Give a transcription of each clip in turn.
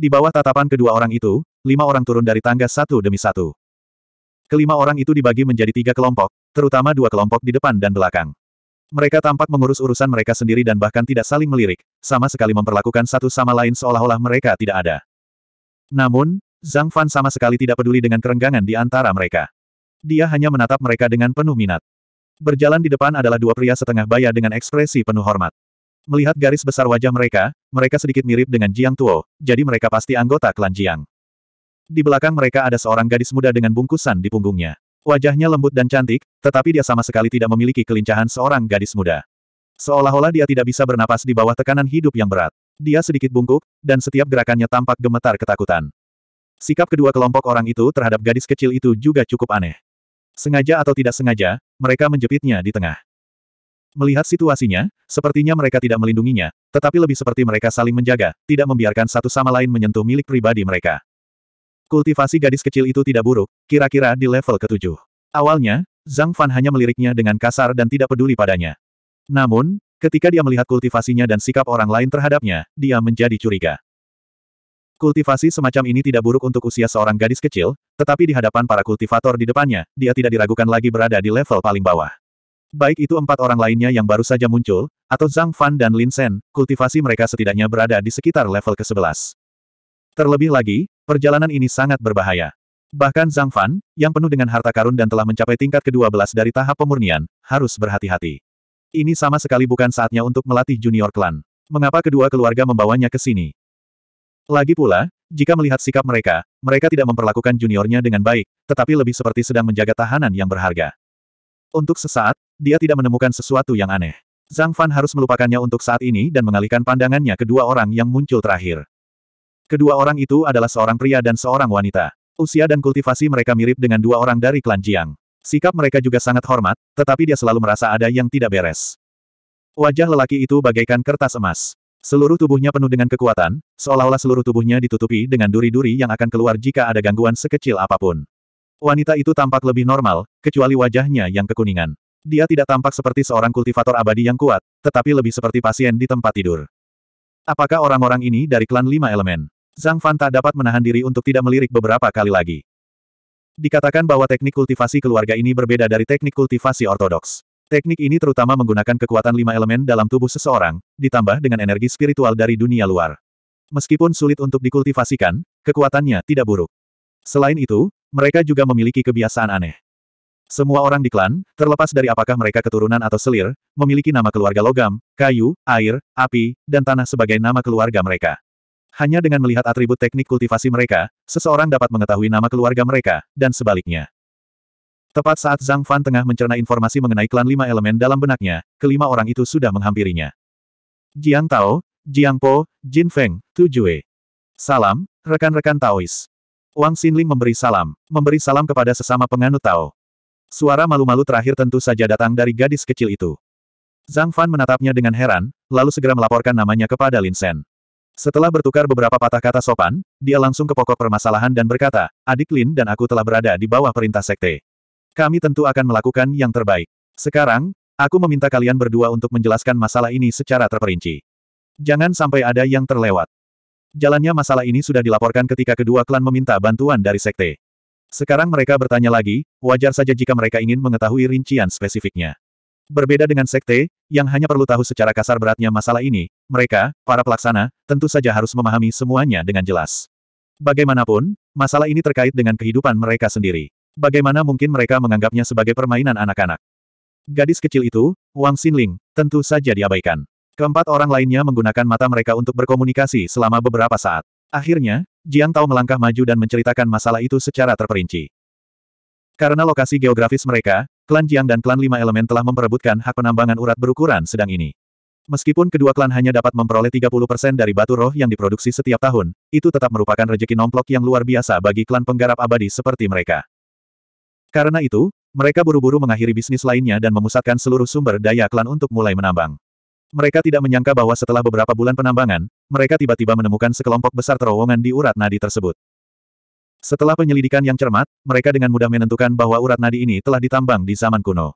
Di bawah tatapan kedua orang itu, lima orang turun dari tangga satu demi satu. Kelima orang itu dibagi menjadi tiga kelompok, terutama dua kelompok di depan dan belakang. Mereka tampak mengurus urusan mereka sendiri dan bahkan tidak saling melirik, sama sekali memperlakukan satu sama lain seolah-olah mereka tidak ada. Namun, Zhang Fan sama sekali tidak peduli dengan kerenggangan di antara mereka. Dia hanya menatap mereka dengan penuh minat. Berjalan di depan adalah dua pria setengah baya dengan ekspresi penuh hormat. Melihat garis besar wajah mereka, mereka sedikit mirip dengan Jiang Tuo, jadi mereka pasti anggota klan Jiang. Di belakang mereka ada seorang gadis muda dengan bungkusan di punggungnya. Wajahnya lembut dan cantik, tetapi dia sama sekali tidak memiliki kelincahan seorang gadis muda. Seolah-olah dia tidak bisa bernapas di bawah tekanan hidup yang berat. Dia sedikit bungkuk, dan setiap gerakannya tampak gemetar ketakutan. Sikap kedua kelompok orang itu terhadap gadis kecil itu juga cukup aneh. Sengaja atau tidak sengaja, mereka menjepitnya di tengah. Melihat situasinya, sepertinya mereka tidak melindunginya, tetapi lebih seperti mereka saling menjaga, tidak membiarkan satu sama lain menyentuh milik pribadi mereka. Kultivasi gadis kecil itu tidak buruk, kira-kira di level ketujuh. Awalnya, Zhang Fan hanya meliriknya dengan kasar dan tidak peduli padanya. Namun, ketika dia melihat kultivasinya dan sikap orang lain terhadapnya, dia menjadi curiga. Kultivasi semacam ini tidak buruk untuk usia seorang gadis kecil, tetapi di hadapan para kultivator di depannya, dia tidak diragukan lagi berada di level paling bawah. Baik itu empat orang lainnya yang baru saja muncul, atau Zhang Fan dan Lin Sen, kultivasi mereka setidaknya berada di sekitar level ke-11. Terlebih lagi, perjalanan ini sangat berbahaya. Bahkan Zhang Fan, yang penuh dengan harta karun dan telah mencapai tingkat ke-12 dari tahap pemurnian, harus berhati-hati. Ini sama sekali bukan saatnya untuk melatih junior klan. Mengapa kedua keluarga membawanya ke sini? Lagi pula, jika melihat sikap mereka, mereka tidak memperlakukan juniornya dengan baik, tetapi lebih seperti sedang menjaga tahanan yang berharga. Untuk sesaat, dia tidak menemukan sesuatu yang aneh. Zhang Fan harus melupakannya untuk saat ini dan mengalihkan pandangannya ke dua orang yang muncul terakhir. Kedua orang itu adalah seorang pria dan seorang wanita. Usia dan kultivasi mereka mirip dengan dua orang dari klan Jiang. Sikap mereka juga sangat hormat, tetapi dia selalu merasa ada yang tidak beres. Wajah lelaki itu bagaikan kertas emas. Seluruh tubuhnya penuh dengan kekuatan, seolah-olah seluruh tubuhnya ditutupi dengan duri-duri yang akan keluar jika ada gangguan sekecil apapun. Wanita itu tampak lebih normal, kecuali wajahnya yang kekuningan. Dia tidak tampak seperti seorang kultivator abadi yang kuat, tetapi lebih seperti pasien di tempat tidur. Apakah orang-orang ini dari klan lima elemen? Zhang Fan tak dapat menahan diri untuk tidak melirik beberapa kali lagi. Dikatakan bahwa teknik kultivasi keluarga ini berbeda dari teknik kultivasi ortodoks. Teknik ini terutama menggunakan kekuatan lima elemen dalam tubuh seseorang, ditambah dengan energi spiritual dari dunia luar. Meskipun sulit untuk dikultivasikan, kekuatannya tidak buruk. Selain itu, mereka juga memiliki kebiasaan aneh. Semua orang di klan, terlepas dari apakah mereka keturunan atau selir, memiliki nama keluarga logam, kayu, air, api, dan tanah sebagai nama keluarga mereka. Hanya dengan melihat atribut teknik kultivasi mereka, seseorang dapat mengetahui nama keluarga mereka, dan sebaliknya. Tepat saat Zhang Fan tengah mencerna informasi mengenai klan lima elemen dalam benaknya, kelima orang itu sudah menghampirinya. Jiang Tao, Jiang Po, Jin Feng, Tu Jue. Salam, rekan-rekan Taois. Wang Xinling memberi salam, memberi salam kepada sesama penganut Tao. Suara malu-malu terakhir tentu saja datang dari gadis kecil itu. Zhang Fan menatapnya dengan heran, lalu segera melaporkan namanya kepada Lin Sen. Setelah bertukar beberapa patah kata sopan, dia langsung ke pokok permasalahan dan berkata, adik Lin dan aku telah berada di bawah perintah sekte. Kami tentu akan melakukan yang terbaik. Sekarang, aku meminta kalian berdua untuk menjelaskan masalah ini secara terperinci. Jangan sampai ada yang terlewat. Jalannya masalah ini sudah dilaporkan ketika kedua klan meminta bantuan dari sekte. Sekarang mereka bertanya lagi, wajar saja jika mereka ingin mengetahui rincian spesifiknya. Berbeda dengan sekte, yang hanya perlu tahu secara kasar beratnya masalah ini, mereka, para pelaksana, tentu saja harus memahami semuanya dengan jelas. Bagaimanapun, masalah ini terkait dengan kehidupan mereka sendiri. Bagaimana mungkin mereka menganggapnya sebagai permainan anak-anak? Gadis kecil itu, Wang Xinling, tentu saja diabaikan. Keempat orang lainnya menggunakan mata mereka untuk berkomunikasi selama beberapa saat. Akhirnya, Jiang Tao melangkah maju dan menceritakan masalah itu secara terperinci. Karena lokasi geografis mereka, klan Jiang dan klan Lima Elemen telah memperebutkan hak penambangan urat berukuran sedang ini. Meskipun kedua klan hanya dapat memperoleh 30% dari batu roh yang diproduksi setiap tahun, itu tetap merupakan rejeki nomplok yang luar biasa bagi klan penggarap abadi seperti mereka. Karena itu, mereka buru-buru mengakhiri bisnis lainnya dan memusatkan seluruh sumber daya klan untuk mulai menambang. Mereka tidak menyangka bahwa setelah beberapa bulan penambangan, mereka tiba-tiba menemukan sekelompok besar terowongan di urat nadi tersebut. Setelah penyelidikan yang cermat, mereka dengan mudah menentukan bahwa urat nadi ini telah ditambang di zaman kuno.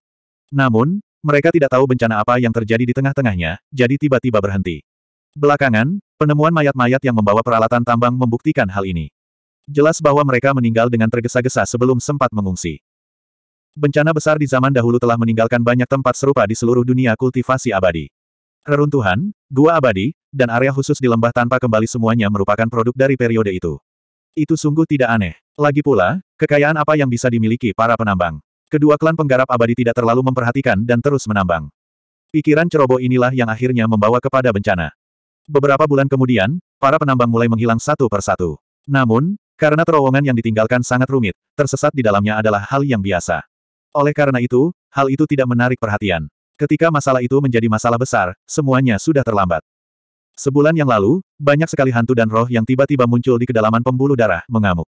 Namun, mereka tidak tahu bencana apa yang terjadi di tengah-tengahnya, jadi tiba-tiba berhenti. Belakangan, penemuan mayat-mayat yang membawa peralatan tambang membuktikan hal ini. Jelas bahwa mereka meninggal dengan tergesa-gesa sebelum sempat mengungsi. Bencana besar di zaman dahulu telah meninggalkan banyak tempat serupa di seluruh dunia kultivasi abadi. Reruntuhan, gua abadi, dan area khusus di lembah tanpa kembali semuanya merupakan produk dari periode itu. Itu sungguh tidak aneh. Lagi pula, kekayaan apa yang bisa dimiliki para penambang. Kedua klan penggarap abadi tidak terlalu memperhatikan dan terus menambang. Pikiran ceroboh inilah yang akhirnya membawa kepada bencana. Beberapa bulan kemudian, para penambang mulai menghilang satu persatu. Namun, karena terowongan yang ditinggalkan sangat rumit, tersesat di dalamnya adalah hal yang biasa. Oleh karena itu, hal itu tidak menarik perhatian. Ketika masalah itu menjadi masalah besar, semuanya sudah terlambat. Sebulan yang lalu, banyak sekali hantu dan roh yang tiba-tiba muncul di kedalaman pembuluh darah, mengamuk.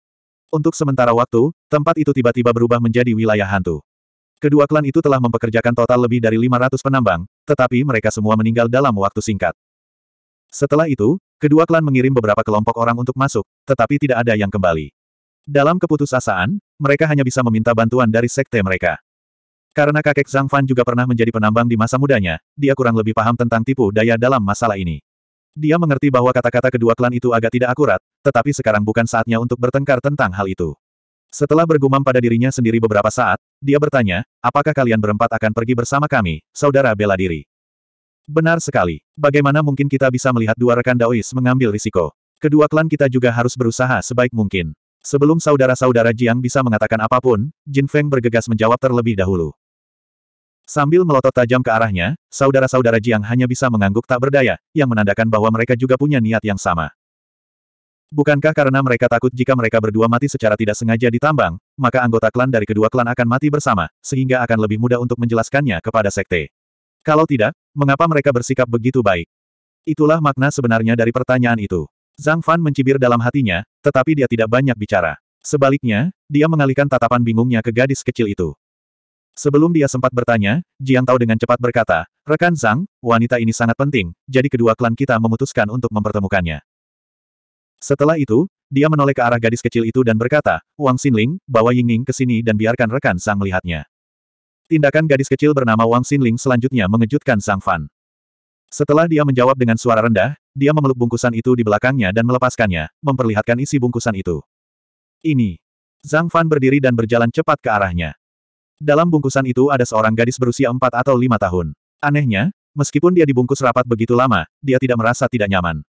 Untuk sementara waktu, tempat itu tiba-tiba berubah menjadi wilayah hantu. Kedua klan itu telah mempekerjakan total lebih dari 500 penambang, tetapi mereka semua meninggal dalam waktu singkat. Setelah itu, kedua klan mengirim beberapa kelompok orang untuk masuk, tetapi tidak ada yang kembali. Dalam keputusasaan, mereka hanya bisa meminta bantuan dari sekte mereka. Karena kakek Zhang Fan juga pernah menjadi penambang di masa mudanya, dia kurang lebih paham tentang tipu daya dalam masalah ini. Dia mengerti bahwa kata-kata kedua klan itu agak tidak akurat, tetapi sekarang bukan saatnya untuk bertengkar tentang hal itu. Setelah bergumam pada dirinya sendiri beberapa saat, dia bertanya, apakah kalian berempat akan pergi bersama kami, saudara bela diri? Benar sekali. Bagaimana mungkin kita bisa melihat dua rekan Daois mengambil risiko? Kedua klan kita juga harus berusaha sebaik mungkin. Sebelum saudara-saudara Jiang bisa mengatakan apapun, Jin Feng bergegas menjawab terlebih dahulu. Sambil melotot tajam ke arahnya, saudara-saudara Jiang hanya bisa mengangguk tak berdaya, yang menandakan bahwa mereka juga punya niat yang sama. Bukankah karena mereka takut jika mereka berdua mati secara tidak sengaja ditambang, maka anggota klan dari kedua klan akan mati bersama, sehingga akan lebih mudah untuk menjelaskannya kepada sekte. Kalau tidak, mengapa mereka bersikap begitu baik? Itulah makna sebenarnya dari pertanyaan itu. Zhang Fan mencibir dalam hatinya, tetapi dia tidak banyak bicara. Sebaliknya, dia mengalihkan tatapan bingungnya ke gadis kecil itu. Sebelum dia sempat bertanya, Jiang Tao dengan cepat berkata, Rekan Zhang, wanita ini sangat penting, jadi kedua klan kita memutuskan untuk mempertemukannya. Setelah itu, dia menoleh ke arah gadis kecil itu dan berkata, Wang Xinling, bawa Yingning ke sini dan biarkan rekan Zhang melihatnya. Tindakan gadis kecil bernama Wang Xinling selanjutnya mengejutkan Zhang Fan. Setelah dia menjawab dengan suara rendah, dia memeluk bungkusan itu di belakangnya dan melepaskannya, memperlihatkan isi bungkusan itu. Ini. Zhang Fan berdiri dan berjalan cepat ke arahnya. Dalam bungkusan itu ada seorang gadis berusia empat atau lima tahun. Anehnya, meskipun dia dibungkus rapat begitu lama, dia tidak merasa tidak nyaman.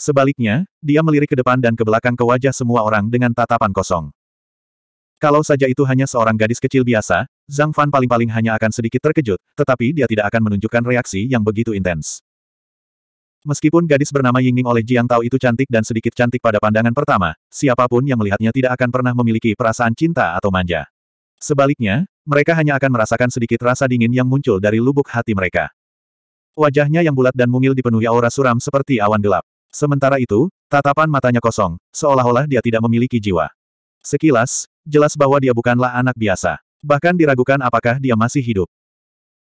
Sebaliknya, dia melirik ke depan dan ke belakang ke wajah semua orang dengan tatapan kosong. Kalau saja itu hanya seorang gadis kecil biasa, Zhang Fan paling-paling hanya akan sedikit terkejut, tetapi dia tidak akan menunjukkan reaksi yang begitu intens. Meskipun gadis bernama Yingning oleh Jiang Tao itu cantik dan sedikit cantik pada pandangan pertama, siapapun yang melihatnya tidak akan pernah memiliki perasaan cinta atau manja. Sebaliknya, mereka hanya akan merasakan sedikit rasa dingin yang muncul dari lubuk hati mereka. Wajahnya yang bulat dan mungil dipenuhi aura suram seperti awan gelap. Sementara itu, tatapan matanya kosong, seolah-olah dia tidak memiliki jiwa. Sekilas, jelas bahwa dia bukanlah anak biasa. Bahkan diragukan apakah dia masih hidup.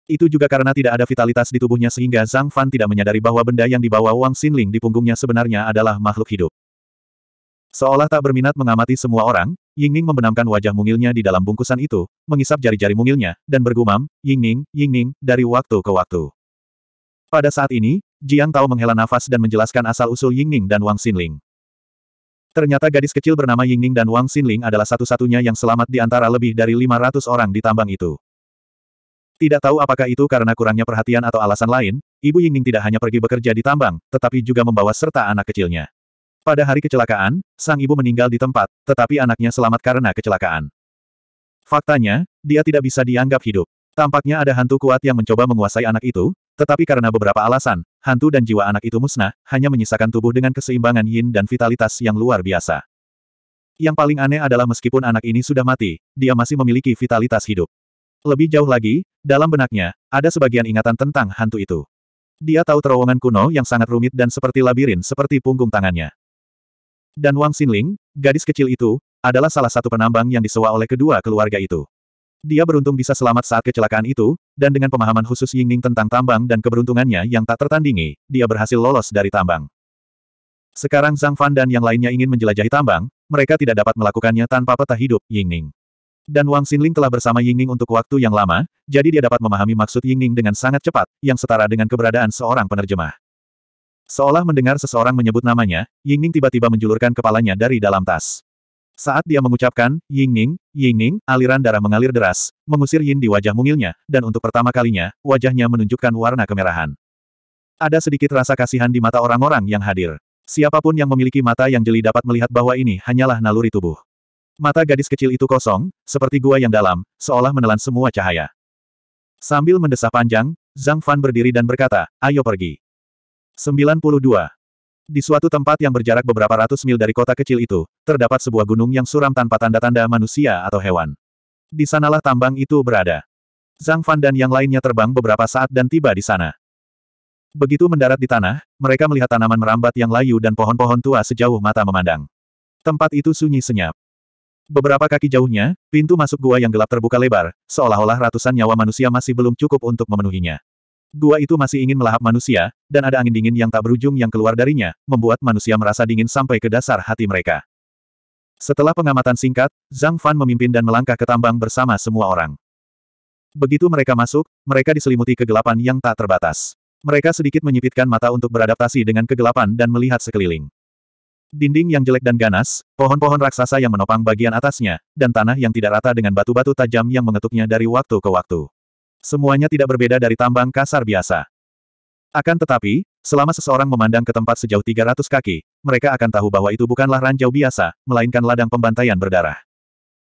Itu juga karena tidak ada vitalitas di tubuhnya sehingga Zhang Fan tidak menyadari bahwa benda yang dibawa Wang Xinling di punggungnya sebenarnya adalah makhluk hidup. Seolah tak berminat mengamati semua orang, Yingning membenamkan wajah mungilnya di dalam bungkusan itu, mengisap jari-jari mungilnya, dan bergumam, Yingning, Yingning, dari waktu ke waktu. Pada saat ini, Jiang Tao menghela nafas dan menjelaskan asal-usul Yingning dan Wang Xinling. Ternyata gadis kecil bernama Yingning dan Wang Xinling adalah satu-satunya yang selamat di antara lebih dari 500 orang di tambang itu. Tidak tahu apakah itu karena kurangnya perhatian atau alasan lain, Ibu Yingning tidak hanya pergi bekerja di tambang, tetapi juga membawa serta anak kecilnya. Pada hari kecelakaan, sang ibu meninggal di tempat, tetapi anaknya selamat karena kecelakaan. Faktanya, dia tidak bisa dianggap hidup. Tampaknya ada hantu kuat yang mencoba menguasai anak itu, tetapi karena beberapa alasan, hantu dan jiwa anak itu musnah, hanya menyisakan tubuh dengan keseimbangan yin dan vitalitas yang luar biasa. Yang paling aneh adalah meskipun anak ini sudah mati, dia masih memiliki vitalitas hidup. Lebih jauh lagi, dalam benaknya, ada sebagian ingatan tentang hantu itu. Dia tahu terowongan kuno yang sangat rumit dan seperti labirin seperti punggung tangannya. Dan Wang Xinling, gadis kecil itu, adalah salah satu penambang yang disewa oleh kedua keluarga itu. Dia beruntung bisa selamat saat kecelakaan itu, dan dengan pemahaman khusus Yingning tentang tambang dan keberuntungannya yang tak tertandingi, dia berhasil lolos dari tambang. Sekarang Zhang Fan dan yang lainnya ingin menjelajahi tambang, mereka tidak dapat melakukannya tanpa peta hidup Yingning. Dan Wang Xinling telah bersama Yingning untuk waktu yang lama, jadi dia dapat memahami maksud Yingning dengan sangat cepat, yang setara dengan keberadaan seorang penerjemah. Seolah mendengar seseorang menyebut namanya, Ying Ning tiba-tiba menjulurkan kepalanya dari dalam tas. Saat dia mengucapkan, Ying Ning, Ying Ning, aliran darah mengalir deras, mengusir Yin di wajah mungilnya, dan untuk pertama kalinya, wajahnya menunjukkan warna kemerahan. Ada sedikit rasa kasihan di mata orang-orang yang hadir. Siapapun yang memiliki mata yang jeli dapat melihat bahwa ini hanyalah naluri tubuh. Mata gadis kecil itu kosong, seperti gua yang dalam, seolah menelan semua cahaya. Sambil mendesah panjang, Zhang Fan berdiri dan berkata, ayo pergi. 92. Di suatu tempat yang berjarak beberapa ratus mil dari kota kecil itu, terdapat sebuah gunung yang suram tanpa tanda-tanda manusia atau hewan. Di sanalah tambang itu berada. Zhang Fan dan yang lainnya terbang beberapa saat dan tiba di sana. Begitu mendarat di tanah, mereka melihat tanaman merambat yang layu dan pohon-pohon tua sejauh mata memandang. Tempat itu sunyi senyap. Beberapa kaki jauhnya, pintu masuk gua yang gelap terbuka lebar, seolah-olah ratusan nyawa manusia masih belum cukup untuk memenuhinya. Gua itu masih ingin melahap manusia, dan ada angin dingin yang tak berujung yang keluar darinya, membuat manusia merasa dingin sampai ke dasar hati mereka. Setelah pengamatan singkat, Zhang Fan memimpin dan melangkah ke tambang bersama semua orang. Begitu mereka masuk, mereka diselimuti kegelapan yang tak terbatas. Mereka sedikit menyipitkan mata untuk beradaptasi dengan kegelapan dan melihat sekeliling. Dinding yang jelek dan ganas, pohon-pohon raksasa yang menopang bagian atasnya, dan tanah yang tidak rata dengan batu-batu tajam yang mengetuknya dari waktu ke waktu semuanya tidak berbeda dari tambang kasar biasa. Akan tetapi, selama seseorang memandang ke tempat sejauh 300 kaki, mereka akan tahu bahwa itu bukanlah ranjau biasa, melainkan ladang pembantaian berdarah.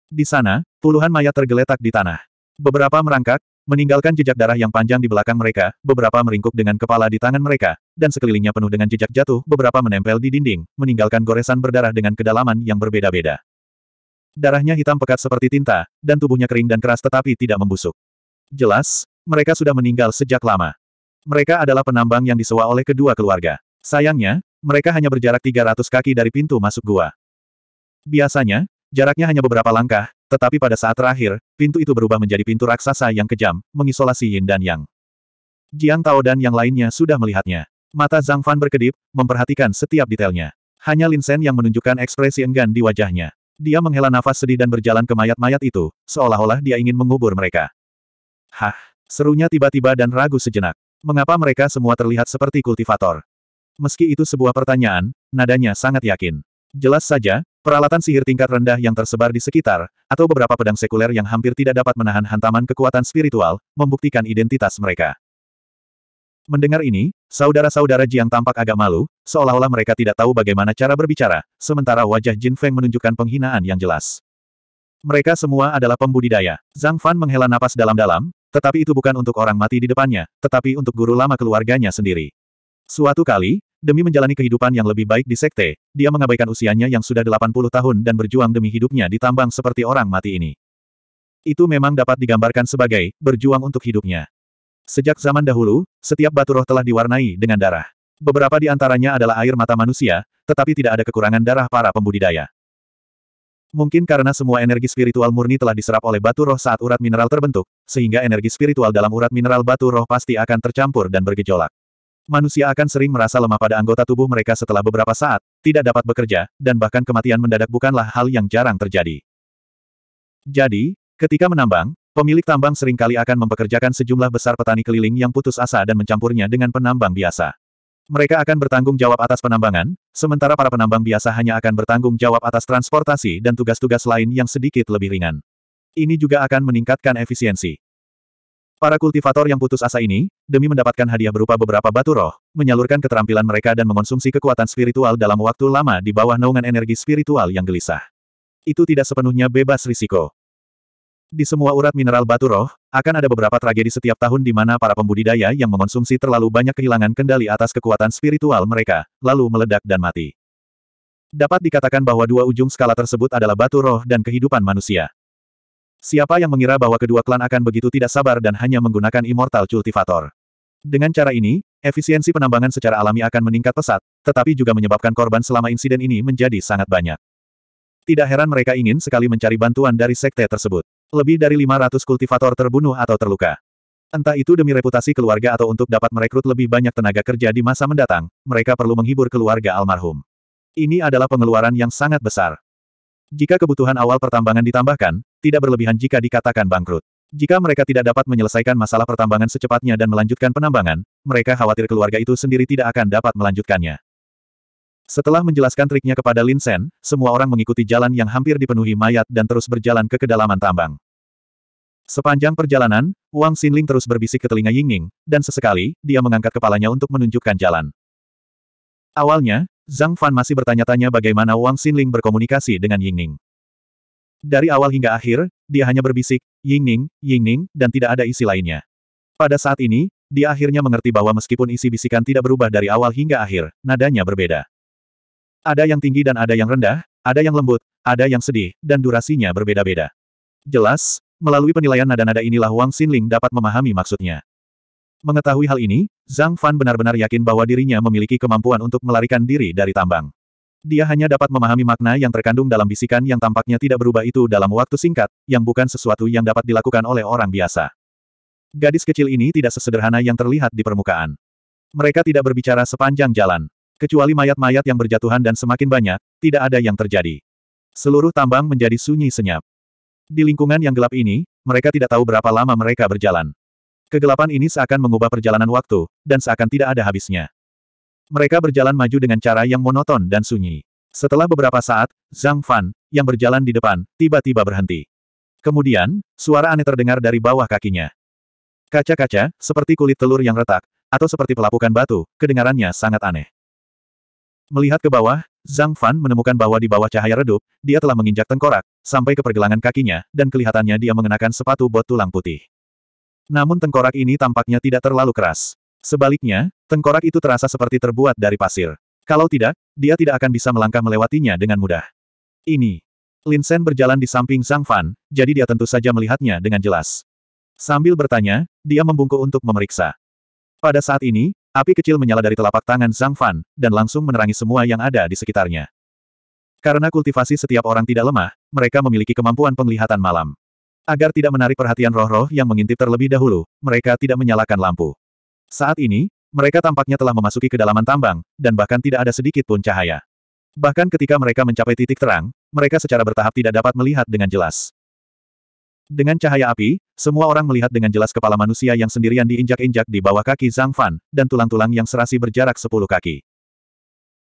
Di sana, puluhan mayat tergeletak di tanah. Beberapa merangkak, meninggalkan jejak darah yang panjang di belakang mereka, beberapa meringkuk dengan kepala di tangan mereka, dan sekelilingnya penuh dengan jejak jatuh, beberapa menempel di dinding, meninggalkan goresan berdarah dengan kedalaman yang berbeda-beda. Darahnya hitam pekat seperti tinta, dan tubuhnya kering dan keras tetapi tidak membusuk. Jelas, mereka sudah meninggal sejak lama. Mereka adalah penambang yang disewa oleh kedua keluarga. Sayangnya, mereka hanya berjarak 300 kaki dari pintu masuk gua. Biasanya, jaraknya hanya beberapa langkah, tetapi pada saat terakhir, pintu itu berubah menjadi pintu raksasa yang kejam, mengisolasi Yin dan Yang. Jiang Tao dan yang lainnya sudah melihatnya. Mata Zhang Fan berkedip, memperhatikan setiap detailnya. Hanya Lin Sen yang menunjukkan ekspresi enggan di wajahnya. Dia menghela nafas sedih dan berjalan ke mayat-mayat itu, seolah-olah dia ingin mengubur mereka. Hah! Serunya tiba-tiba dan ragu sejenak. Mengapa mereka semua terlihat seperti kultivator? Meski itu sebuah pertanyaan, nadanya sangat yakin. Jelas saja, peralatan sihir tingkat rendah yang tersebar di sekitar, atau beberapa pedang sekuler yang hampir tidak dapat menahan hantaman kekuatan spiritual, membuktikan identitas mereka. Mendengar ini, saudara-saudara Jiang tampak agak malu, seolah-olah mereka tidak tahu bagaimana cara berbicara, sementara wajah Jin Feng menunjukkan penghinaan yang jelas. Mereka semua adalah pembudidaya. Zhang Fan menghela napas dalam-dalam, tetapi itu bukan untuk orang mati di depannya, tetapi untuk guru lama keluarganya sendiri. Suatu kali, demi menjalani kehidupan yang lebih baik di sekte, dia mengabaikan usianya yang sudah 80 tahun dan berjuang demi hidupnya di tambang seperti orang mati ini. Itu memang dapat digambarkan sebagai, berjuang untuk hidupnya. Sejak zaman dahulu, setiap batu roh telah diwarnai dengan darah. Beberapa di antaranya adalah air mata manusia, tetapi tidak ada kekurangan darah para pembudidaya. Mungkin karena semua energi spiritual murni telah diserap oleh batu roh saat urat mineral terbentuk, sehingga energi spiritual dalam urat mineral batu roh pasti akan tercampur dan bergejolak. Manusia akan sering merasa lemah pada anggota tubuh mereka setelah beberapa saat, tidak dapat bekerja, dan bahkan kematian mendadak bukanlah hal yang jarang terjadi. Jadi, ketika menambang, pemilik tambang seringkali akan mempekerjakan sejumlah besar petani keliling yang putus asa dan mencampurnya dengan penambang biasa. Mereka akan bertanggung jawab atas penambangan, sementara para penambang biasa hanya akan bertanggung jawab atas transportasi dan tugas-tugas lain yang sedikit lebih ringan. Ini juga akan meningkatkan efisiensi. Para kultivator yang putus asa ini, demi mendapatkan hadiah berupa beberapa batu roh, menyalurkan keterampilan mereka dan mengonsumsi kekuatan spiritual dalam waktu lama di bawah naungan energi spiritual yang gelisah. Itu tidak sepenuhnya bebas risiko. Di semua urat mineral batu roh, akan ada beberapa tragedi setiap tahun di mana para pembudidaya yang mengonsumsi terlalu banyak kehilangan kendali atas kekuatan spiritual mereka, lalu meledak dan mati. Dapat dikatakan bahwa dua ujung skala tersebut adalah batu roh dan kehidupan manusia. Siapa yang mengira bahwa kedua klan akan begitu tidak sabar dan hanya menggunakan immortal cultivator? Dengan cara ini, efisiensi penambangan secara alami akan meningkat pesat, tetapi juga menyebabkan korban selama insiden ini menjadi sangat banyak. Tidak heran mereka ingin sekali mencari bantuan dari sekte tersebut. Lebih dari 500 kultivator terbunuh atau terluka. Entah itu demi reputasi keluarga atau untuk dapat merekrut lebih banyak tenaga kerja di masa mendatang, mereka perlu menghibur keluarga almarhum. Ini adalah pengeluaran yang sangat besar. Jika kebutuhan awal pertambangan ditambahkan, tidak berlebihan jika dikatakan bangkrut. Jika mereka tidak dapat menyelesaikan masalah pertambangan secepatnya dan melanjutkan penambangan, mereka khawatir keluarga itu sendiri tidak akan dapat melanjutkannya. Setelah menjelaskan triknya kepada Lin Sen, semua orang mengikuti jalan yang hampir dipenuhi mayat dan terus berjalan ke kedalaman tambang. Sepanjang perjalanan, Wang Xinling terus berbisik ke telinga Yingying, dan sesekali, dia mengangkat kepalanya untuk menunjukkan jalan. Awalnya, Zhang Fan masih bertanya-tanya bagaimana Wang Xinling berkomunikasi dengan Yingying. Dari awal hingga akhir, dia hanya berbisik, Yingning, Yingning, dan tidak ada isi lainnya. Pada saat ini, dia akhirnya mengerti bahwa meskipun isi bisikan tidak berubah dari awal hingga akhir, nadanya berbeda. Ada yang tinggi dan ada yang rendah, ada yang lembut, ada yang sedih, dan durasinya berbeda-beda. Jelas, melalui penilaian nada-nada inilah Wang Xinling dapat memahami maksudnya. Mengetahui hal ini, Zhang Fan benar-benar yakin bahwa dirinya memiliki kemampuan untuk melarikan diri dari tambang. Dia hanya dapat memahami makna yang terkandung dalam bisikan yang tampaknya tidak berubah itu dalam waktu singkat, yang bukan sesuatu yang dapat dilakukan oleh orang biasa. Gadis kecil ini tidak sesederhana yang terlihat di permukaan. Mereka tidak berbicara sepanjang jalan. Kecuali mayat-mayat yang berjatuhan dan semakin banyak, tidak ada yang terjadi. Seluruh tambang menjadi sunyi senyap. Di lingkungan yang gelap ini, mereka tidak tahu berapa lama mereka berjalan. Kegelapan ini seakan mengubah perjalanan waktu, dan seakan tidak ada habisnya. Mereka berjalan maju dengan cara yang monoton dan sunyi. Setelah beberapa saat, Zhang Fan, yang berjalan di depan, tiba-tiba berhenti. Kemudian, suara aneh terdengar dari bawah kakinya. Kaca-kaca, seperti kulit telur yang retak, atau seperti pelapukan batu, kedengarannya sangat aneh. Melihat ke bawah, Zhang Fan menemukan bahwa di bawah cahaya redup, dia telah menginjak tengkorak, sampai ke pergelangan kakinya, dan kelihatannya dia mengenakan sepatu bot tulang putih. Namun tengkorak ini tampaknya tidak terlalu keras. Sebaliknya, tengkorak itu terasa seperti terbuat dari pasir. Kalau tidak, dia tidak akan bisa melangkah melewatinya dengan mudah. Ini. Lin Sen berjalan di samping Zhang Fan, jadi dia tentu saja melihatnya dengan jelas. Sambil bertanya, dia membungkuk untuk memeriksa. Pada saat ini, Api kecil menyala dari telapak tangan Zhang Fan, dan langsung menerangi semua yang ada di sekitarnya. Karena kultivasi setiap orang tidak lemah, mereka memiliki kemampuan penglihatan malam. Agar tidak menarik perhatian roh-roh yang mengintip terlebih dahulu, mereka tidak menyalakan lampu. Saat ini, mereka tampaknya telah memasuki kedalaman tambang, dan bahkan tidak ada sedikit pun cahaya. Bahkan ketika mereka mencapai titik terang, mereka secara bertahap tidak dapat melihat dengan jelas. Dengan cahaya api, semua orang melihat dengan jelas kepala manusia yang sendirian diinjak-injak di bawah kaki Zhang Fan, dan tulang-tulang yang serasi berjarak sepuluh kaki.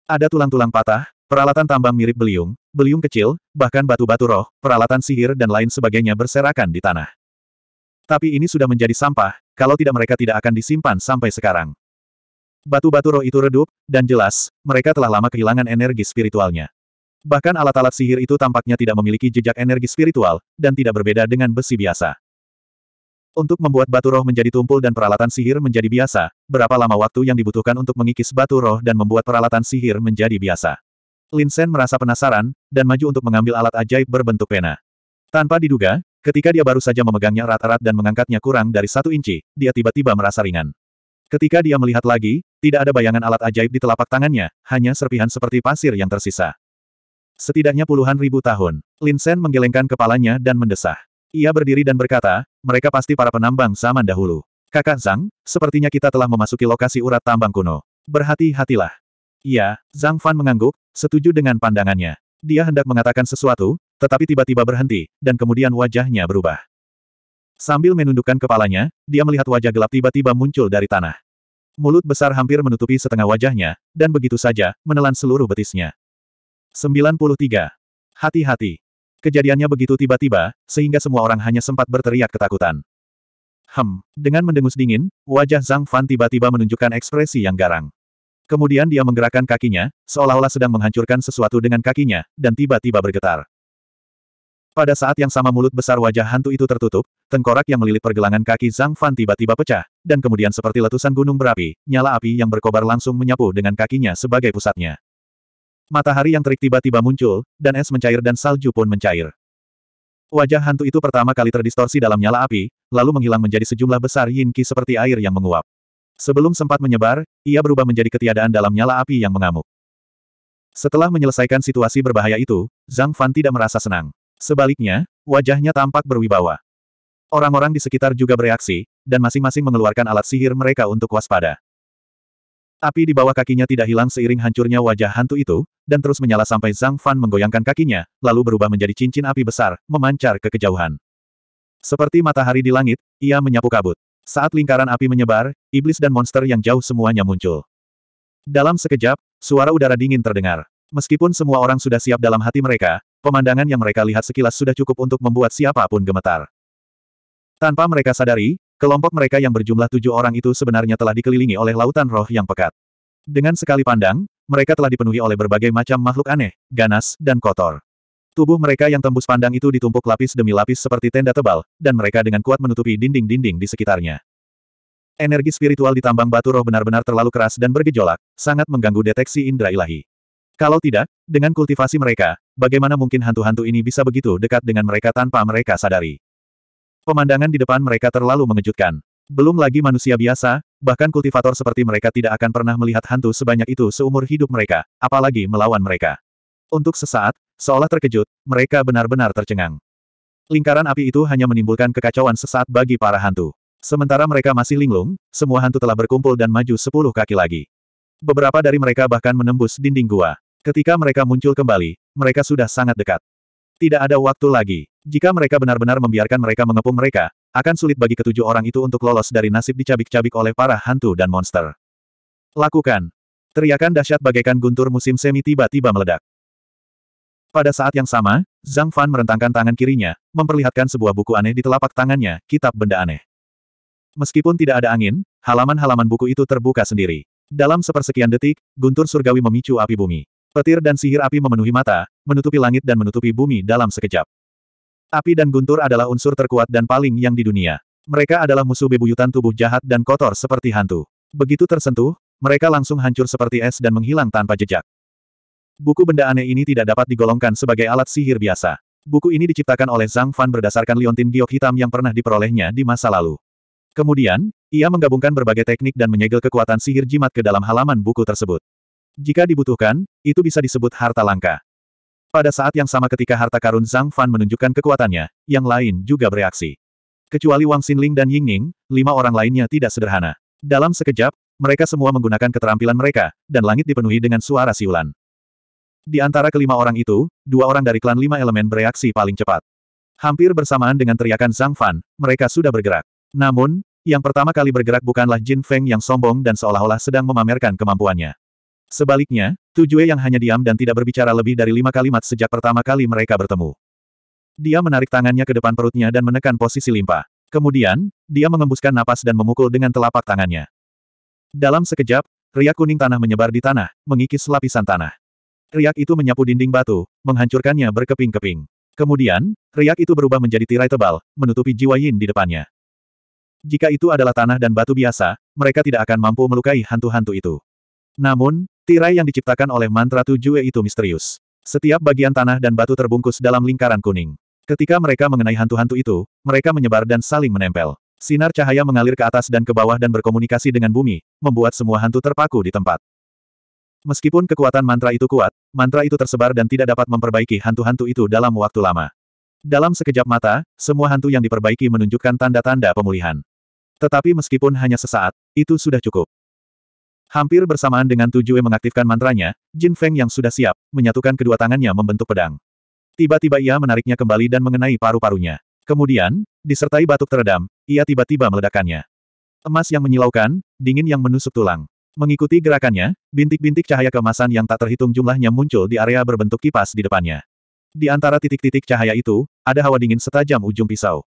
Ada tulang-tulang patah, peralatan tambang mirip beliung, beliung kecil, bahkan batu-batu roh, peralatan sihir dan lain sebagainya berserakan di tanah. Tapi ini sudah menjadi sampah, kalau tidak mereka tidak akan disimpan sampai sekarang. Batu-batu roh itu redup, dan jelas, mereka telah lama kehilangan energi spiritualnya. Bahkan alat-alat sihir itu tampaknya tidak memiliki jejak energi spiritual, dan tidak berbeda dengan besi biasa. Untuk membuat batu roh menjadi tumpul dan peralatan sihir menjadi biasa, berapa lama waktu yang dibutuhkan untuk mengikis batu roh dan membuat peralatan sihir menjadi biasa? Linsen merasa penasaran, dan maju untuk mengambil alat ajaib berbentuk pena. Tanpa diduga, ketika dia baru saja memegangnya erat-erat dan mengangkatnya kurang dari satu inci, dia tiba-tiba merasa ringan. Ketika dia melihat lagi, tidak ada bayangan alat ajaib di telapak tangannya, hanya serpihan seperti pasir yang tersisa. Setidaknya puluhan ribu tahun. Lin Sen menggelengkan kepalanya dan mendesah. Ia berdiri dan berkata, mereka pasti para penambang zaman dahulu. Kakak Zhang, sepertinya kita telah memasuki lokasi urat tambang kuno. Berhati-hatilah. Ya, Zhang Fan mengangguk, setuju dengan pandangannya. Dia hendak mengatakan sesuatu, tetapi tiba-tiba berhenti, dan kemudian wajahnya berubah. Sambil menundukkan kepalanya, dia melihat wajah gelap tiba-tiba muncul dari tanah. Mulut besar hampir menutupi setengah wajahnya, dan begitu saja, menelan seluruh betisnya. 93. Hati-hati. Kejadiannya begitu tiba-tiba, sehingga semua orang hanya sempat berteriak ketakutan. Hem, dengan mendengus dingin, wajah Zhang Fan tiba-tiba menunjukkan ekspresi yang garang. Kemudian dia menggerakkan kakinya, seolah-olah sedang menghancurkan sesuatu dengan kakinya, dan tiba-tiba bergetar. Pada saat yang sama mulut besar wajah hantu itu tertutup, tengkorak yang melilit pergelangan kaki Zhang Fan tiba-tiba pecah, dan kemudian seperti letusan gunung berapi, nyala api yang berkobar langsung menyapu dengan kakinya sebagai pusatnya. Matahari yang terik tiba-tiba muncul, dan es mencair dan salju pun mencair. Wajah hantu itu pertama kali terdistorsi dalam nyala api, lalu menghilang menjadi sejumlah besar yin qi seperti air yang menguap. Sebelum sempat menyebar, ia berubah menjadi ketiadaan dalam nyala api yang mengamuk. Setelah menyelesaikan situasi berbahaya itu, Zhang Fan tidak merasa senang. Sebaliknya, wajahnya tampak berwibawa. Orang-orang di sekitar juga bereaksi, dan masing-masing mengeluarkan alat sihir mereka untuk waspada. Api di bawah kakinya tidak hilang seiring hancurnya wajah hantu itu, dan terus menyala sampai Zhang Fan menggoyangkan kakinya, lalu berubah menjadi cincin api besar, memancar ke kejauhan. Seperti matahari di langit, ia menyapu kabut. Saat lingkaran api menyebar, iblis dan monster yang jauh semuanya muncul. Dalam sekejap, suara udara dingin terdengar. Meskipun semua orang sudah siap dalam hati mereka, pemandangan yang mereka lihat sekilas sudah cukup untuk membuat siapapun gemetar. Tanpa mereka sadari, Kelompok mereka yang berjumlah tujuh orang itu sebenarnya telah dikelilingi oleh lautan roh yang pekat. Dengan sekali pandang, mereka telah dipenuhi oleh berbagai macam makhluk aneh, ganas, dan kotor. Tubuh mereka yang tembus pandang itu ditumpuk lapis demi lapis seperti tenda tebal, dan mereka dengan kuat menutupi dinding-dinding di sekitarnya. Energi spiritual di tambang batu roh benar-benar terlalu keras dan bergejolak, sangat mengganggu deteksi indera ilahi. Kalau tidak, dengan kultivasi mereka, bagaimana mungkin hantu-hantu ini bisa begitu dekat dengan mereka tanpa mereka sadari? Pemandangan di depan mereka terlalu mengejutkan. Belum lagi manusia biasa, bahkan kultivator seperti mereka tidak akan pernah melihat hantu sebanyak itu seumur hidup mereka, apalagi melawan mereka. Untuk sesaat, seolah terkejut, mereka benar-benar tercengang. Lingkaran api itu hanya menimbulkan kekacauan sesaat bagi para hantu. Sementara mereka masih linglung, semua hantu telah berkumpul dan maju sepuluh kaki lagi. Beberapa dari mereka bahkan menembus dinding gua. Ketika mereka muncul kembali, mereka sudah sangat dekat. Tidak ada waktu lagi. Jika mereka benar-benar membiarkan mereka mengepung mereka, akan sulit bagi ketujuh orang itu untuk lolos dari nasib dicabik-cabik oleh para hantu dan monster. Lakukan. Teriakan dahsyat bagaikan guntur musim semi tiba-tiba meledak. Pada saat yang sama, Zhang Fan merentangkan tangan kirinya, memperlihatkan sebuah buku aneh di telapak tangannya, kitab benda aneh. Meskipun tidak ada angin, halaman-halaman buku itu terbuka sendiri. Dalam sepersekian detik, guntur surgawi memicu api bumi. Petir dan sihir api memenuhi mata, menutupi langit dan menutupi bumi dalam sekejap. Api dan guntur adalah unsur terkuat dan paling yang di dunia. Mereka adalah musuh bebuyutan tubuh jahat dan kotor seperti hantu. Begitu tersentuh, mereka langsung hancur seperti es dan menghilang tanpa jejak. Buku benda aneh ini tidak dapat digolongkan sebagai alat sihir biasa. Buku ini diciptakan oleh Zhang Fan berdasarkan liontin giok hitam yang pernah diperolehnya di masa lalu. Kemudian, ia menggabungkan berbagai teknik dan menyegel kekuatan sihir jimat ke dalam halaman buku tersebut. Jika dibutuhkan, itu bisa disebut harta langka. Pada saat yang sama ketika harta karun Zhang Fan menunjukkan kekuatannya, yang lain juga bereaksi. Kecuali Wang Xinling dan Ying Ning, lima orang lainnya tidak sederhana. Dalam sekejap, mereka semua menggunakan keterampilan mereka, dan langit dipenuhi dengan suara siulan. Di antara kelima orang itu, dua orang dari klan lima elemen bereaksi paling cepat. Hampir bersamaan dengan teriakan Zhang Fan, mereka sudah bergerak. Namun, yang pertama kali bergerak bukanlah Jin Feng yang sombong dan seolah-olah sedang memamerkan kemampuannya. Sebaliknya, Tujue yang hanya diam dan tidak berbicara lebih dari lima kalimat sejak pertama kali mereka bertemu. Dia menarik tangannya ke depan perutnya dan menekan posisi limpa. Kemudian, dia mengembuskan napas dan memukul dengan telapak tangannya. Dalam sekejap, riak kuning tanah menyebar di tanah, mengikis lapisan tanah. Riak itu menyapu dinding batu, menghancurkannya berkeping-keping. Kemudian, riak itu berubah menjadi tirai tebal, menutupi jiwa Yin di depannya. Jika itu adalah tanah dan batu biasa, mereka tidak akan mampu melukai hantu-hantu itu. Namun, tirai yang diciptakan oleh mantra tujuh e itu misterius. Setiap bagian tanah dan batu terbungkus dalam lingkaran kuning. Ketika mereka mengenai hantu-hantu itu, mereka menyebar dan saling menempel. Sinar cahaya mengalir ke atas dan ke bawah dan berkomunikasi dengan bumi, membuat semua hantu terpaku di tempat. Meskipun kekuatan mantra itu kuat, mantra itu tersebar dan tidak dapat memperbaiki hantu-hantu itu dalam waktu lama. Dalam sekejap mata, semua hantu yang diperbaiki menunjukkan tanda-tanda pemulihan. Tetapi meskipun hanya sesaat, itu sudah cukup. Hampir bersamaan dengan tujuh Tujue mengaktifkan mantranya, Jin Feng yang sudah siap, menyatukan kedua tangannya membentuk pedang. Tiba-tiba ia menariknya kembali dan mengenai paru-parunya. Kemudian, disertai batuk teredam, ia tiba-tiba meledakkannya. Emas yang menyilaukan, dingin yang menusuk tulang. Mengikuti gerakannya, bintik-bintik cahaya kemasan yang tak terhitung jumlahnya muncul di area berbentuk kipas di depannya. Di antara titik-titik cahaya itu, ada hawa dingin setajam ujung pisau.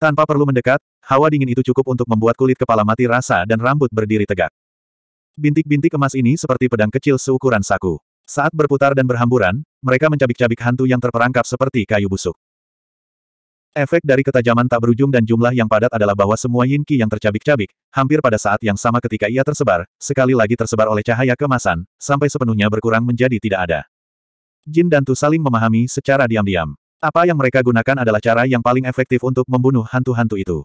Tanpa perlu mendekat, hawa dingin itu cukup untuk membuat kulit kepala mati rasa dan rambut berdiri tegak. Bintik-bintik emas ini seperti pedang kecil seukuran saku. Saat berputar dan berhamburan, mereka mencabik-cabik hantu yang terperangkap seperti kayu busuk. Efek dari ketajaman tak berujung dan jumlah yang padat adalah bahwa semua yin yang tercabik-cabik, hampir pada saat yang sama ketika ia tersebar, sekali lagi tersebar oleh cahaya kemasan, sampai sepenuhnya berkurang menjadi tidak ada. Jin dan Tu saling memahami secara diam-diam. Apa yang mereka gunakan adalah cara yang paling efektif untuk membunuh hantu-hantu itu.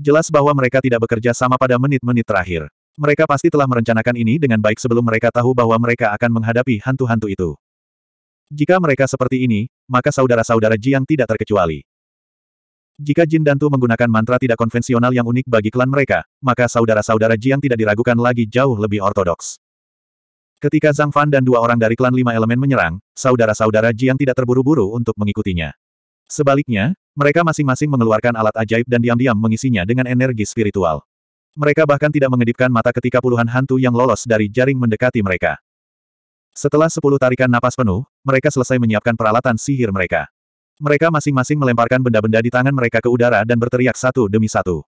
Jelas bahwa mereka tidak bekerja sama pada menit-menit terakhir. Mereka pasti telah merencanakan ini dengan baik sebelum mereka tahu bahwa mereka akan menghadapi hantu-hantu itu. Jika mereka seperti ini, maka saudara-saudara Jiang tidak terkecuali. Jika Jin Dantu menggunakan mantra tidak konvensional yang unik bagi klan mereka, maka saudara-saudara Jiang tidak diragukan lagi jauh lebih ortodoks. Ketika Zhang Fan dan dua orang dari klan lima elemen menyerang, saudara-saudara Jiang tidak terburu-buru untuk mengikutinya. Sebaliknya, mereka masing-masing mengeluarkan alat ajaib dan diam-diam mengisinya dengan energi spiritual. Mereka bahkan tidak mengedipkan mata ketika puluhan hantu yang lolos dari jaring mendekati mereka. Setelah sepuluh tarikan napas penuh, mereka selesai menyiapkan peralatan sihir mereka. Mereka masing-masing melemparkan benda-benda di tangan mereka ke udara dan berteriak satu demi satu.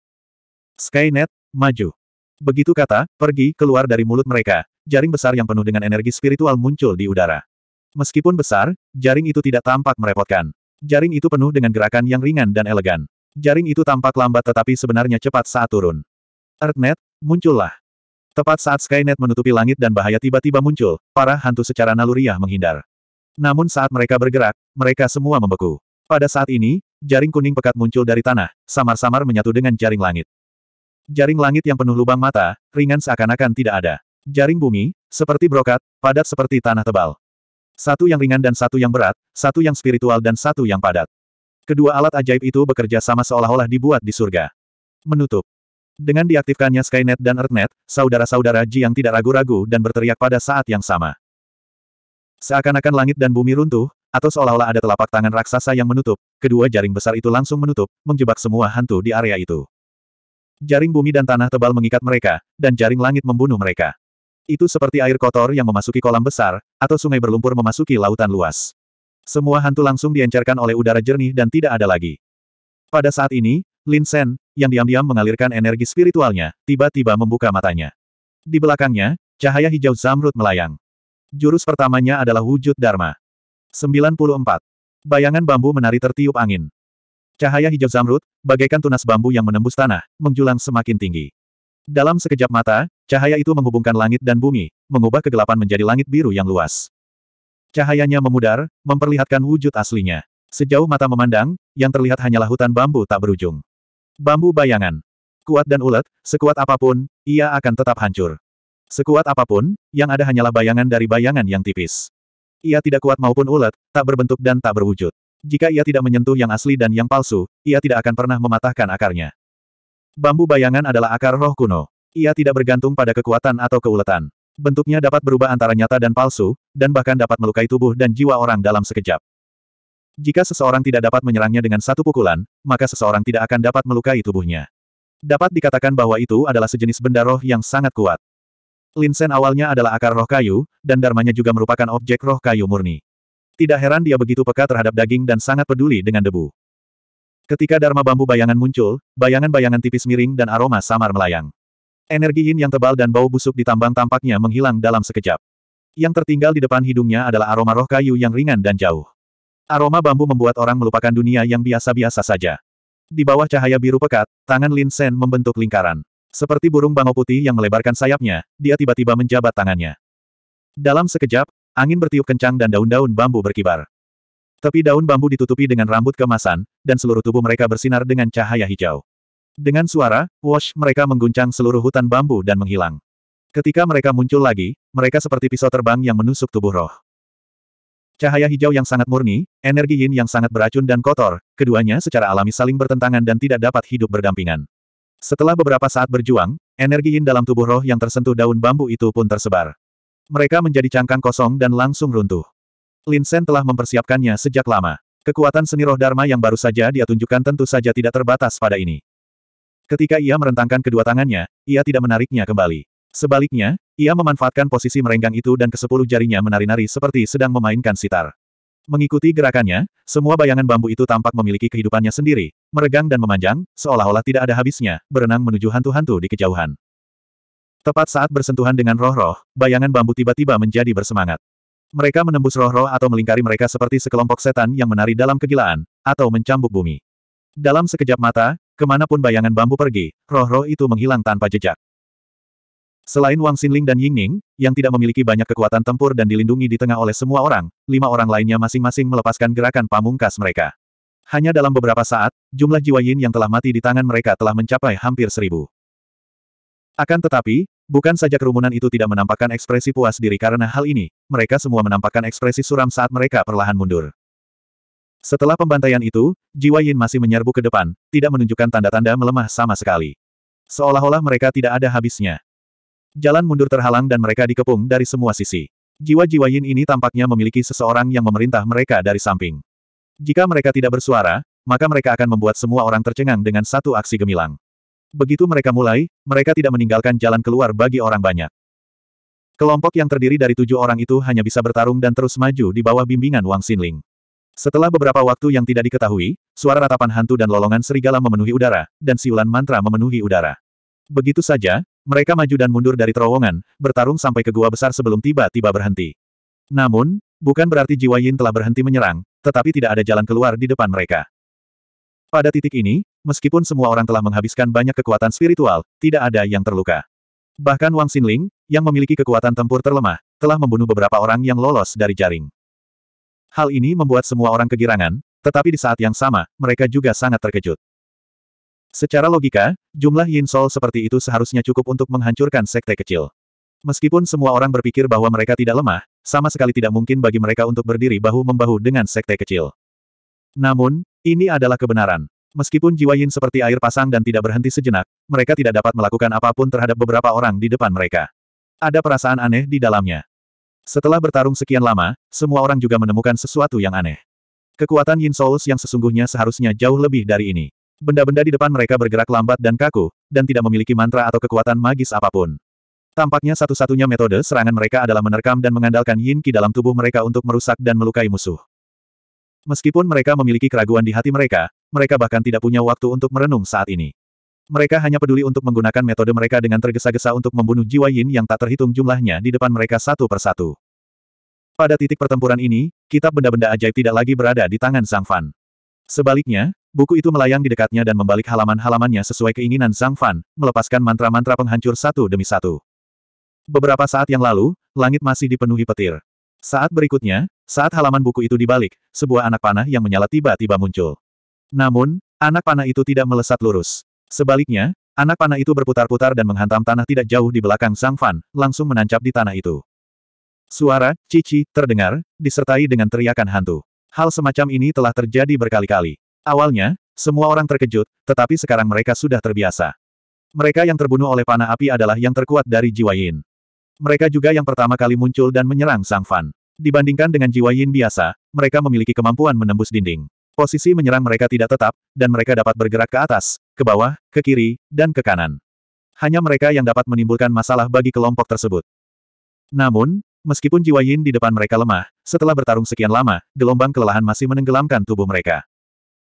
Skynet, maju. Begitu kata, pergi, keluar dari mulut mereka, jaring besar yang penuh dengan energi spiritual muncul di udara. Meskipun besar, jaring itu tidak tampak merepotkan. Jaring itu penuh dengan gerakan yang ringan dan elegan. Jaring itu tampak lambat tetapi sebenarnya cepat saat turun. Earthnet, muncullah. Tepat saat Skynet menutupi langit dan bahaya tiba-tiba muncul, para hantu secara naluriah menghindar. Namun saat mereka bergerak, mereka semua membeku. Pada saat ini, jaring kuning pekat muncul dari tanah, samar-samar menyatu dengan jaring langit. Jaring langit yang penuh lubang mata, ringan seakan-akan tidak ada. Jaring bumi, seperti brokat, padat seperti tanah tebal. Satu yang ringan dan satu yang berat, satu yang spiritual dan satu yang padat. Kedua alat ajaib itu bekerja sama seolah-olah dibuat di surga. Menutup. Dengan diaktifkannya Skynet dan Earthnet, saudara-saudara Ji yang tidak ragu-ragu dan berteriak pada saat yang sama. Seakan-akan langit dan bumi runtuh, atau seolah-olah ada telapak tangan raksasa yang menutup, kedua jaring besar itu langsung menutup, menjebak semua hantu di area itu. Jaring bumi dan tanah tebal mengikat mereka, dan jaring langit membunuh mereka. Itu seperti air kotor yang memasuki kolam besar, atau sungai berlumpur memasuki lautan luas. Semua hantu langsung diencerkan oleh udara jernih dan tidak ada lagi. Pada saat ini, Lin Sen, yang diam-diam mengalirkan energi spiritualnya, tiba-tiba membuka matanya. Di belakangnya, cahaya hijau zamrud melayang. Jurus pertamanya adalah wujud Dharma. 94. Bayangan bambu menari tertiup angin. Cahaya hijau zamrud, bagaikan tunas bambu yang menembus tanah, menjulang semakin tinggi. Dalam sekejap mata, cahaya itu menghubungkan langit dan bumi, mengubah kegelapan menjadi langit biru yang luas. Cahayanya memudar, memperlihatkan wujud aslinya. Sejauh mata memandang, yang terlihat hanyalah hutan bambu tak berujung. Bambu bayangan. Kuat dan ulet, sekuat apapun, ia akan tetap hancur. Sekuat apapun, yang ada hanyalah bayangan dari bayangan yang tipis. Ia tidak kuat maupun ulet, tak berbentuk dan tak berwujud. Jika ia tidak menyentuh yang asli dan yang palsu, ia tidak akan pernah mematahkan akarnya. Bambu bayangan adalah akar roh kuno. Ia tidak bergantung pada kekuatan atau keuletan. Bentuknya dapat berubah antara nyata dan palsu, dan bahkan dapat melukai tubuh dan jiwa orang dalam sekejap. Jika seseorang tidak dapat menyerangnya dengan satu pukulan, maka seseorang tidak akan dapat melukai tubuhnya. Dapat dikatakan bahwa itu adalah sejenis benda roh yang sangat kuat. Linsen awalnya adalah akar roh kayu, dan darmanya juga merupakan objek roh kayu murni. Tidak heran dia begitu peka terhadap daging dan sangat peduli dengan debu. Ketika Dharma bambu bayangan muncul, bayangan-bayangan tipis miring dan aroma samar melayang. Energi yin yang tebal dan bau busuk ditambang tampaknya menghilang dalam sekejap. Yang tertinggal di depan hidungnya adalah aroma roh kayu yang ringan dan jauh. Aroma bambu membuat orang melupakan dunia yang biasa-biasa saja. Di bawah cahaya biru pekat, tangan Lin Sen membentuk lingkaran. Seperti burung bangau putih yang melebarkan sayapnya, dia tiba-tiba menjabat tangannya. Dalam sekejap, angin bertiup kencang dan daun-daun bambu berkibar. Tepi daun bambu ditutupi dengan rambut kemasan, dan seluruh tubuh mereka bersinar dengan cahaya hijau. Dengan suara, wash, mereka mengguncang seluruh hutan bambu dan menghilang. Ketika mereka muncul lagi, mereka seperti pisau terbang yang menusuk tubuh roh. Cahaya hijau yang sangat murni, energi yin yang sangat beracun dan kotor, keduanya secara alami saling bertentangan dan tidak dapat hidup berdampingan. Setelah beberapa saat berjuang, energi yin dalam tubuh roh yang tersentuh daun bambu itu pun tersebar. Mereka menjadi cangkang kosong dan langsung runtuh. Lin Sen telah mempersiapkannya sejak lama. Kekuatan seni roh Dharma yang baru saja dia tunjukkan tentu saja tidak terbatas pada ini. Ketika ia merentangkan kedua tangannya, ia tidak menariknya kembali. Sebaliknya, ia memanfaatkan posisi merenggang itu dan kesepuluh jarinya menari-nari seperti sedang memainkan sitar. Mengikuti gerakannya, semua bayangan bambu itu tampak memiliki kehidupannya sendiri, meregang dan memanjang, seolah-olah tidak ada habisnya, berenang menuju hantu-hantu di kejauhan. Tepat saat bersentuhan dengan roh-roh, bayangan bambu tiba-tiba menjadi bersemangat. Mereka menembus roh-roh atau melingkari mereka seperti sekelompok setan yang menari dalam kegilaan, atau mencambuk bumi. Dalam sekejap mata, kemanapun bayangan bambu pergi, roh-roh itu menghilang tanpa jejak. Selain Wang Xinling dan Ying Ning, yang tidak memiliki banyak kekuatan tempur dan dilindungi di tengah oleh semua orang, lima orang lainnya masing-masing melepaskan gerakan pamungkas mereka. Hanya dalam beberapa saat, jumlah jiwa Yin yang telah mati di tangan mereka telah mencapai hampir seribu. Akan tetapi, bukan saja kerumunan itu tidak menampakkan ekspresi puas diri karena hal ini, mereka semua menampakkan ekspresi suram saat mereka perlahan mundur. Setelah pembantaian itu, jiwa Yin masih menyerbu ke depan, tidak menunjukkan tanda-tanda melemah sama sekali. Seolah-olah mereka tidak ada habisnya. Jalan mundur terhalang dan mereka dikepung dari semua sisi. Jiwa-jiwa Yin ini tampaknya memiliki seseorang yang memerintah mereka dari samping. Jika mereka tidak bersuara, maka mereka akan membuat semua orang tercengang dengan satu aksi gemilang. Begitu mereka mulai, mereka tidak meninggalkan jalan keluar bagi orang banyak. Kelompok yang terdiri dari tujuh orang itu hanya bisa bertarung dan terus maju di bawah bimbingan Wang Xinling. Setelah beberapa waktu yang tidak diketahui, suara ratapan hantu dan lolongan serigala memenuhi udara, dan siulan mantra memenuhi udara. Begitu saja, mereka maju dan mundur dari terowongan, bertarung sampai ke gua besar sebelum tiba-tiba berhenti. Namun, bukan berarti Jiwa Yin telah berhenti menyerang, tetapi tidak ada jalan keluar di depan mereka. Pada titik ini, meskipun semua orang telah menghabiskan banyak kekuatan spiritual, tidak ada yang terluka. Bahkan Wang Xinling, yang memiliki kekuatan tempur terlemah, telah membunuh beberapa orang yang lolos dari jaring. Hal ini membuat semua orang kegirangan, tetapi di saat yang sama, mereka juga sangat terkejut. Secara logika, jumlah Yin Sol seperti itu seharusnya cukup untuk menghancurkan sekte kecil. Meskipun semua orang berpikir bahwa mereka tidak lemah, sama sekali tidak mungkin bagi mereka untuk berdiri bahu-membahu dengan sekte kecil. Namun, ini adalah kebenaran. Meskipun jiwa Yin seperti air pasang dan tidak berhenti sejenak, mereka tidak dapat melakukan apapun terhadap beberapa orang di depan mereka. Ada perasaan aneh di dalamnya. Setelah bertarung sekian lama, semua orang juga menemukan sesuatu yang aneh. Kekuatan Yin Souls yang sesungguhnya seharusnya jauh lebih dari ini. Benda-benda di depan mereka bergerak lambat dan kaku, dan tidak memiliki mantra atau kekuatan magis apapun. Tampaknya satu-satunya metode serangan mereka adalah menerkam dan mengandalkan yin ki dalam tubuh mereka untuk merusak dan melukai musuh. Meskipun mereka memiliki keraguan di hati mereka, mereka bahkan tidak punya waktu untuk merenung saat ini. Mereka hanya peduli untuk menggunakan metode mereka dengan tergesa-gesa untuk membunuh jiwa yin yang tak terhitung jumlahnya di depan mereka satu persatu. Pada titik pertempuran ini, kitab benda-benda ajaib tidak lagi berada di tangan Sang Fan. Sebaliknya, Buku itu melayang di dekatnya dan membalik halaman-halamannya sesuai keinginan Zhang Fan, melepaskan mantra-mantra penghancur satu demi satu. Beberapa saat yang lalu, langit masih dipenuhi petir. Saat berikutnya, saat halaman buku itu dibalik, sebuah anak panah yang menyala tiba-tiba muncul. Namun, anak panah itu tidak melesat lurus. Sebaliknya, anak panah itu berputar-putar dan menghantam tanah tidak jauh di belakang Zhang Fan, langsung menancap di tanah itu. Suara, cici, terdengar, disertai dengan teriakan hantu. Hal semacam ini telah terjadi berkali-kali. Awalnya, semua orang terkejut, tetapi sekarang mereka sudah terbiasa. Mereka yang terbunuh oleh panah api adalah yang terkuat dari Jiwa Yin. Mereka juga yang pertama kali muncul dan menyerang Sang Fan. Dibandingkan dengan Jiwa Yin biasa, mereka memiliki kemampuan menembus dinding. Posisi menyerang mereka tidak tetap, dan mereka dapat bergerak ke atas, ke bawah, ke kiri, dan ke kanan. Hanya mereka yang dapat menimbulkan masalah bagi kelompok tersebut. Namun, meskipun Jiwa Yin di depan mereka lemah, setelah bertarung sekian lama, gelombang kelelahan masih menenggelamkan tubuh mereka.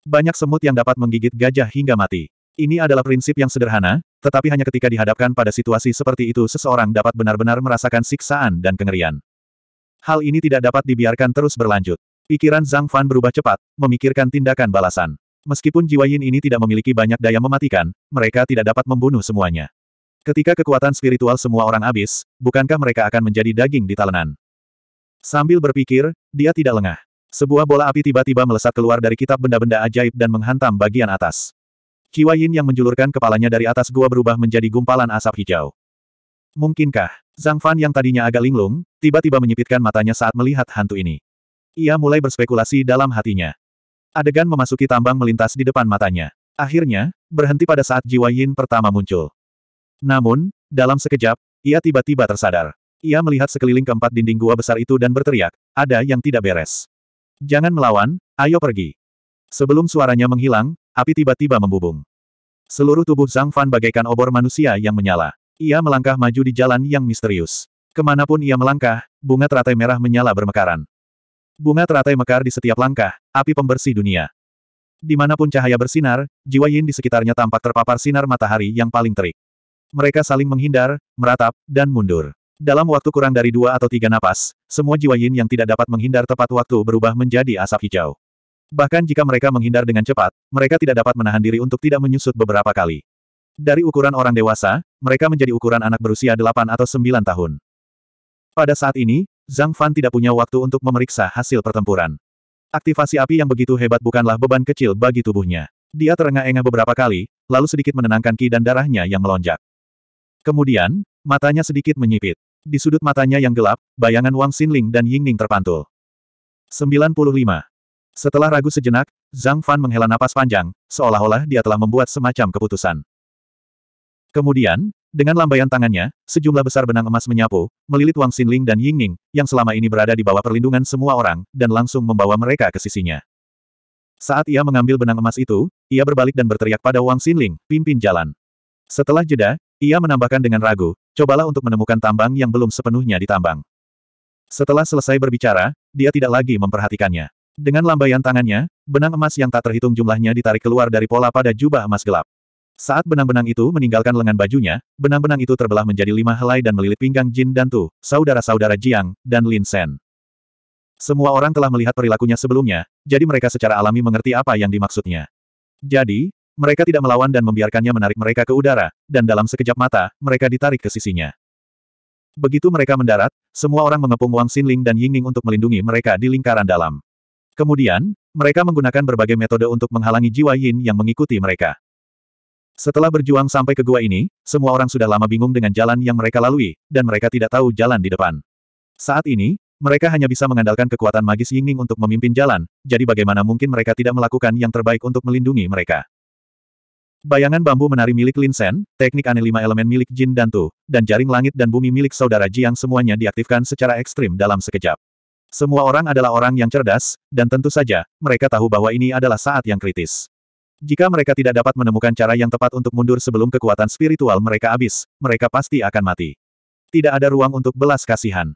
Banyak semut yang dapat menggigit gajah hingga mati. Ini adalah prinsip yang sederhana, tetapi hanya ketika dihadapkan pada situasi seperti itu seseorang dapat benar-benar merasakan siksaan dan kengerian. Hal ini tidak dapat dibiarkan terus berlanjut. Pikiran Zhang Fan berubah cepat, memikirkan tindakan balasan. Meskipun jiwa Yin ini tidak memiliki banyak daya mematikan, mereka tidak dapat membunuh semuanya. Ketika kekuatan spiritual semua orang habis, bukankah mereka akan menjadi daging di talenan? Sambil berpikir, dia tidak lengah. Sebuah bola api tiba-tiba melesat keluar dari kitab benda-benda ajaib dan menghantam bagian atas. Kiwa Yin yang menjulurkan kepalanya dari atas gua berubah menjadi gumpalan asap hijau. Mungkinkah, Zhang Fan yang tadinya agak linglung, tiba-tiba menyipitkan matanya saat melihat hantu ini. Ia mulai berspekulasi dalam hatinya. Adegan memasuki tambang melintas di depan matanya. Akhirnya, berhenti pada saat Jiwa Yin pertama muncul. Namun, dalam sekejap, ia tiba-tiba tersadar. Ia melihat sekeliling keempat dinding gua besar itu dan berteriak, ada yang tidak beres. Jangan melawan, ayo pergi. Sebelum suaranya menghilang, api tiba-tiba membubung. Seluruh tubuh Zhang Fan bagaikan obor manusia yang menyala. Ia melangkah maju di jalan yang misterius. Kemanapun ia melangkah, bunga teratai merah menyala bermekaran. Bunga teratai mekar di setiap langkah, api pembersih dunia. Dimanapun cahaya bersinar, jiwa Yin di sekitarnya tampak terpapar sinar matahari yang paling terik. Mereka saling menghindar, meratap, dan mundur. Dalam waktu kurang dari dua atau tiga napas, semua jiwa yin yang tidak dapat menghindar tepat waktu berubah menjadi asap hijau. Bahkan jika mereka menghindar dengan cepat, mereka tidak dapat menahan diri untuk tidak menyusut beberapa kali. Dari ukuran orang dewasa, mereka menjadi ukuran anak berusia delapan atau sembilan tahun. Pada saat ini, Zhang Fan tidak punya waktu untuk memeriksa hasil pertempuran. Aktivasi api yang begitu hebat bukanlah beban kecil bagi tubuhnya. Dia terengah-engah beberapa kali, lalu sedikit menenangkan ki dan darahnya yang melonjak. Kemudian, Matanya sedikit menyipit. Di sudut matanya yang gelap, bayangan Wang Xinling dan Yingning terpantul. 95. Setelah ragu sejenak, Zhang Fan menghela napas panjang, seolah-olah dia telah membuat semacam keputusan. Kemudian, dengan lambaian tangannya, sejumlah besar benang emas menyapu, melilit Wang Xinling dan Yingning, yang selama ini berada di bawah perlindungan semua orang, dan langsung membawa mereka ke sisinya. Saat ia mengambil benang emas itu, ia berbalik dan berteriak pada Wang Xinling, pimpin jalan. Setelah jeda, ia menambahkan dengan ragu, cobalah untuk menemukan tambang yang belum sepenuhnya ditambang. Setelah selesai berbicara, dia tidak lagi memperhatikannya. Dengan lambaian tangannya, benang emas yang tak terhitung jumlahnya ditarik keluar dari pola pada jubah emas gelap. Saat benang-benang itu meninggalkan lengan bajunya, benang-benang itu terbelah menjadi lima helai dan melilit pinggang Jin dan Tu, saudara-saudara Jiang, dan Lin Sen. Semua orang telah melihat perilakunya sebelumnya, jadi mereka secara alami mengerti apa yang dimaksudnya. Jadi, mereka tidak melawan dan membiarkannya menarik mereka ke udara, dan dalam sekejap mata, mereka ditarik ke sisinya. Begitu mereka mendarat, semua orang mengepung Wang Xinling dan Yingning untuk melindungi mereka di lingkaran dalam. Kemudian, mereka menggunakan berbagai metode untuk menghalangi jiwa Yin yang mengikuti mereka. Setelah berjuang sampai ke gua ini, semua orang sudah lama bingung dengan jalan yang mereka lalui, dan mereka tidak tahu jalan di depan. Saat ini, mereka hanya bisa mengandalkan kekuatan magis Yingning untuk memimpin jalan, jadi bagaimana mungkin mereka tidak melakukan yang terbaik untuk melindungi mereka. Bayangan bambu menari milik Lin Sen, teknik aneh lima elemen milik Jin dan Tu, dan jaring langit dan bumi milik saudara Jiang semuanya diaktifkan secara ekstrim dalam sekejap. Semua orang adalah orang yang cerdas, dan tentu saja, mereka tahu bahwa ini adalah saat yang kritis. Jika mereka tidak dapat menemukan cara yang tepat untuk mundur sebelum kekuatan spiritual mereka habis, mereka pasti akan mati. Tidak ada ruang untuk belas kasihan.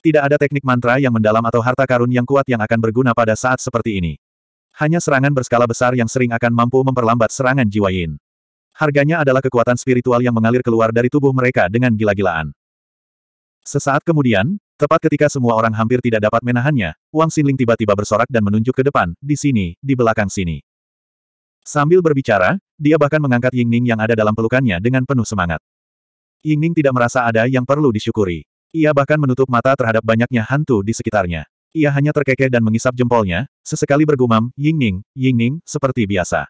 Tidak ada teknik mantra yang mendalam atau harta karun yang kuat yang akan berguna pada saat seperti ini. Hanya serangan berskala besar yang sering akan mampu memperlambat serangan jiwa Yin. Harganya adalah kekuatan spiritual yang mengalir keluar dari tubuh mereka dengan gila-gilaan. Sesaat kemudian, tepat ketika semua orang hampir tidak dapat menahannya, Wang Xinling tiba-tiba bersorak dan menunjuk ke depan, di sini, di belakang sini. Sambil berbicara, dia bahkan mengangkat Yingning yang ada dalam pelukannya dengan penuh semangat. Yingning tidak merasa ada yang perlu disyukuri. Ia bahkan menutup mata terhadap banyaknya hantu di sekitarnya. Ia hanya terkekeh dan mengisap jempolnya, sesekali bergumam, Ying Ning, Ying Ning, seperti biasa.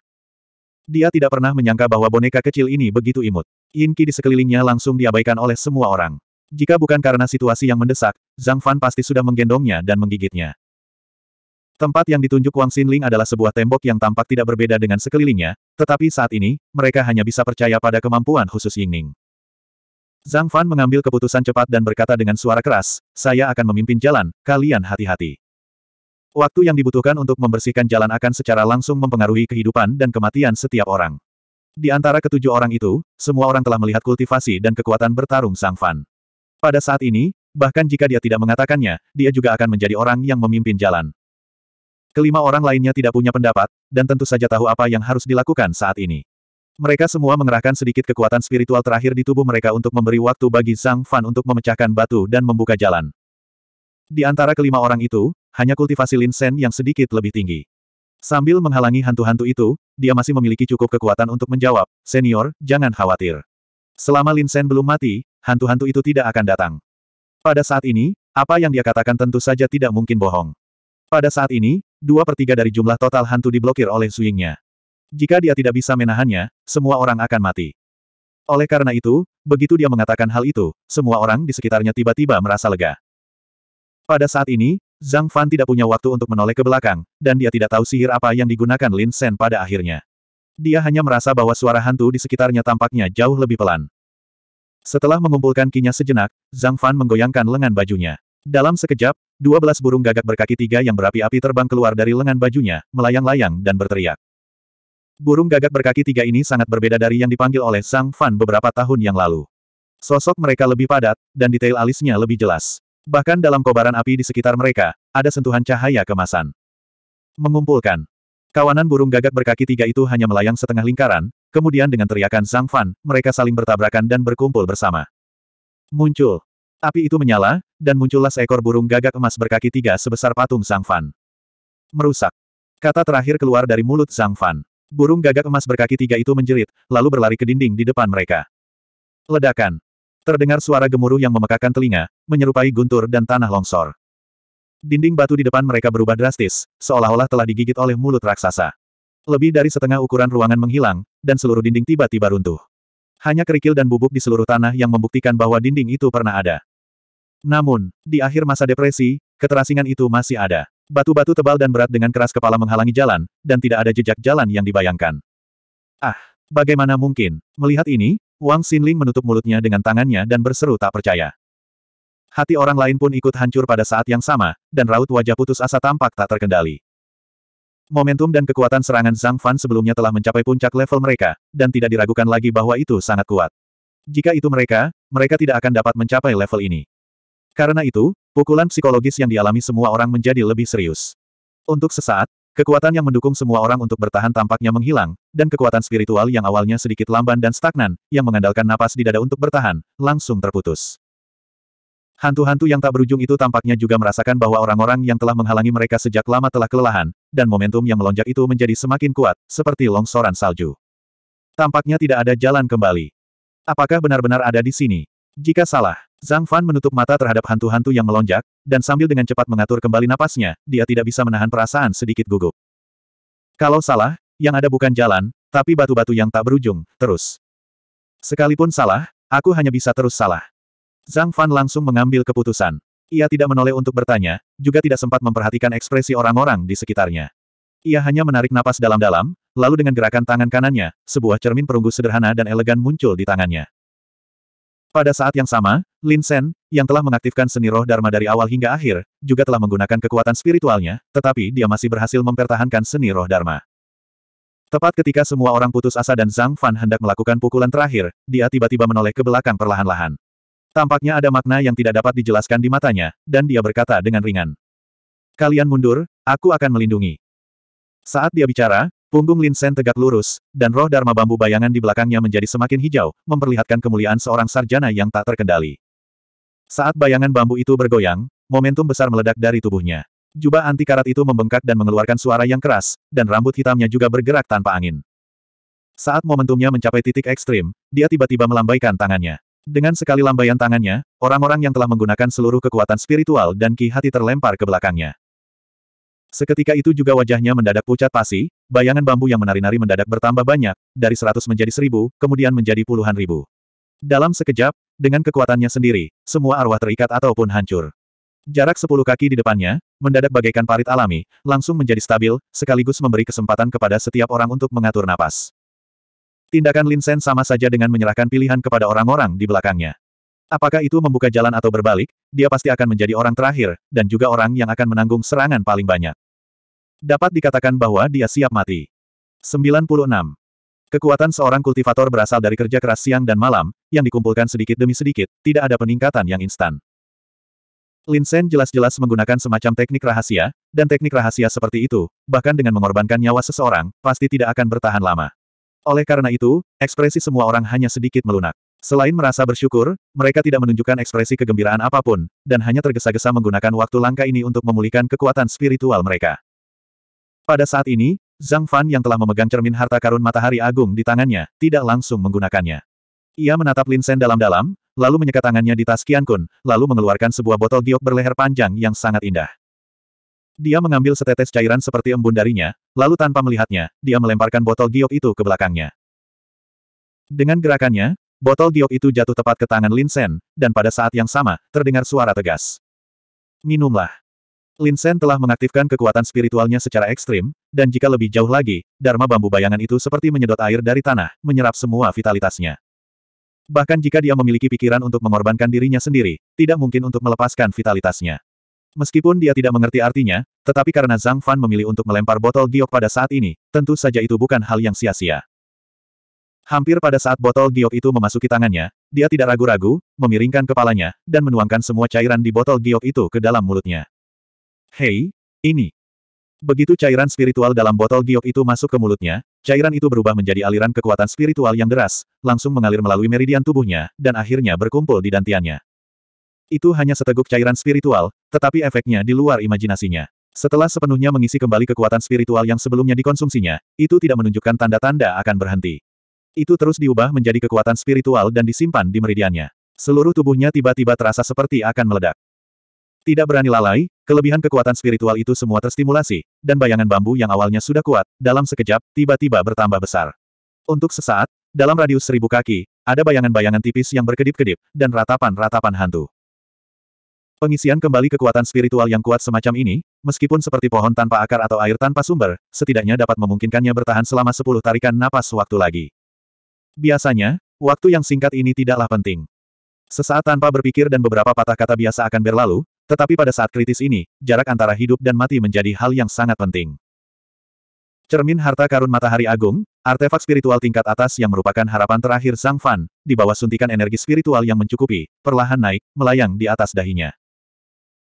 Dia tidak pernah menyangka bahwa boneka kecil ini begitu imut. Yin Qi di sekelilingnya langsung diabaikan oleh semua orang. Jika bukan karena situasi yang mendesak, Zhang Fan pasti sudah menggendongnya dan menggigitnya. Tempat yang ditunjuk Wang Xinling adalah sebuah tembok yang tampak tidak berbeda dengan sekelilingnya, tetapi saat ini, mereka hanya bisa percaya pada kemampuan khusus Ying Ning. Zhang Fan mengambil keputusan cepat dan berkata dengan suara keras, saya akan memimpin jalan, kalian hati-hati. Waktu yang dibutuhkan untuk membersihkan jalan akan secara langsung mempengaruhi kehidupan dan kematian setiap orang. Di antara ketujuh orang itu, semua orang telah melihat kultivasi dan kekuatan bertarung Zhang Fan. Pada saat ini, bahkan jika dia tidak mengatakannya, dia juga akan menjadi orang yang memimpin jalan. Kelima orang lainnya tidak punya pendapat, dan tentu saja tahu apa yang harus dilakukan saat ini. Mereka semua mengerahkan sedikit kekuatan spiritual terakhir di tubuh mereka untuk memberi waktu bagi Zhang Fan untuk memecahkan batu dan membuka jalan. Di antara kelima orang itu, hanya kultivasi Linsen yang sedikit lebih tinggi. Sambil menghalangi hantu-hantu itu, dia masih memiliki cukup kekuatan untuk menjawab, Senior, jangan khawatir. Selama Linsen belum mati, hantu-hantu itu tidak akan datang. Pada saat ini, apa yang dia katakan tentu saja tidak mungkin bohong. Pada saat ini, dua per dari jumlah total hantu diblokir oleh Zuingnya. Jika dia tidak bisa menahannya, semua orang akan mati. Oleh karena itu, begitu dia mengatakan hal itu, semua orang di sekitarnya tiba-tiba merasa lega. Pada saat ini, Zhang Fan tidak punya waktu untuk menoleh ke belakang, dan dia tidak tahu sihir apa yang digunakan Lin Sen pada akhirnya. Dia hanya merasa bahwa suara hantu di sekitarnya tampaknya jauh lebih pelan. Setelah mengumpulkan kinya sejenak, Zhang Fan menggoyangkan lengan bajunya. Dalam sekejap, dua belas burung gagak berkaki tiga yang berapi-api terbang keluar dari lengan bajunya, melayang-layang dan berteriak. Burung gagak berkaki tiga ini sangat berbeda dari yang dipanggil oleh Sang Fan beberapa tahun yang lalu. Sosok mereka lebih padat, dan detail alisnya lebih jelas. Bahkan dalam kobaran api di sekitar mereka, ada sentuhan cahaya kemasan. Mengumpulkan. Kawanan burung gagak berkaki tiga itu hanya melayang setengah lingkaran, kemudian dengan teriakan Sang Fan, mereka saling bertabrakan dan berkumpul bersama. Muncul. Api itu menyala, dan muncullah seekor burung gagak emas berkaki tiga sebesar patung Sang Fan. Merusak. Kata terakhir keluar dari mulut Sang Fan. Burung gagak emas berkaki tiga itu menjerit, lalu berlari ke dinding di depan mereka. Ledakan. Terdengar suara gemuruh yang memekakan telinga, menyerupai guntur dan tanah longsor. Dinding batu di depan mereka berubah drastis, seolah-olah telah digigit oleh mulut raksasa. Lebih dari setengah ukuran ruangan menghilang, dan seluruh dinding tiba-tiba runtuh. Hanya kerikil dan bubuk di seluruh tanah yang membuktikan bahwa dinding itu pernah ada. Namun, di akhir masa depresi, keterasingan itu masih ada. Batu-batu tebal dan berat dengan keras kepala menghalangi jalan, dan tidak ada jejak jalan yang dibayangkan. Ah, bagaimana mungkin? Melihat ini, Wang Xinling menutup mulutnya dengan tangannya dan berseru tak percaya. Hati orang lain pun ikut hancur pada saat yang sama, dan raut wajah putus asa tampak tak terkendali. Momentum dan kekuatan serangan Zhang Fan sebelumnya telah mencapai puncak level mereka, dan tidak diragukan lagi bahwa itu sangat kuat. Jika itu mereka, mereka tidak akan dapat mencapai level ini. Karena itu, pukulan psikologis yang dialami semua orang menjadi lebih serius. Untuk sesaat, kekuatan yang mendukung semua orang untuk bertahan tampaknya menghilang, dan kekuatan spiritual yang awalnya sedikit lamban dan stagnan, yang mengandalkan napas di dada untuk bertahan, langsung terputus. Hantu-hantu yang tak berujung itu tampaknya juga merasakan bahwa orang-orang yang telah menghalangi mereka sejak lama telah kelelahan, dan momentum yang melonjak itu menjadi semakin kuat, seperti longsoran salju. Tampaknya tidak ada jalan kembali. Apakah benar-benar ada di sini? Jika salah, Zhang Fan menutup mata terhadap hantu-hantu yang melonjak, dan sambil dengan cepat mengatur kembali napasnya, dia tidak bisa menahan perasaan sedikit gugup. Kalau salah, yang ada bukan jalan, tapi batu-batu yang tak berujung, terus. Sekalipun salah, aku hanya bisa terus salah. Zhang Fan langsung mengambil keputusan. Ia tidak menoleh untuk bertanya, juga tidak sempat memperhatikan ekspresi orang-orang di sekitarnya. Ia hanya menarik napas dalam-dalam, lalu dengan gerakan tangan kanannya, sebuah cermin perunggu sederhana dan elegan muncul di tangannya. Pada saat yang sama, Lin Sen, yang telah mengaktifkan seni roh Dharma dari awal hingga akhir, juga telah menggunakan kekuatan spiritualnya, tetapi dia masih berhasil mempertahankan seni roh Dharma. Tepat ketika semua orang putus asa dan Zhang Fan hendak melakukan pukulan terakhir, dia tiba-tiba menoleh ke belakang perlahan-lahan. Tampaknya ada makna yang tidak dapat dijelaskan di matanya, dan dia berkata dengan ringan. Kalian mundur, aku akan melindungi. Saat dia bicara, Punggung Linsen tegak lurus, dan roh Dharma bambu bayangan di belakangnya menjadi semakin hijau, memperlihatkan kemuliaan seorang sarjana yang tak terkendali. Saat bayangan bambu itu bergoyang, momentum besar meledak dari tubuhnya. Jubah anti karat itu membengkak dan mengeluarkan suara yang keras, dan rambut hitamnya juga bergerak tanpa angin. Saat momentumnya mencapai titik ekstrim, dia tiba-tiba melambaikan tangannya. Dengan sekali lambaian tangannya, orang-orang yang telah menggunakan seluruh kekuatan spiritual dan ki hati terlempar ke belakangnya. Seketika itu juga wajahnya mendadak pucat pasi, bayangan bambu yang menari-nari mendadak bertambah banyak, dari seratus menjadi seribu, kemudian menjadi puluhan ribu. Dalam sekejap, dengan kekuatannya sendiri, semua arwah terikat ataupun hancur. Jarak sepuluh kaki di depannya, mendadak bagaikan parit alami, langsung menjadi stabil, sekaligus memberi kesempatan kepada setiap orang untuk mengatur napas. Tindakan Linsen sama saja dengan menyerahkan pilihan kepada orang-orang di belakangnya. Apakah itu membuka jalan atau berbalik, dia pasti akan menjadi orang terakhir, dan juga orang yang akan menanggung serangan paling banyak. Dapat dikatakan bahwa dia siap mati. 96. Kekuatan seorang kultivator berasal dari kerja keras siang dan malam, yang dikumpulkan sedikit demi sedikit, tidak ada peningkatan yang instan. Lin Sen jelas-jelas menggunakan semacam teknik rahasia, dan teknik rahasia seperti itu, bahkan dengan mengorbankan nyawa seseorang, pasti tidak akan bertahan lama. Oleh karena itu, ekspresi semua orang hanya sedikit melunak. Selain merasa bersyukur, mereka tidak menunjukkan ekspresi kegembiraan apapun, dan hanya tergesa-gesa menggunakan waktu langka ini untuk memulihkan kekuatan spiritual mereka. Pada saat ini, Zhang Fan yang telah memegang cermin harta karun matahari agung di tangannya, tidak langsung menggunakannya. Ia menatap Lin Linsen dalam-dalam, lalu menyeka tangannya di tas Qian Kun, lalu mengeluarkan sebuah botol giok berleher panjang yang sangat indah. Dia mengambil setetes cairan seperti embun darinya, lalu tanpa melihatnya, dia melemparkan botol giok itu ke belakangnya. Dengan gerakannya, botol giok itu jatuh tepat ke tangan Lin Linsen, dan pada saat yang sama, terdengar suara tegas. Minumlah. Linsen telah mengaktifkan kekuatan spiritualnya secara ekstrim, dan jika lebih jauh lagi, Dharma bambu bayangan itu seperti menyedot air dari tanah, menyerap semua vitalitasnya. Bahkan jika dia memiliki pikiran untuk mengorbankan dirinya sendiri, tidak mungkin untuk melepaskan vitalitasnya. Meskipun dia tidak mengerti artinya, tetapi karena Zhang Fan memilih untuk melempar botol giok pada saat ini, tentu saja itu bukan hal yang sia-sia. Hampir pada saat botol giok itu memasuki tangannya, dia tidak ragu-ragu, memiringkan kepalanya, dan menuangkan semua cairan di botol giok itu ke dalam mulutnya. Hei, ini. Begitu cairan spiritual dalam botol giok itu masuk ke mulutnya, cairan itu berubah menjadi aliran kekuatan spiritual yang deras, langsung mengalir melalui meridian tubuhnya, dan akhirnya berkumpul di dantiannya. Itu hanya seteguk cairan spiritual, tetapi efeknya di luar imajinasinya. Setelah sepenuhnya mengisi kembali kekuatan spiritual yang sebelumnya dikonsumsinya, itu tidak menunjukkan tanda-tanda akan berhenti. Itu terus diubah menjadi kekuatan spiritual dan disimpan di meridiannya. Seluruh tubuhnya tiba-tiba terasa seperti akan meledak. Tidak berani lalai, kelebihan kekuatan spiritual itu semua terstimulasi, dan bayangan bambu yang awalnya sudah kuat, dalam sekejap, tiba-tiba bertambah besar. Untuk sesaat, dalam radius seribu kaki, ada bayangan-bayangan tipis yang berkedip-kedip, dan ratapan-ratapan hantu. Pengisian kembali kekuatan spiritual yang kuat semacam ini, meskipun seperti pohon tanpa akar atau air tanpa sumber, setidaknya dapat memungkinkannya bertahan selama sepuluh tarikan napas waktu lagi. Biasanya, waktu yang singkat ini tidaklah penting. Sesaat tanpa berpikir dan beberapa patah kata biasa akan berlalu, tetapi pada saat kritis ini, jarak antara hidup dan mati menjadi hal yang sangat penting. Cermin harta karun matahari agung, artefak spiritual tingkat atas yang merupakan harapan terakhir sang Fan, di bawah suntikan energi spiritual yang mencukupi, perlahan naik, melayang di atas dahinya.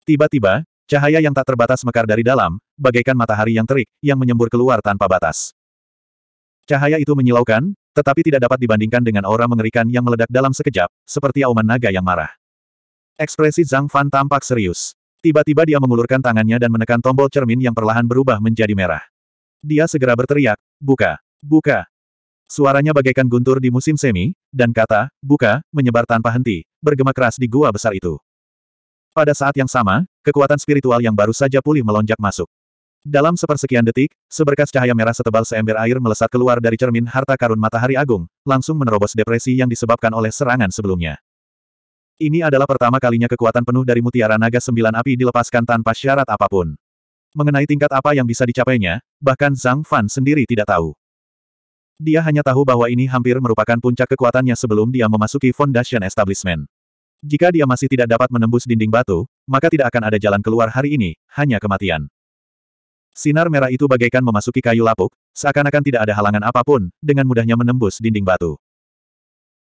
Tiba-tiba, cahaya yang tak terbatas mekar dari dalam, bagaikan matahari yang terik, yang menyembur keluar tanpa batas. Cahaya itu menyilaukan, tetapi tidak dapat dibandingkan dengan aura mengerikan yang meledak dalam sekejap, seperti auman naga yang marah. Ekspresi Zhang Fan tampak serius. Tiba-tiba dia mengulurkan tangannya dan menekan tombol cermin yang perlahan berubah menjadi merah. Dia segera berteriak, buka, buka. Suaranya bagaikan guntur di musim semi, dan kata, buka, menyebar tanpa henti, bergema keras di gua besar itu. Pada saat yang sama, kekuatan spiritual yang baru saja pulih melonjak masuk. Dalam sepersekian detik, seberkas cahaya merah setebal seember air melesat keluar dari cermin harta karun matahari agung, langsung menerobos depresi yang disebabkan oleh serangan sebelumnya. Ini adalah pertama kalinya kekuatan penuh dari mutiara naga sembilan api dilepaskan tanpa syarat apapun. Mengenai tingkat apa yang bisa dicapainya, bahkan Zhang Fan sendiri tidak tahu. Dia hanya tahu bahwa ini hampir merupakan puncak kekuatannya sebelum dia memasuki Foundation Establishment. Jika dia masih tidak dapat menembus dinding batu, maka tidak akan ada jalan keluar hari ini, hanya kematian. Sinar merah itu bagaikan memasuki kayu lapuk, seakan-akan tidak ada halangan apapun, dengan mudahnya menembus dinding batu.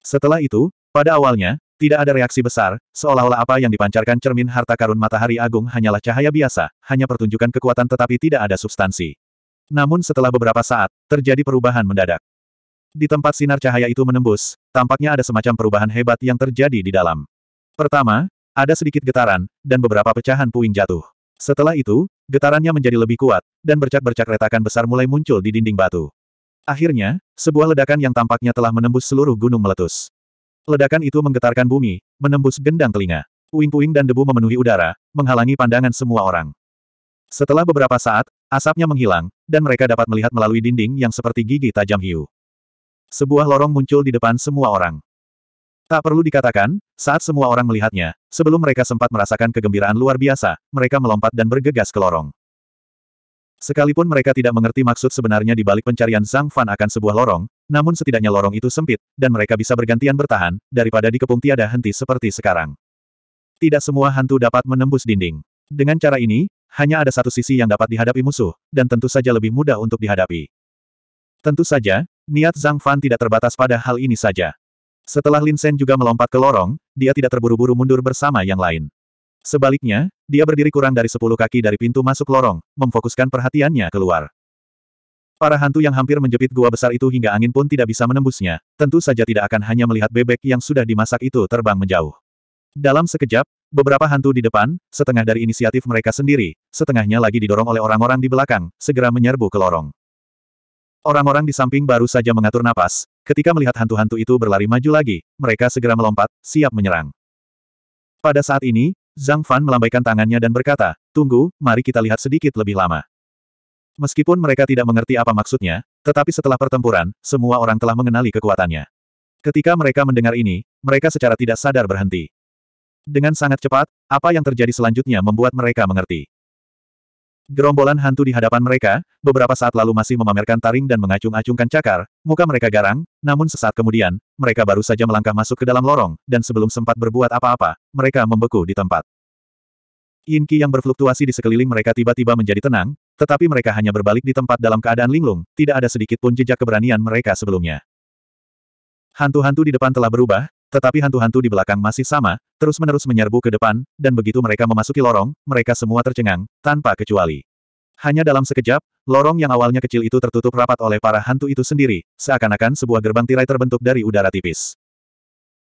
Setelah itu, pada awalnya, tidak ada reaksi besar, seolah-olah apa yang dipancarkan cermin harta karun matahari agung hanyalah cahaya biasa, hanya pertunjukan kekuatan tetapi tidak ada substansi. Namun setelah beberapa saat, terjadi perubahan mendadak. Di tempat sinar cahaya itu menembus, tampaknya ada semacam perubahan hebat yang terjadi di dalam. Pertama, ada sedikit getaran, dan beberapa pecahan puing jatuh. Setelah itu, getarannya menjadi lebih kuat, dan bercak-bercak retakan besar mulai muncul di dinding batu. Akhirnya, sebuah ledakan yang tampaknya telah menembus seluruh gunung meletus. Ledakan itu menggetarkan bumi, menembus gendang telinga. Puing-puing dan debu memenuhi udara, menghalangi pandangan semua orang. Setelah beberapa saat, asapnya menghilang, dan mereka dapat melihat melalui dinding yang seperti gigi tajam hiu. Sebuah lorong muncul di depan semua orang. Tak perlu dikatakan, saat semua orang melihatnya, sebelum mereka sempat merasakan kegembiraan luar biasa, mereka melompat dan bergegas ke lorong. Sekalipun mereka tidak mengerti maksud sebenarnya di balik pencarian Zhang Fan akan sebuah lorong, namun setidaknya lorong itu sempit, dan mereka bisa bergantian bertahan, daripada dikepung tiada henti seperti sekarang. Tidak semua hantu dapat menembus dinding. Dengan cara ini, hanya ada satu sisi yang dapat dihadapi musuh, dan tentu saja lebih mudah untuk dihadapi. Tentu saja, niat Zhang Fan tidak terbatas pada hal ini saja. Setelah Lin Sen juga melompat ke lorong, dia tidak terburu-buru mundur bersama yang lain. Sebaliknya, dia berdiri kurang dari sepuluh kaki dari pintu masuk lorong, memfokuskan perhatiannya keluar. Para hantu yang hampir menjepit gua besar itu hingga angin pun tidak bisa menembusnya, tentu saja tidak akan hanya melihat bebek yang sudah dimasak itu terbang menjauh. Dalam sekejap, beberapa hantu di depan, setengah dari inisiatif mereka sendiri, setengahnya lagi didorong oleh orang-orang di belakang, segera menyerbu ke lorong. Orang-orang di samping baru saja mengatur napas, ketika melihat hantu-hantu itu berlari maju lagi, mereka segera melompat, siap menyerang. Pada saat ini, Zhang Fan melambaikan tangannya dan berkata, Tunggu, mari kita lihat sedikit lebih lama. Meskipun mereka tidak mengerti apa maksudnya, tetapi setelah pertempuran, semua orang telah mengenali kekuatannya. Ketika mereka mendengar ini, mereka secara tidak sadar berhenti. Dengan sangat cepat, apa yang terjadi selanjutnya membuat mereka mengerti. Gerombolan hantu di hadapan mereka, beberapa saat lalu masih memamerkan taring dan mengacung-acungkan cakar, muka mereka garang, namun sesaat kemudian, mereka baru saja melangkah masuk ke dalam lorong, dan sebelum sempat berbuat apa-apa, mereka membeku di tempat. Inki yang berfluktuasi di sekeliling mereka tiba-tiba menjadi tenang, tetapi mereka hanya berbalik di tempat dalam keadaan linglung, tidak ada sedikit pun jejak keberanian mereka sebelumnya. Hantu-hantu di depan telah berubah, tetapi hantu-hantu di belakang masih sama, terus-menerus menyerbu ke depan, dan begitu mereka memasuki lorong, mereka semua tercengang, tanpa kecuali. Hanya dalam sekejap, lorong yang awalnya kecil itu tertutup rapat oleh para hantu itu sendiri, seakan-akan sebuah gerbang tirai terbentuk dari udara tipis.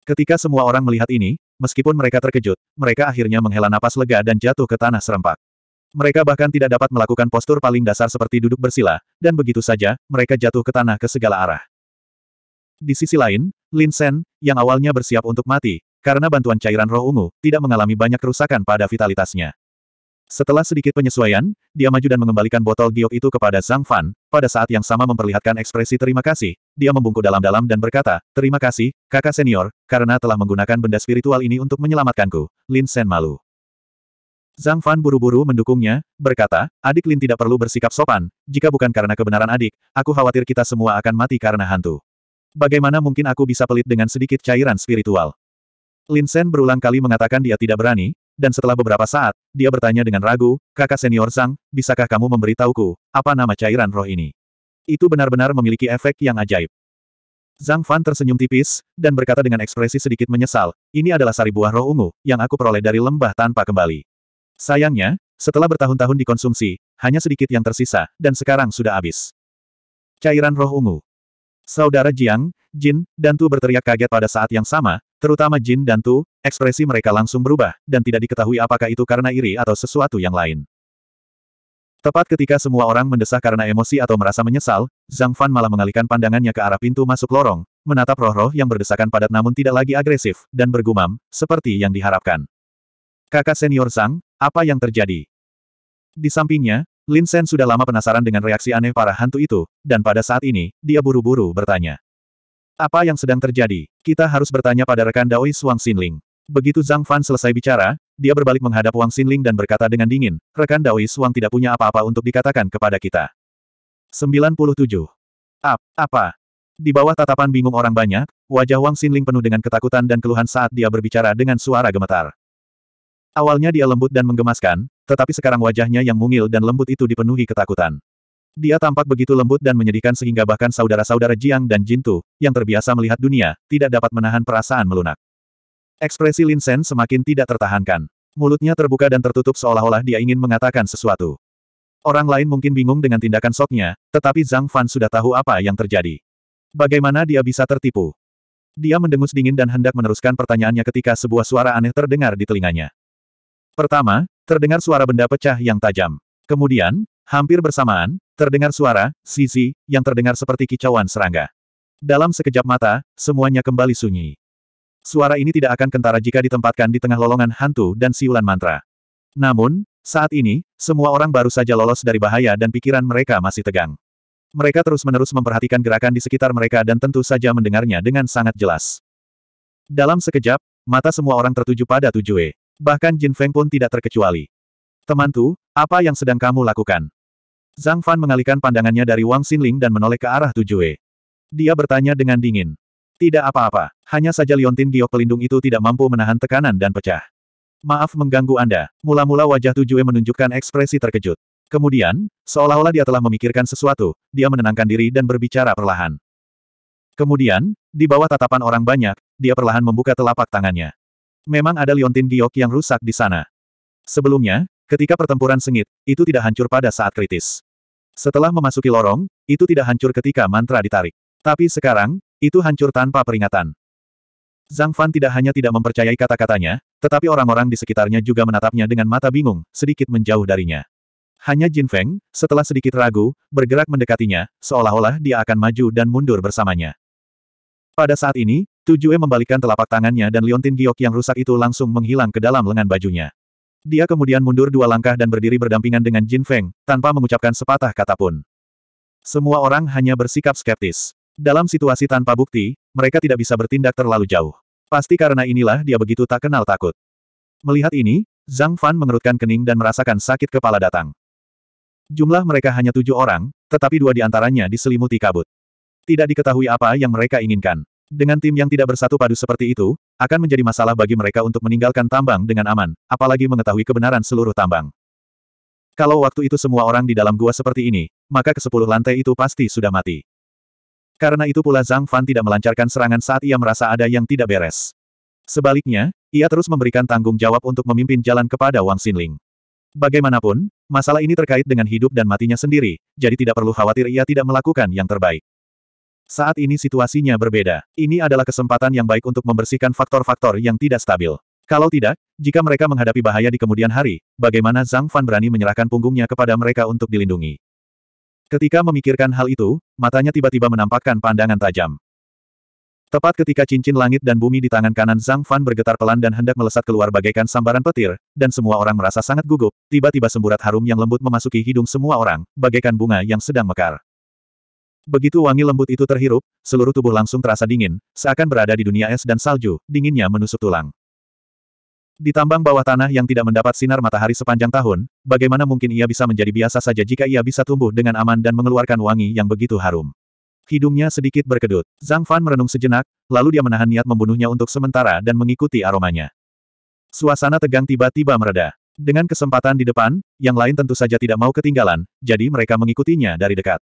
Ketika semua orang melihat ini, meskipun mereka terkejut, mereka akhirnya menghela napas lega dan jatuh ke tanah serempak. Mereka bahkan tidak dapat melakukan postur paling dasar seperti duduk bersila, dan begitu saja, mereka jatuh ke tanah ke segala arah. Di sisi lain, Lin Sen, yang awalnya bersiap untuk mati, karena bantuan cairan roh ungu, tidak mengalami banyak kerusakan pada vitalitasnya. Setelah sedikit penyesuaian, dia maju dan mengembalikan botol giok itu kepada Zhang Fan, pada saat yang sama memperlihatkan ekspresi terima kasih, dia membungkuk dalam-dalam dan berkata, Terima kasih, kakak senior, karena telah menggunakan benda spiritual ini untuk menyelamatkanku, Lin Sen malu. Zhang Fan buru-buru mendukungnya, berkata, adik Lin tidak perlu bersikap sopan, jika bukan karena kebenaran adik, aku khawatir kita semua akan mati karena hantu. Bagaimana mungkin aku bisa pelit dengan sedikit cairan spiritual? Lin Sen berulang kali mengatakan dia tidak berani, dan setelah beberapa saat, dia bertanya dengan ragu, kakak senior Zhang, bisakah kamu memberitahuku, apa nama cairan roh ini? Itu benar-benar memiliki efek yang ajaib. Zhang Fan tersenyum tipis, dan berkata dengan ekspresi sedikit menyesal, ini adalah sari buah roh ungu, yang aku peroleh dari lembah tanpa kembali. Sayangnya, setelah bertahun-tahun dikonsumsi, hanya sedikit yang tersisa, dan sekarang sudah habis. Cairan roh ungu. Saudara Jiang, Jin, dan Tu berteriak kaget pada saat yang sama, terutama Jin dan Tu, ekspresi mereka langsung berubah, dan tidak diketahui apakah itu karena iri atau sesuatu yang lain. Tepat ketika semua orang mendesah karena emosi atau merasa menyesal, Zhang Fan malah mengalihkan pandangannya ke arah pintu masuk lorong, menatap roh-roh yang berdesakan padat namun tidak lagi agresif, dan bergumam, seperti yang diharapkan. Kakak senior Zhang, apa yang terjadi? Di sampingnya, Lin Sen sudah lama penasaran dengan reaksi aneh para hantu itu, dan pada saat ini, dia buru-buru bertanya. Apa yang sedang terjadi? Kita harus bertanya pada rekan Daoi Wang Xinling. Begitu Zhang Fan selesai bicara, dia berbalik menghadap Wang Xinling dan berkata dengan dingin, rekan Daoi Wang tidak punya apa-apa untuk dikatakan kepada kita. 97. Ap, apa? Di bawah tatapan bingung orang banyak, wajah Wang Xinling penuh dengan ketakutan dan keluhan saat dia berbicara dengan suara gemetar. Awalnya dia lembut dan menggemaskan, tetapi sekarang wajahnya yang mungil dan lembut itu dipenuhi ketakutan. Dia tampak begitu lembut dan menyedihkan sehingga bahkan saudara-saudara Jiang dan Jintu, yang terbiasa melihat dunia, tidak dapat menahan perasaan melunak. Ekspresi Lin Sen semakin tidak tertahankan. Mulutnya terbuka dan tertutup seolah-olah dia ingin mengatakan sesuatu. Orang lain mungkin bingung dengan tindakan soknya, tetapi Zhang Fan sudah tahu apa yang terjadi. Bagaimana dia bisa tertipu? Dia mendengus dingin dan hendak meneruskan pertanyaannya ketika sebuah suara aneh terdengar di telinganya. Pertama, Terdengar suara benda pecah yang tajam. Kemudian, hampir bersamaan, terdengar suara, sisi, yang terdengar seperti kicauan serangga. Dalam sekejap mata, semuanya kembali sunyi. Suara ini tidak akan kentara jika ditempatkan di tengah lolongan hantu dan siulan mantra. Namun, saat ini, semua orang baru saja lolos dari bahaya dan pikiran mereka masih tegang. Mereka terus-menerus memperhatikan gerakan di sekitar mereka dan tentu saja mendengarnya dengan sangat jelas. Dalam sekejap, mata semua orang tertuju pada tujuh e. Bahkan Jin Feng pun tidak terkecuali. Temantu, apa yang sedang kamu lakukan? Zhang Fan mengalihkan pandangannya dari Wang Xinling dan menoleh ke arah Tujue. Dia bertanya dengan dingin. Tidak apa-apa, hanya saja liontin giok pelindung itu tidak mampu menahan tekanan dan pecah. Maaf mengganggu Anda. Mula-mula wajah Tujue menunjukkan ekspresi terkejut. Kemudian, seolah-olah dia telah memikirkan sesuatu, dia menenangkan diri dan berbicara perlahan. Kemudian, di bawah tatapan orang banyak, dia perlahan membuka telapak tangannya. Memang ada liontin giok yang rusak di sana. Sebelumnya, ketika pertempuran sengit, itu tidak hancur pada saat kritis. Setelah memasuki lorong, itu tidak hancur ketika mantra ditarik. Tapi sekarang, itu hancur tanpa peringatan. Zhang Fan tidak hanya tidak mempercayai kata-katanya, tetapi orang-orang di sekitarnya juga menatapnya dengan mata bingung, sedikit menjauh darinya. Hanya Jin Feng, setelah sedikit ragu, bergerak mendekatinya, seolah-olah dia akan maju dan mundur bersamanya. Pada saat ini, Tujue membalikkan telapak tangannya dan liontin giok yang rusak itu langsung menghilang ke dalam lengan bajunya. Dia kemudian mundur dua langkah dan berdiri berdampingan dengan Jin Feng, tanpa mengucapkan sepatah kata pun. Semua orang hanya bersikap skeptis. Dalam situasi tanpa bukti, mereka tidak bisa bertindak terlalu jauh. Pasti karena inilah dia begitu tak kenal takut. Melihat ini, Zhang Fan mengerutkan kening dan merasakan sakit kepala datang. Jumlah mereka hanya tujuh orang, tetapi dua di antaranya diselimuti kabut. Tidak diketahui apa yang mereka inginkan. Dengan tim yang tidak bersatu padu seperti itu, akan menjadi masalah bagi mereka untuk meninggalkan tambang dengan aman, apalagi mengetahui kebenaran seluruh tambang. Kalau waktu itu semua orang di dalam gua seperti ini, maka ke sepuluh lantai itu pasti sudah mati. Karena itu pula Zhang Fan tidak melancarkan serangan saat ia merasa ada yang tidak beres. Sebaliknya, ia terus memberikan tanggung jawab untuk memimpin jalan kepada Wang Xinling. Bagaimanapun, masalah ini terkait dengan hidup dan matinya sendiri, jadi tidak perlu khawatir ia tidak melakukan yang terbaik. Saat ini situasinya berbeda. Ini adalah kesempatan yang baik untuk membersihkan faktor-faktor yang tidak stabil. Kalau tidak, jika mereka menghadapi bahaya di kemudian hari, bagaimana Zhang Fan berani menyerahkan punggungnya kepada mereka untuk dilindungi? Ketika memikirkan hal itu, matanya tiba-tiba menampakkan pandangan tajam. Tepat ketika cincin langit dan bumi di tangan kanan Zhang Fan bergetar pelan dan hendak melesat keluar bagaikan sambaran petir, dan semua orang merasa sangat gugup, tiba-tiba semburat harum yang lembut memasuki hidung semua orang, bagaikan bunga yang sedang mekar. Begitu wangi lembut itu terhirup, seluruh tubuh langsung terasa dingin, seakan berada di dunia es dan salju, dinginnya menusuk tulang. Di tambang bawah tanah yang tidak mendapat sinar matahari sepanjang tahun, bagaimana mungkin ia bisa menjadi biasa saja jika ia bisa tumbuh dengan aman dan mengeluarkan wangi yang begitu harum. Hidungnya sedikit berkedut. Zhang Fan merenung sejenak, lalu dia menahan niat membunuhnya untuk sementara dan mengikuti aromanya. Suasana tegang tiba-tiba mereda. Dengan kesempatan di depan, yang lain tentu saja tidak mau ketinggalan, jadi mereka mengikutinya dari dekat.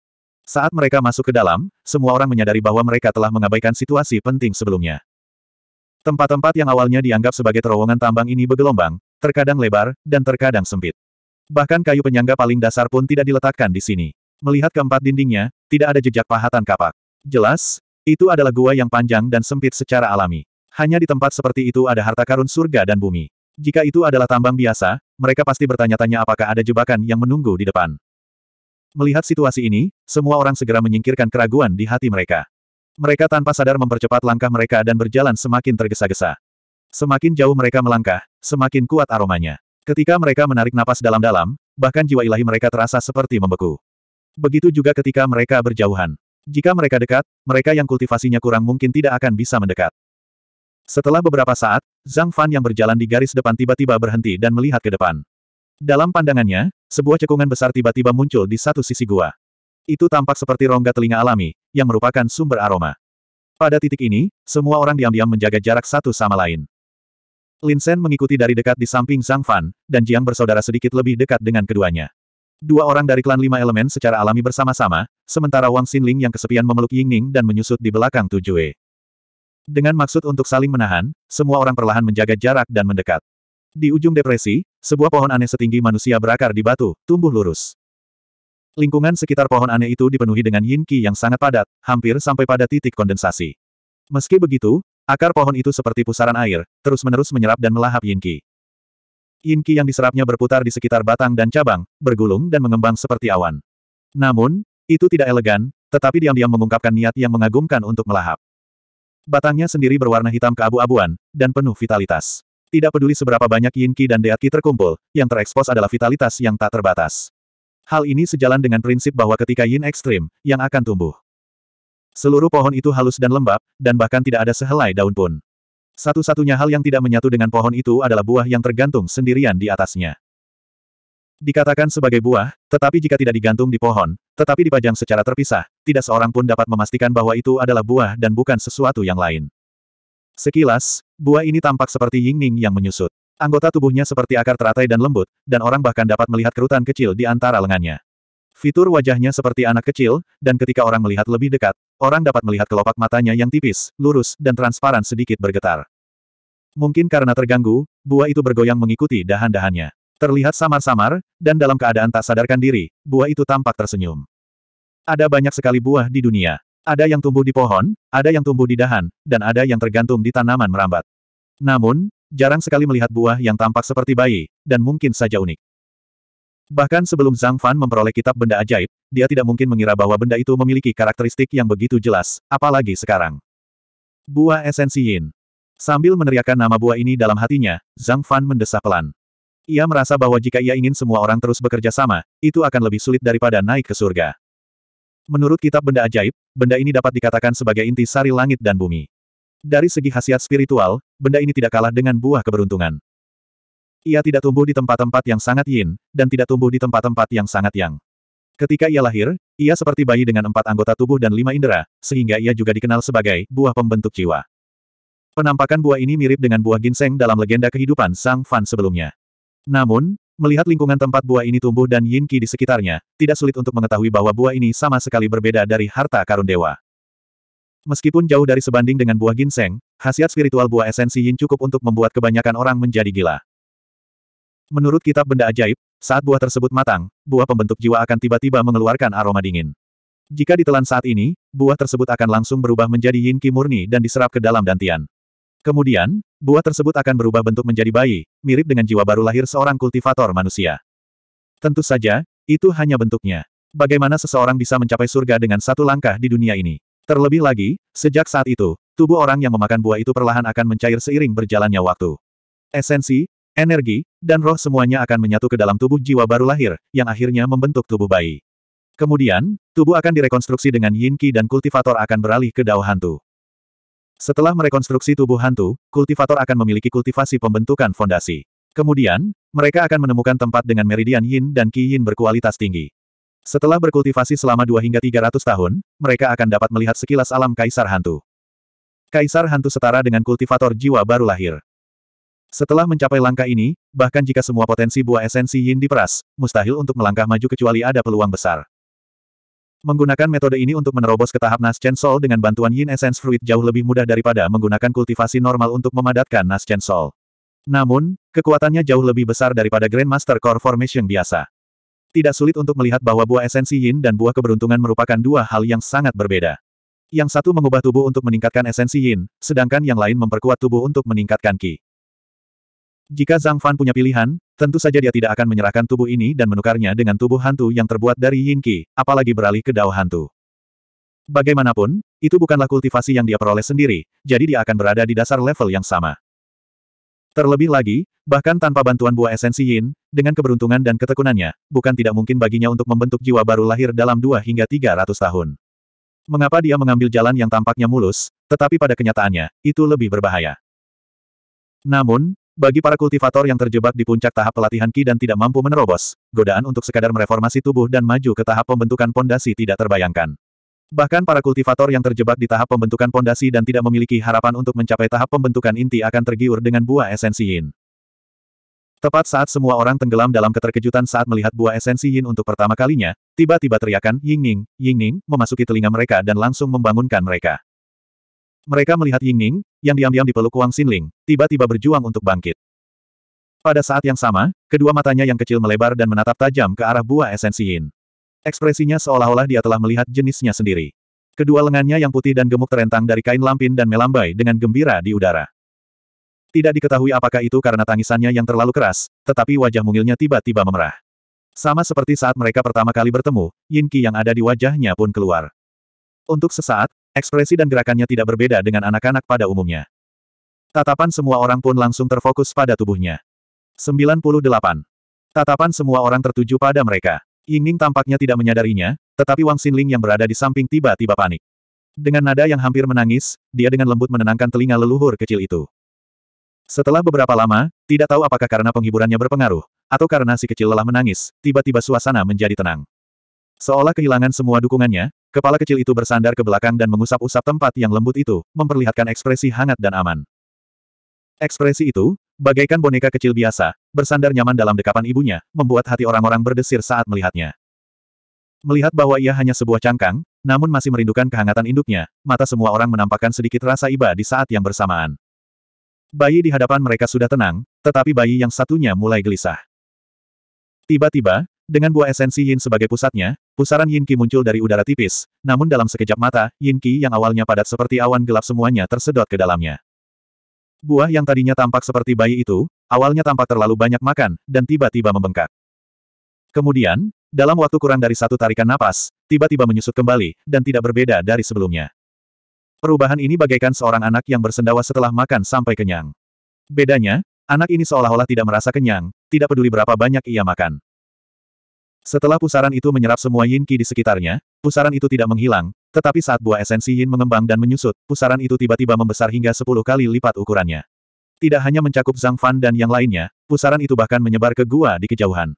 Saat mereka masuk ke dalam, semua orang menyadari bahwa mereka telah mengabaikan situasi penting sebelumnya. Tempat-tempat yang awalnya dianggap sebagai terowongan tambang ini bergelombang, terkadang lebar, dan terkadang sempit. Bahkan kayu penyangga paling dasar pun tidak diletakkan di sini. Melihat keempat dindingnya, tidak ada jejak pahatan kapak. Jelas, itu adalah gua yang panjang dan sempit secara alami. Hanya di tempat seperti itu ada harta karun surga dan bumi. Jika itu adalah tambang biasa, mereka pasti bertanya-tanya apakah ada jebakan yang menunggu di depan. Melihat situasi ini, semua orang segera menyingkirkan keraguan di hati mereka. Mereka tanpa sadar mempercepat langkah mereka dan berjalan semakin tergesa-gesa. Semakin jauh mereka melangkah, semakin kuat aromanya. Ketika mereka menarik napas dalam-dalam, bahkan jiwa ilahi mereka terasa seperti membeku. Begitu juga ketika mereka berjauhan. Jika mereka dekat, mereka yang kultivasinya kurang mungkin tidak akan bisa mendekat. Setelah beberapa saat, Zhang Fan yang berjalan di garis depan tiba-tiba berhenti dan melihat ke depan. Dalam pandangannya, sebuah cekungan besar tiba-tiba muncul di satu sisi gua. Itu tampak seperti rongga telinga alami, yang merupakan sumber aroma. Pada titik ini, semua orang diam-diam menjaga jarak satu sama lain. Lin Sen mengikuti dari dekat di samping Zhang Fan, dan Jiang bersaudara sedikit lebih dekat dengan keduanya. Dua orang dari klan lima elemen secara alami bersama-sama, sementara Wang Xinling yang kesepian memeluk Ying Ning dan menyusut di belakang Tujue. Dengan maksud untuk saling menahan, semua orang perlahan menjaga jarak dan mendekat. Di ujung depresi, sebuah pohon aneh setinggi manusia berakar di batu, tumbuh lurus. Lingkungan sekitar pohon aneh itu dipenuhi dengan yin qi yang sangat padat, hampir sampai pada titik kondensasi. Meski begitu, akar pohon itu seperti pusaran air, terus-menerus menyerap dan melahap yin qi. Yin qi yang diserapnya berputar di sekitar batang dan cabang, bergulung dan mengembang seperti awan. Namun, itu tidak elegan, tetapi diam-diam mengungkapkan niat yang mengagumkan untuk melahap. Batangnya sendiri berwarna hitam keabu-abuan, dan penuh vitalitas. Tidak peduli seberapa banyak Yin Qi dan Deat Qi terkumpul, yang terekspos adalah vitalitas yang tak terbatas. Hal ini sejalan dengan prinsip bahwa ketika Yin ekstrim, yang akan tumbuh. Seluruh pohon itu halus dan lembab, dan bahkan tidak ada sehelai daun pun. Satu-satunya hal yang tidak menyatu dengan pohon itu adalah buah yang tergantung sendirian di atasnya. Dikatakan sebagai buah, tetapi jika tidak digantung di pohon, tetapi dipajang secara terpisah, tidak seorang pun dapat memastikan bahwa itu adalah buah dan bukan sesuatu yang lain. Sekilas, Buah ini tampak seperti yingning yang menyusut. Anggota tubuhnya seperti akar teratai dan lembut, dan orang bahkan dapat melihat kerutan kecil di antara lengannya. Fitur wajahnya seperti anak kecil, dan ketika orang melihat lebih dekat, orang dapat melihat kelopak matanya yang tipis, lurus, dan transparan sedikit bergetar. Mungkin karena terganggu, buah itu bergoyang mengikuti dahan-dahannya. Terlihat samar-samar, dan dalam keadaan tak sadarkan diri, buah itu tampak tersenyum. Ada banyak sekali buah di dunia. Ada yang tumbuh di pohon, ada yang tumbuh di dahan, dan ada yang tergantung di tanaman merambat. Namun, jarang sekali melihat buah yang tampak seperti bayi, dan mungkin saja unik. Bahkan sebelum Zhang Fan memperoleh kitab benda ajaib, dia tidak mungkin mengira bahwa benda itu memiliki karakteristik yang begitu jelas, apalagi sekarang. Buah esensi Yin. Sambil meneriakkan nama buah ini dalam hatinya, Zhang Fan mendesah pelan. Ia merasa bahwa jika ia ingin semua orang terus bekerja sama, itu akan lebih sulit daripada naik ke surga. Menurut kitab benda ajaib, benda ini dapat dikatakan sebagai inti sari langit dan bumi. Dari segi khasiat spiritual, benda ini tidak kalah dengan buah keberuntungan. Ia tidak tumbuh di tempat-tempat yang sangat yin, dan tidak tumbuh di tempat-tempat yang sangat yang. Ketika ia lahir, ia seperti bayi dengan empat anggota tubuh dan lima indera, sehingga ia juga dikenal sebagai buah pembentuk jiwa. Penampakan buah ini mirip dengan buah ginseng dalam legenda kehidupan Sang Fan sebelumnya. Namun, Melihat lingkungan tempat buah ini tumbuh dan yin Qi di sekitarnya, tidak sulit untuk mengetahui bahwa buah ini sama sekali berbeda dari harta karun dewa. Meskipun jauh dari sebanding dengan buah ginseng, khasiat spiritual buah esensi yin cukup untuk membuat kebanyakan orang menjadi gila. Menurut kitab benda ajaib, saat buah tersebut matang, buah pembentuk jiwa akan tiba-tiba mengeluarkan aroma dingin. Jika ditelan saat ini, buah tersebut akan langsung berubah menjadi yin Qi murni dan diserap ke dalam dantian. Kemudian, buah tersebut akan berubah bentuk menjadi bayi, mirip dengan jiwa baru lahir seorang kultivator manusia. Tentu saja, itu hanya bentuknya. Bagaimana seseorang bisa mencapai surga dengan satu langkah di dunia ini? Terlebih lagi, sejak saat itu, tubuh orang yang memakan buah itu perlahan akan mencair seiring berjalannya waktu. Esensi, energi, dan roh semuanya akan menyatu ke dalam tubuh jiwa baru lahir, yang akhirnya membentuk tubuh bayi. Kemudian, tubuh akan direkonstruksi dengan yinki dan kultivator akan beralih ke Dao Hantu. Setelah merekonstruksi tubuh hantu, kultivator akan memiliki kultivasi pembentukan fondasi. Kemudian, mereka akan menemukan tempat dengan meridian yin dan qi yin berkualitas tinggi. Setelah berkultivasi selama 2 hingga 300 tahun, mereka akan dapat melihat sekilas alam kaisar hantu. Kaisar hantu setara dengan kultivator jiwa baru lahir. Setelah mencapai langkah ini, bahkan jika semua potensi buah esensi yin diperas, mustahil untuk melangkah maju kecuali ada peluang besar. Menggunakan metode ini untuk menerobos ke tahap Nas Chen Sol dengan bantuan Yin Essence Fruit jauh lebih mudah daripada menggunakan kultivasi normal untuk memadatkan Nas Chen Sol. Namun, kekuatannya jauh lebih besar daripada Grandmaster Core Formation biasa. Tidak sulit untuk melihat bahwa buah esensi Yin dan buah keberuntungan merupakan dua hal yang sangat berbeda. Yang satu mengubah tubuh untuk meningkatkan esensi Yin, sedangkan yang lain memperkuat tubuh untuk meningkatkan Qi. Jika Zhang Fan punya pilihan, tentu saja dia tidak akan menyerahkan tubuh ini dan menukarnya dengan tubuh hantu yang terbuat dari yin qi, apalagi beralih ke dao hantu. Bagaimanapun, itu bukanlah kultivasi yang dia peroleh sendiri, jadi dia akan berada di dasar level yang sama. Terlebih lagi, bahkan tanpa bantuan buah esensi yin, dengan keberuntungan dan ketekunannya, bukan tidak mungkin baginya untuk membentuk jiwa baru lahir dalam dua hingga tiga ratus tahun. Mengapa dia mengambil jalan yang tampaknya mulus, tetapi pada kenyataannya, itu lebih berbahaya. Namun, bagi para kultivator yang terjebak di puncak tahap pelatihan Ki dan tidak mampu menerobos, godaan untuk sekadar mereformasi tubuh dan maju ke tahap pembentukan pondasi tidak terbayangkan. Bahkan para kultivator yang terjebak di tahap pembentukan pondasi dan tidak memiliki harapan untuk mencapai tahap pembentukan inti akan tergiur dengan buah esensi yin. Tepat saat semua orang tenggelam dalam keterkejutan saat melihat buah esensi yin untuk pertama kalinya, tiba-tiba teriakan Yingning, Yingning, memasuki telinga mereka dan langsung membangunkan mereka. Mereka melihat Yingning, yang diam-diam dipeluk Wang Xinling, tiba-tiba berjuang untuk bangkit. Pada saat yang sama, kedua matanya yang kecil melebar dan menatap tajam ke arah buah esensi Yin. Ekspresinya seolah-olah dia telah melihat jenisnya sendiri. Kedua lengannya yang putih dan gemuk terentang dari kain lampin dan melambai dengan gembira di udara. Tidak diketahui apakah itu karena tangisannya yang terlalu keras, tetapi wajah mungilnya tiba-tiba memerah. Sama seperti saat mereka pertama kali bertemu, Yin Qi yang ada di wajahnya pun keluar. Untuk sesaat, Ekspresi dan gerakannya tidak berbeda dengan anak-anak pada umumnya. Tatapan semua orang pun langsung terfokus pada tubuhnya. 98. Tatapan semua orang tertuju pada mereka. Yingning tampaknya tidak menyadarinya, tetapi Wang Xinling yang berada di samping tiba-tiba panik. Dengan nada yang hampir menangis, dia dengan lembut menenangkan telinga leluhur kecil itu. Setelah beberapa lama, tidak tahu apakah karena penghiburannya berpengaruh, atau karena si kecil lelah menangis, tiba-tiba suasana menjadi tenang. Seolah kehilangan semua dukungannya, kepala kecil itu bersandar ke belakang dan mengusap-usap tempat yang lembut itu, memperlihatkan ekspresi hangat dan aman. Ekspresi itu, bagaikan boneka kecil biasa, bersandar nyaman dalam dekapan ibunya, membuat hati orang-orang berdesir saat melihatnya. Melihat bahwa ia hanya sebuah cangkang, namun masih merindukan kehangatan induknya, mata semua orang menampakkan sedikit rasa iba di saat yang bersamaan. Bayi di hadapan mereka sudah tenang, tetapi bayi yang satunya mulai gelisah. Tiba-tiba, dengan buah esensi Yin sebagai pusatnya, pusaran Yin Qi muncul dari udara tipis, namun dalam sekejap mata, Yin Qi yang awalnya padat seperti awan gelap semuanya tersedot ke dalamnya. Buah yang tadinya tampak seperti bayi itu, awalnya tampak terlalu banyak makan, dan tiba-tiba membengkak. Kemudian, dalam waktu kurang dari satu tarikan napas, tiba-tiba menyusut kembali, dan tidak berbeda dari sebelumnya. Perubahan ini bagaikan seorang anak yang bersendawa setelah makan sampai kenyang. Bedanya, anak ini seolah-olah tidak merasa kenyang, tidak peduli berapa banyak ia makan. Setelah pusaran itu menyerap semua yin ki di sekitarnya, pusaran itu tidak menghilang, tetapi saat buah esensi yin mengembang dan menyusut, pusaran itu tiba-tiba membesar hingga 10 kali lipat ukurannya. Tidak hanya mencakup Zhang Fan dan yang lainnya, pusaran itu bahkan menyebar ke gua di kejauhan.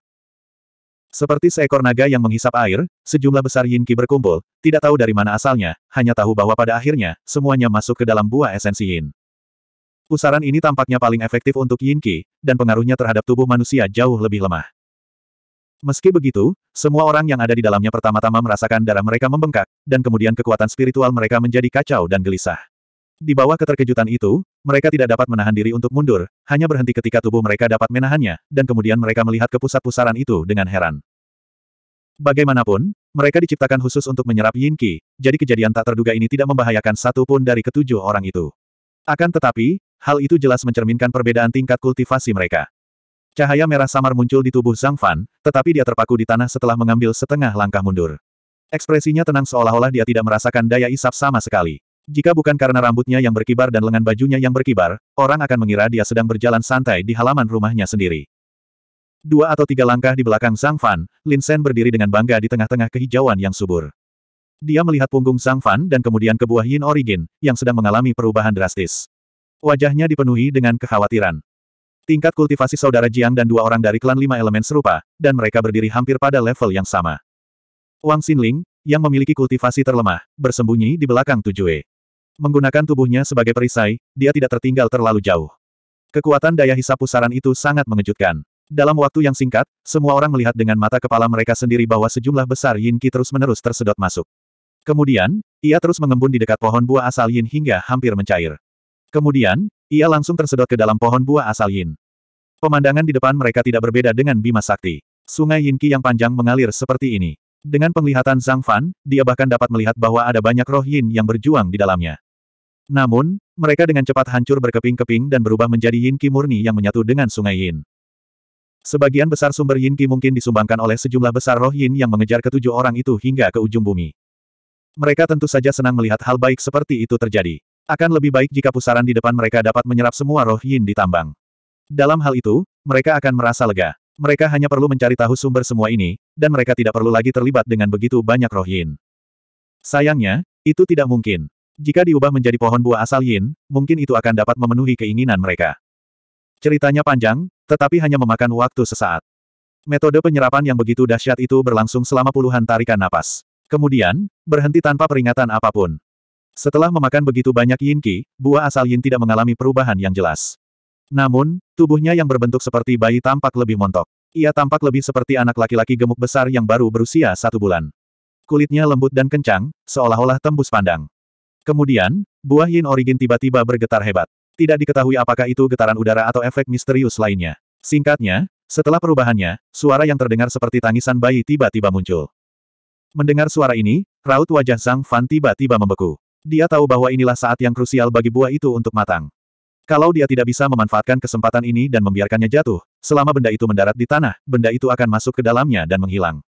Seperti seekor naga yang menghisap air, sejumlah besar yin ki berkumpul, tidak tahu dari mana asalnya, hanya tahu bahwa pada akhirnya, semuanya masuk ke dalam buah esensi yin. Pusaran ini tampaknya paling efektif untuk yin ki, dan pengaruhnya terhadap tubuh manusia jauh lebih lemah. Meski begitu, semua orang yang ada di dalamnya pertama-tama merasakan darah mereka membengkak, dan kemudian kekuatan spiritual mereka menjadi kacau dan gelisah. Di bawah keterkejutan itu, mereka tidak dapat menahan diri untuk mundur, hanya berhenti ketika tubuh mereka dapat menahannya, dan kemudian mereka melihat ke pusat pusaran itu dengan heran. Bagaimanapun, mereka diciptakan khusus untuk menyerap Yin Qi, jadi kejadian tak terduga ini tidak membahayakan satu pun dari ketujuh orang itu. Akan tetapi, hal itu jelas mencerminkan perbedaan tingkat kultivasi mereka. Cahaya merah samar muncul di tubuh Zhang Fan, tetapi dia terpaku di tanah setelah mengambil setengah langkah mundur. Ekspresinya tenang seolah-olah dia tidak merasakan daya isap sama sekali. Jika bukan karena rambutnya yang berkibar dan lengan bajunya yang berkibar, orang akan mengira dia sedang berjalan santai di halaman rumahnya sendiri. Dua atau tiga langkah di belakang Zhang Fan, Lin Sen berdiri dengan bangga di tengah-tengah kehijauan yang subur. Dia melihat punggung Zhang Fan dan kemudian ke buah Yin Origin, yang sedang mengalami perubahan drastis. Wajahnya dipenuhi dengan kekhawatiran. Tingkat kultivasi saudara Jiang dan dua orang dari klan lima elemen serupa, dan mereka berdiri hampir pada level yang sama. Wang Xinling, yang memiliki kultivasi terlemah, bersembunyi di belakang Tujue. Menggunakan tubuhnya sebagai perisai, dia tidak tertinggal terlalu jauh. Kekuatan daya hisap pusaran itu sangat mengejutkan. Dalam waktu yang singkat, semua orang melihat dengan mata kepala mereka sendiri bahwa sejumlah besar Yin Qi terus-menerus tersedot masuk. Kemudian, ia terus mengembun di dekat pohon buah asal Yin hingga hampir mencair. Kemudian, ia langsung tersedot ke dalam pohon buah asal Yin. Pemandangan di depan mereka tidak berbeda dengan Bima Sakti. Sungai Yinki yang panjang mengalir seperti ini. Dengan penglihatan Zhang Fan, dia bahkan dapat melihat bahwa ada banyak roh Yin yang berjuang di dalamnya. Namun, mereka dengan cepat hancur berkeping-keping dan berubah menjadi Yinki murni yang menyatu dengan sungai Yin. Sebagian besar sumber Yinki mungkin disumbangkan oleh sejumlah besar roh Yin yang mengejar ketujuh orang itu hingga ke ujung bumi. Mereka tentu saja senang melihat hal baik seperti itu terjadi. Akan lebih baik jika pusaran di depan mereka dapat menyerap semua roh yin di tambang. Dalam hal itu, mereka akan merasa lega. Mereka hanya perlu mencari tahu sumber semua ini, dan mereka tidak perlu lagi terlibat dengan begitu banyak roh yin. Sayangnya, itu tidak mungkin. Jika diubah menjadi pohon buah asal yin, mungkin itu akan dapat memenuhi keinginan mereka. Ceritanya panjang, tetapi hanya memakan waktu sesaat. Metode penyerapan yang begitu dahsyat itu berlangsung selama puluhan tarikan napas. Kemudian, berhenti tanpa peringatan apapun. Setelah memakan begitu banyak yin qi, buah asal yin tidak mengalami perubahan yang jelas. Namun, tubuhnya yang berbentuk seperti bayi tampak lebih montok. Ia tampak lebih seperti anak laki-laki gemuk besar yang baru berusia satu bulan. Kulitnya lembut dan kencang, seolah-olah tembus pandang. Kemudian, buah yin origin tiba-tiba bergetar hebat. Tidak diketahui apakah itu getaran udara atau efek misterius lainnya. Singkatnya, setelah perubahannya, suara yang terdengar seperti tangisan bayi tiba-tiba muncul. Mendengar suara ini, raut wajah Zhang Fan tiba-tiba membeku. Dia tahu bahwa inilah saat yang krusial bagi buah itu untuk matang. Kalau dia tidak bisa memanfaatkan kesempatan ini dan membiarkannya jatuh, selama benda itu mendarat di tanah, benda itu akan masuk ke dalamnya dan menghilang.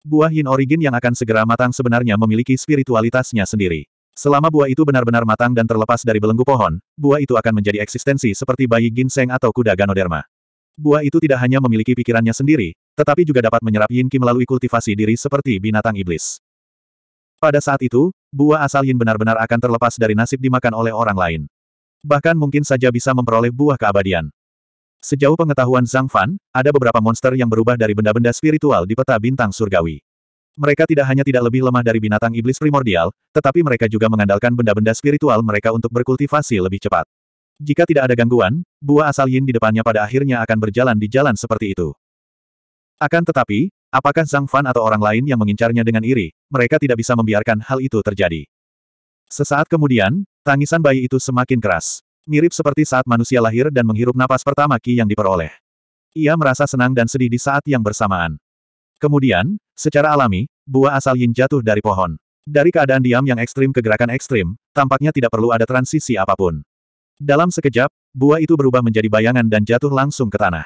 Buah Yin Origin yang akan segera matang sebenarnya memiliki spiritualitasnya sendiri. Selama buah itu benar-benar matang dan terlepas dari belenggu pohon, buah itu akan menjadi eksistensi seperti bayi ginseng atau kuda ganoderma. Buah itu tidak hanya memiliki pikirannya sendiri, tetapi juga dapat menyerap yin ki melalui kultivasi diri seperti binatang iblis. Pada saat itu, buah asal Yin benar-benar akan terlepas dari nasib dimakan oleh orang lain. Bahkan mungkin saja bisa memperoleh buah keabadian. Sejauh pengetahuan Zhang Fan, ada beberapa monster yang berubah dari benda-benda spiritual di peta bintang surgawi. Mereka tidak hanya tidak lebih lemah dari binatang iblis primordial, tetapi mereka juga mengandalkan benda-benda spiritual mereka untuk berkultivasi lebih cepat. Jika tidak ada gangguan, buah asal Yin di depannya pada akhirnya akan berjalan di jalan seperti itu. Akan tetapi, Apakah Zhang Fan atau orang lain yang mengincarnya dengan iri, mereka tidak bisa membiarkan hal itu terjadi. Sesaat kemudian, tangisan bayi itu semakin keras. Mirip seperti saat manusia lahir dan menghirup napas pertama Ki yang diperoleh. Ia merasa senang dan sedih di saat yang bersamaan. Kemudian, secara alami, buah asal Yin jatuh dari pohon. Dari keadaan diam yang ekstrim ke gerakan ekstrim, tampaknya tidak perlu ada transisi apapun. Dalam sekejap, buah itu berubah menjadi bayangan dan jatuh langsung ke tanah.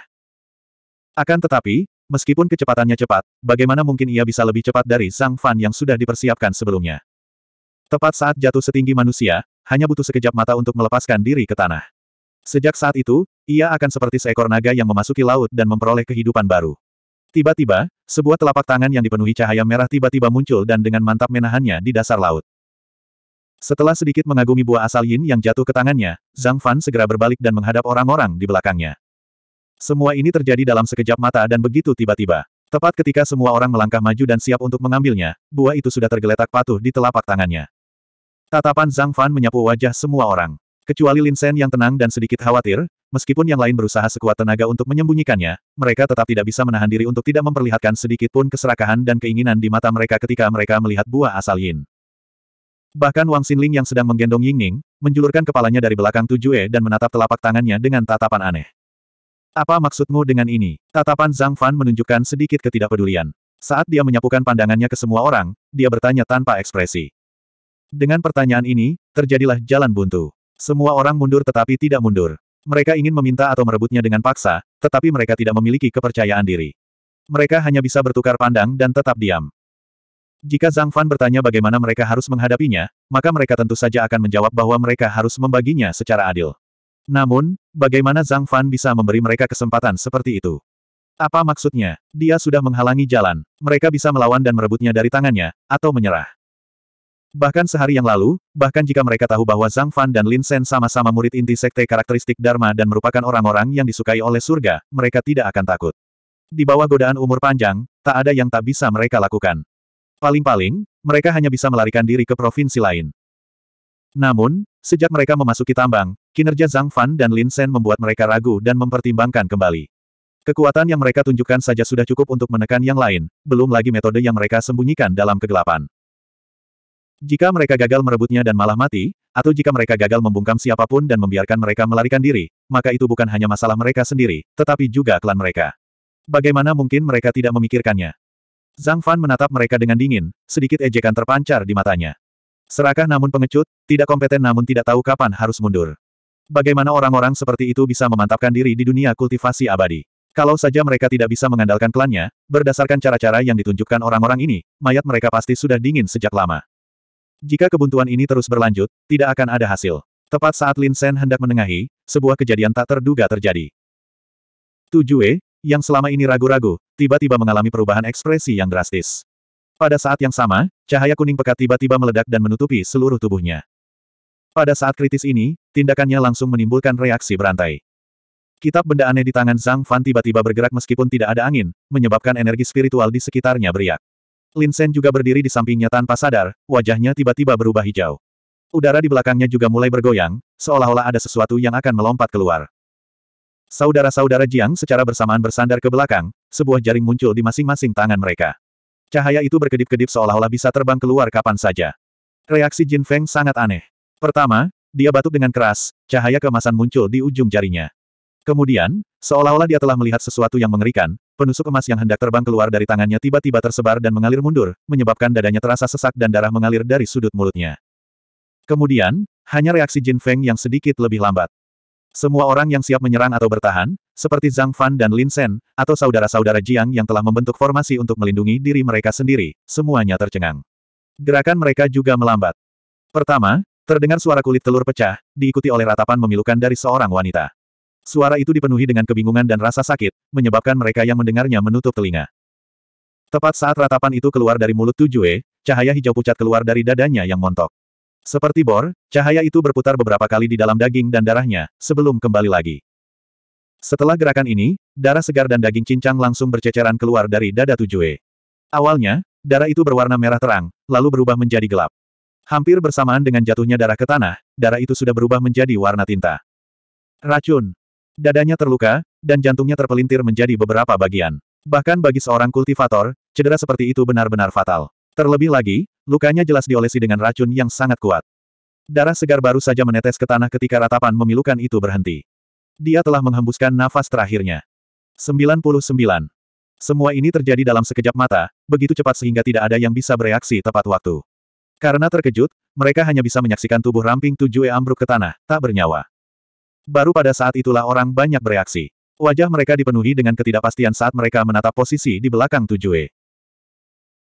Akan tetapi, Meskipun kecepatannya cepat, bagaimana mungkin ia bisa lebih cepat dari Zhang Fan yang sudah dipersiapkan sebelumnya? Tepat saat jatuh setinggi manusia, hanya butuh sekejap mata untuk melepaskan diri ke tanah. Sejak saat itu, ia akan seperti seekor naga yang memasuki laut dan memperoleh kehidupan baru. Tiba-tiba, sebuah telapak tangan yang dipenuhi cahaya merah tiba-tiba muncul dan dengan mantap menahannya di dasar laut. Setelah sedikit mengagumi buah asal Yin yang jatuh ke tangannya, Zhang Fan segera berbalik dan menghadap orang-orang di belakangnya. Semua ini terjadi dalam sekejap mata dan begitu tiba-tiba. Tepat ketika semua orang melangkah maju dan siap untuk mengambilnya, buah itu sudah tergeletak patuh di telapak tangannya. Tatapan Zhang Fan menyapu wajah semua orang. Kecuali Lin Sen yang tenang dan sedikit khawatir, meskipun yang lain berusaha sekuat tenaga untuk menyembunyikannya, mereka tetap tidak bisa menahan diri untuk tidak memperlihatkan sedikit pun keserakahan dan keinginan di mata mereka ketika mereka melihat buah asal Yin. Bahkan Wang Xinling yang sedang menggendong Yingning, menjulurkan kepalanya dari belakang Tujuh E dan menatap telapak tangannya dengan tatapan aneh. Apa maksudmu dengan ini? Tatapan Zhang Fan menunjukkan sedikit ketidakpedulian. Saat dia menyapukan pandangannya ke semua orang, dia bertanya tanpa ekspresi. Dengan pertanyaan ini, terjadilah jalan buntu. Semua orang mundur tetapi tidak mundur. Mereka ingin meminta atau merebutnya dengan paksa, tetapi mereka tidak memiliki kepercayaan diri. Mereka hanya bisa bertukar pandang dan tetap diam. Jika Zhang Fan bertanya bagaimana mereka harus menghadapinya, maka mereka tentu saja akan menjawab bahwa mereka harus membaginya secara adil. Namun, bagaimana Zhang Fan bisa memberi mereka kesempatan seperti itu? Apa maksudnya? Dia sudah menghalangi jalan. Mereka bisa melawan dan merebutnya dari tangannya, atau menyerah. Bahkan sehari yang lalu, bahkan jika mereka tahu bahwa Zhang Fan dan Lin Sen sama-sama murid inti sekte karakteristik Dharma dan merupakan orang-orang yang disukai oleh surga, mereka tidak akan takut. Di bawah godaan umur panjang, tak ada yang tak bisa mereka lakukan. Paling-paling, mereka hanya bisa melarikan diri ke provinsi lain. Namun, Sejak mereka memasuki tambang, kinerja Zhang Fan dan Lin Sen membuat mereka ragu dan mempertimbangkan kembali. Kekuatan yang mereka tunjukkan saja sudah cukup untuk menekan yang lain, belum lagi metode yang mereka sembunyikan dalam kegelapan. Jika mereka gagal merebutnya dan malah mati, atau jika mereka gagal membungkam siapapun dan membiarkan mereka melarikan diri, maka itu bukan hanya masalah mereka sendiri, tetapi juga klan mereka. Bagaimana mungkin mereka tidak memikirkannya? Zhang Fan menatap mereka dengan dingin, sedikit ejekan terpancar di matanya. Serakah namun pengecut, tidak kompeten namun tidak tahu kapan harus mundur. Bagaimana orang-orang seperti itu bisa memantapkan diri di dunia kultivasi abadi? Kalau saja mereka tidak bisa mengandalkan klannya, berdasarkan cara-cara yang ditunjukkan orang-orang ini, mayat mereka pasti sudah dingin sejak lama. Jika kebuntuan ini terus berlanjut, tidak akan ada hasil. Tepat saat Lin Sen hendak menengahi, sebuah kejadian tak terduga terjadi. Tujue, yang selama ini ragu-ragu, tiba-tiba mengalami perubahan ekspresi yang drastis. Pada saat yang sama, cahaya kuning pekat tiba-tiba meledak dan menutupi seluruh tubuhnya. Pada saat kritis ini, tindakannya langsung menimbulkan reaksi berantai. Kitab benda aneh di tangan Zhang Fan tiba-tiba bergerak meskipun tidak ada angin, menyebabkan energi spiritual di sekitarnya beriak. Lin Sen juga berdiri di sampingnya tanpa sadar, wajahnya tiba-tiba berubah hijau. Udara di belakangnya juga mulai bergoyang, seolah-olah ada sesuatu yang akan melompat keluar. Saudara-saudara Jiang secara bersamaan bersandar ke belakang, sebuah jaring muncul di masing-masing tangan mereka. Cahaya itu berkedip-kedip seolah-olah bisa terbang keluar kapan saja. Reaksi Jin Feng sangat aneh. Pertama, dia batuk dengan keras, cahaya kemasan muncul di ujung jarinya. Kemudian, seolah-olah dia telah melihat sesuatu yang mengerikan, penusuk emas yang hendak terbang keluar dari tangannya tiba-tiba tersebar dan mengalir mundur, menyebabkan dadanya terasa sesak dan darah mengalir dari sudut mulutnya. Kemudian, hanya reaksi Jin Feng yang sedikit lebih lambat. Semua orang yang siap menyerang atau bertahan, seperti Zhang Fan dan Lin Sen, atau saudara-saudara Jiang yang telah membentuk formasi untuk melindungi diri mereka sendiri, semuanya tercengang. Gerakan mereka juga melambat. Pertama, terdengar suara kulit telur pecah, diikuti oleh ratapan memilukan dari seorang wanita. Suara itu dipenuhi dengan kebingungan dan rasa sakit, menyebabkan mereka yang mendengarnya menutup telinga. Tepat saat ratapan itu keluar dari mulut Tujue, cahaya hijau pucat keluar dari dadanya yang montok. Seperti bor, cahaya itu berputar beberapa kali di dalam daging dan darahnya, sebelum kembali lagi. Setelah gerakan ini, darah segar dan daging cincang langsung berceceran keluar dari dada Tujue. Awalnya, darah itu berwarna merah terang, lalu berubah menjadi gelap. Hampir bersamaan dengan jatuhnya darah ke tanah, darah itu sudah berubah menjadi warna tinta. Racun. Dadanya terluka, dan jantungnya terpelintir menjadi beberapa bagian. Bahkan bagi seorang kultivator, cedera seperti itu benar-benar fatal. Terlebih lagi, Lukanya jelas diolesi dengan racun yang sangat kuat. Darah segar baru saja menetes ke tanah ketika ratapan memilukan itu berhenti. Dia telah menghembuskan nafas terakhirnya. 99. Semua ini terjadi dalam sekejap mata, begitu cepat sehingga tidak ada yang bisa bereaksi tepat waktu. Karena terkejut, mereka hanya bisa menyaksikan tubuh ramping tujuh E ambruk ke tanah, tak bernyawa. Baru pada saat itulah orang banyak bereaksi. Wajah mereka dipenuhi dengan ketidakpastian saat mereka menatap posisi di belakang Tujuh E.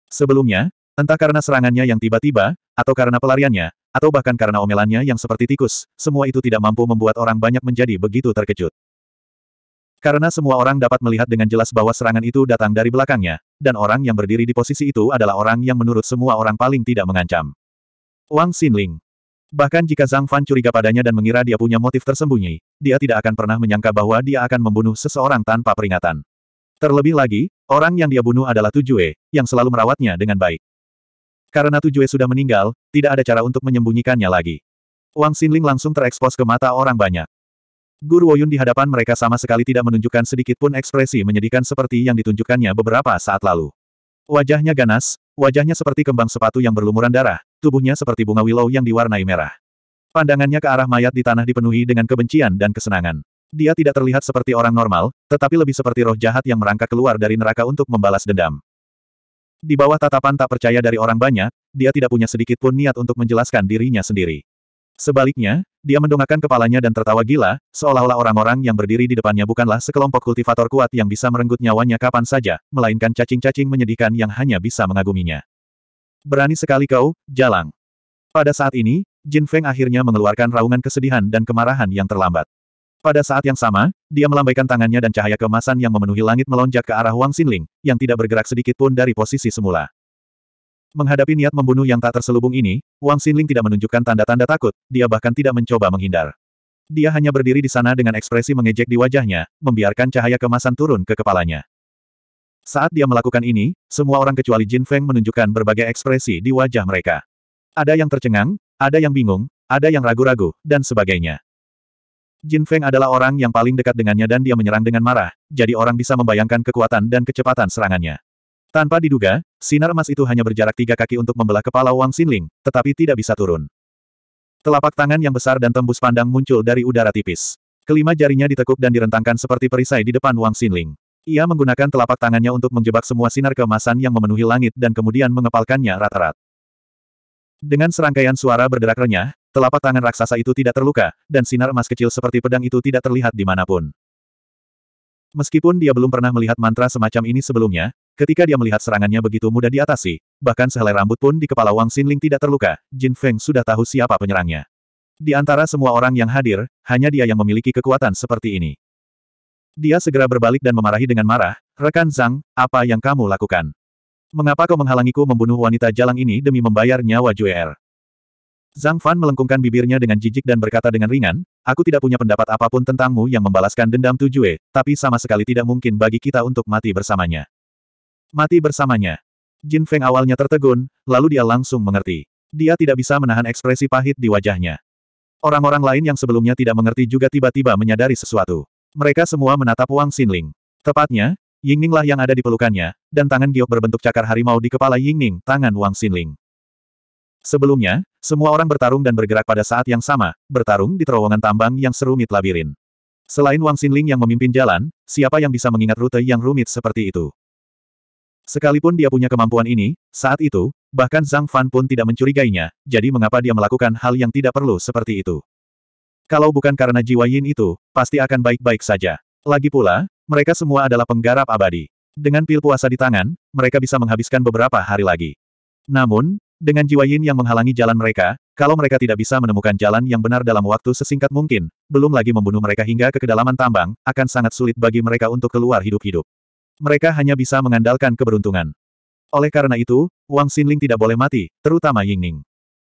Sebelumnya, Entah karena serangannya yang tiba-tiba, atau karena pelariannya, atau bahkan karena omelannya yang seperti tikus, semua itu tidak mampu membuat orang banyak menjadi begitu terkejut. Karena semua orang dapat melihat dengan jelas bahwa serangan itu datang dari belakangnya, dan orang yang berdiri di posisi itu adalah orang yang menurut semua orang paling tidak mengancam. Wang Xinling. Bahkan jika Zhang Fan curiga padanya dan mengira dia punya motif tersembunyi, dia tidak akan pernah menyangka bahwa dia akan membunuh seseorang tanpa peringatan. Terlebih lagi, orang yang dia bunuh adalah Tujue, yang selalu merawatnya dengan baik. Karena Tujue sudah meninggal, tidak ada cara untuk menyembunyikannya lagi. Wang Xinling langsung terekspos ke mata orang banyak. Guru Woyun di hadapan mereka sama sekali tidak menunjukkan sedikit pun ekspresi menyedihkan seperti yang ditunjukkannya beberapa saat lalu. Wajahnya ganas, wajahnya seperti kembang sepatu yang berlumuran darah, tubuhnya seperti bunga willow yang diwarnai merah. Pandangannya ke arah mayat di tanah dipenuhi dengan kebencian dan kesenangan. Dia tidak terlihat seperti orang normal, tetapi lebih seperti roh jahat yang merangkak keluar dari neraka untuk membalas dendam. Di bawah tatapan tak percaya dari orang banyak, dia tidak punya sedikit pun niat untuk menjelaskan dirinya sendiri. Sebaliknya, dia mendongakkan kepalanya dan tertawa gila, seolah-olah orang-orang yang berdiri di depannya bukanlah sekelompok kultivator kuat yang bisa merenggut nyawanya kapan saja, melainkan cacing-cacing menyedihkan yang hanya bisa mengaguminya. Berani sekali kau, Jalang. Pada saat ini, Jin Feng akhirnya mengeluarkan raungan kesedihan dan kemarahan yang terlambat. Pada saat yang sama, dia melambaikan tangannya dan cahaya kemasan yang memenuhi langit melonjak ke arah Wang Xinling, yang tidak bergerak sedikit pun dari posisi semula. Menghadapi niat membunuh yang tak terselubung ini, Wang Xinling tidak menunjukkan tanda-tanda takut, dia bahkan tidak mencoba menghindar. Dia hanya berdiri di sana dengan ekspresi mengejek di wajahnya, membiarkan cahaya kemasan turun ke kepalanya. Saat dia melakukan ini, semua orang kecuali Jin Feng menunjukkan berbagai ekspresi di wajah mereka. Ada yang tercengang, ada yang bingung, ada yang ragu-ragu, dan sebagainya. Jin Feng adalah orang yang paling dekat dengannya dan dia menyerang dengan marah, jadi orang bisa membayangkan kekuatan dan kecepatan serangannya. Tanpa diduga, sinar emas itu hanya berjarak tiga kaki untuk membelah kepala Wang Xinling, tetapi tidak bisa turun. Telapak tangan yang besar dan tembus pandang muncul dari udara tipis. Kelima jarinya ditekuk dan direntangkan seperti perisai di depan Wang Xinling. Ia menggunakan telapak tangannya untuk menjebak semua sinar keemasan yang memenuhi langit dan kemudian mengepalkannya rata-rata. Dengan serangkaian suara berderak renyah, Telapak tangan raksasa itu tidak terluka, dan sinar emas kecil seperti pedang itu tidak terlihat di manapun. Meskipun dia belum pernah melihat mantra semacam ini sebelumnya, ketika dia melihat serangannya begitu mudah diatasi, bahkan sehelai rambut pun di kepala Wang Xinling tidak terluka, Jin Feng sudah tahu siapa penyerangnya. Di antara semua orang yang hadir, hanya dia yang memiliki kekuatan seperti ini. Dia segera berbalik dan memarahi dengan marah, Rekan Zhang, apa yang kamu lakukan? Mengapa kau menghalangiku membunuh wanita jalang ini demi membayar nyawa Juer? Er? Zhang Fan melengkungkan bibirnya dengan jijik dan berkata dengan ringan, aku tidak punya pendapat apapun tentangmu yang membalaskan dendam Tujue, tapi sama sekali tidak mungkin bagi kita untuk mati bersamanya. Mati bersamanya. Jin Feng awalnya tertegun, lalu dia langsung mengerti. Dia tidak bisa menahan ekspresi pahit di wajahnya. Orang-orang lain yang sebelumnya tidak mengerti juga tiba-tiba menyadari sesuatu. Mereka semua menatap Wang Xinling. Tepatnya, Yingninglah yang ada di pelukannya, dan tangan giok berbentuk cakar harimau di kepala Yingning, tangan Wang Xinling. Sebelumnya, semua orang bertarung dan bergerak pada saat yang sama, bertarung di terowongan tambang yang serumit labirin. Selain Wang Xinling yang memimpin jalan, siapa yang bisa mengingat rute yang rumit seperti itu? Sekalipun dia punya kemampuan ini, saat itu, bahkan Zhang Fan pun tidak mencurigainya, jadi mengapa dia melakukan hal yang tidak perlu seperti itu? Kalau bukan karena jiwa Yin itu, pasti akan baik-baik saja. Lagi pula, mereka semua adalah penggarap abadi. Dengan pil puasa di tangan, mereka bisa menghabiskan beberapa hari lagi. Namun, dengan jiwa yin yang menghalangi jalan mereka, kalau mereka tidak bisa menemukan jalan yang benar dalam waktu sesingkat mungkin, belum lagi membunuh mereka hingga ke kedalaman tambang, akan sangat sulit bagi mereka untuk keluar hidup-hidup. Mereka hanya bisa mengandalkan keberuntungan. Oleh karena itu, Wang Xinling tidak boleh mati, terutama Yingning.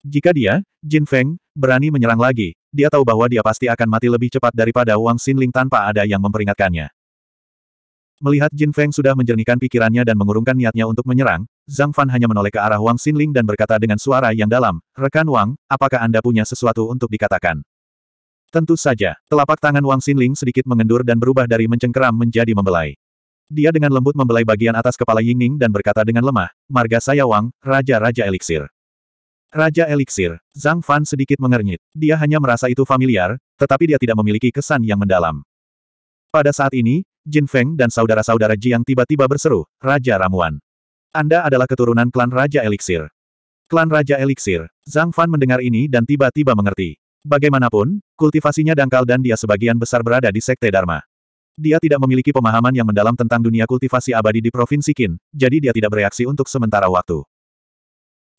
Jika dia, Jin Feng, berani menyerang lagi, dia tahu bahwa dia pasti akan mati lebih cepat daripada Wang Xinling tanpa ada yang memperingatkannya. Melihat Jin Feng sudah menjernihkan pikirannya dan mengurungkan niatnya untuk menyerang, Zhang Fan hanya menoleh ke arah Wang Xinling dan berkata dengan suara yang dalam, Rekan Wang, apakah Anda punya sesuatu untuk dikatakan? Tentu saja, telapak tangan Wang Xinling sedikit mengendur dan berubah dari mencengkeram menjadi membelai. Dia dengan lembut membelai bagian atas kepala Yingning dan berkata dengan lemah, Marga saya Wang, Raja-Raja Eliksir. Raja Eliksir, Zhang Fan sedikit mengernyit. Dia hanya merasa itu familiar, tetapi dia tidak memiliki kesan yang mendalam. Pada saat ini, Jin Feng dan saudara-saudara Jiang tiba-tiba berseru, Raja Ramuan. Anda adalah keturunan klan Raja Eliksir. Klan Raja Eliksir, Zhang Fan mendengar ini dan tiba-tiba mengerti. Bagaimanapun, kultivasinya dangkal dan dia sebagian besar berada di Sekte Dharma. Dia tidak memiliki pemahaman yang mendalam tentang dunia kultivasi abadi di Provinsi Qin, jadi dia tidak bereaksi untuk sementara waktu.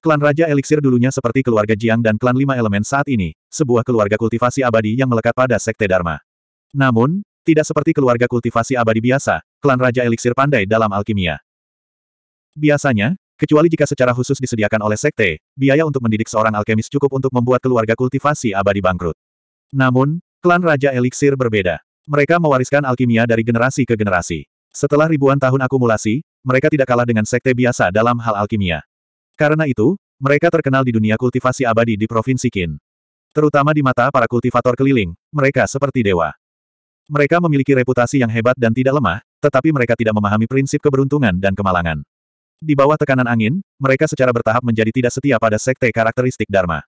Klan Raja Eliksir dulunya seperti keluarga Jiang dan klan Lima Elemen saat ini, sebuah keluarga kultivasi abadi yang melekat pada Sekte Dharma. Namun, tidak seperti keluarga kultivasi abadi biasa, klan Raja Eliksir pandai dalam alkimia. Biasanya, kecuali jika secara khusus disediakan oleh sekte, biaya untuk mendidik seorang alkemis cukup untuk membuat keluarga kultivasi abadi bangkrut. Namun, klan Raja Eliksir berbeda. Mereka mewariskan alkimia dari generasi ke generasi. Setelah ribuan tahun akumulasi, mereka tidak kalah dengan sekte biasa dalam hal alkimia. Karena itu, mereka terkenal di dunia kultivasi abadi di Provinsi Qin. Terutama di mata para kultivator keliling, mereka seperti dewa. Mereka memiliki reputasi yang hebat dan tidak lemah, tetapi mereka tidak memahami prinsip keberuntungan dan kemalangan. Di bawah tekanan angin, mereka secara bertahap menjadi tidak setia pada sekte karakteristik Dharma.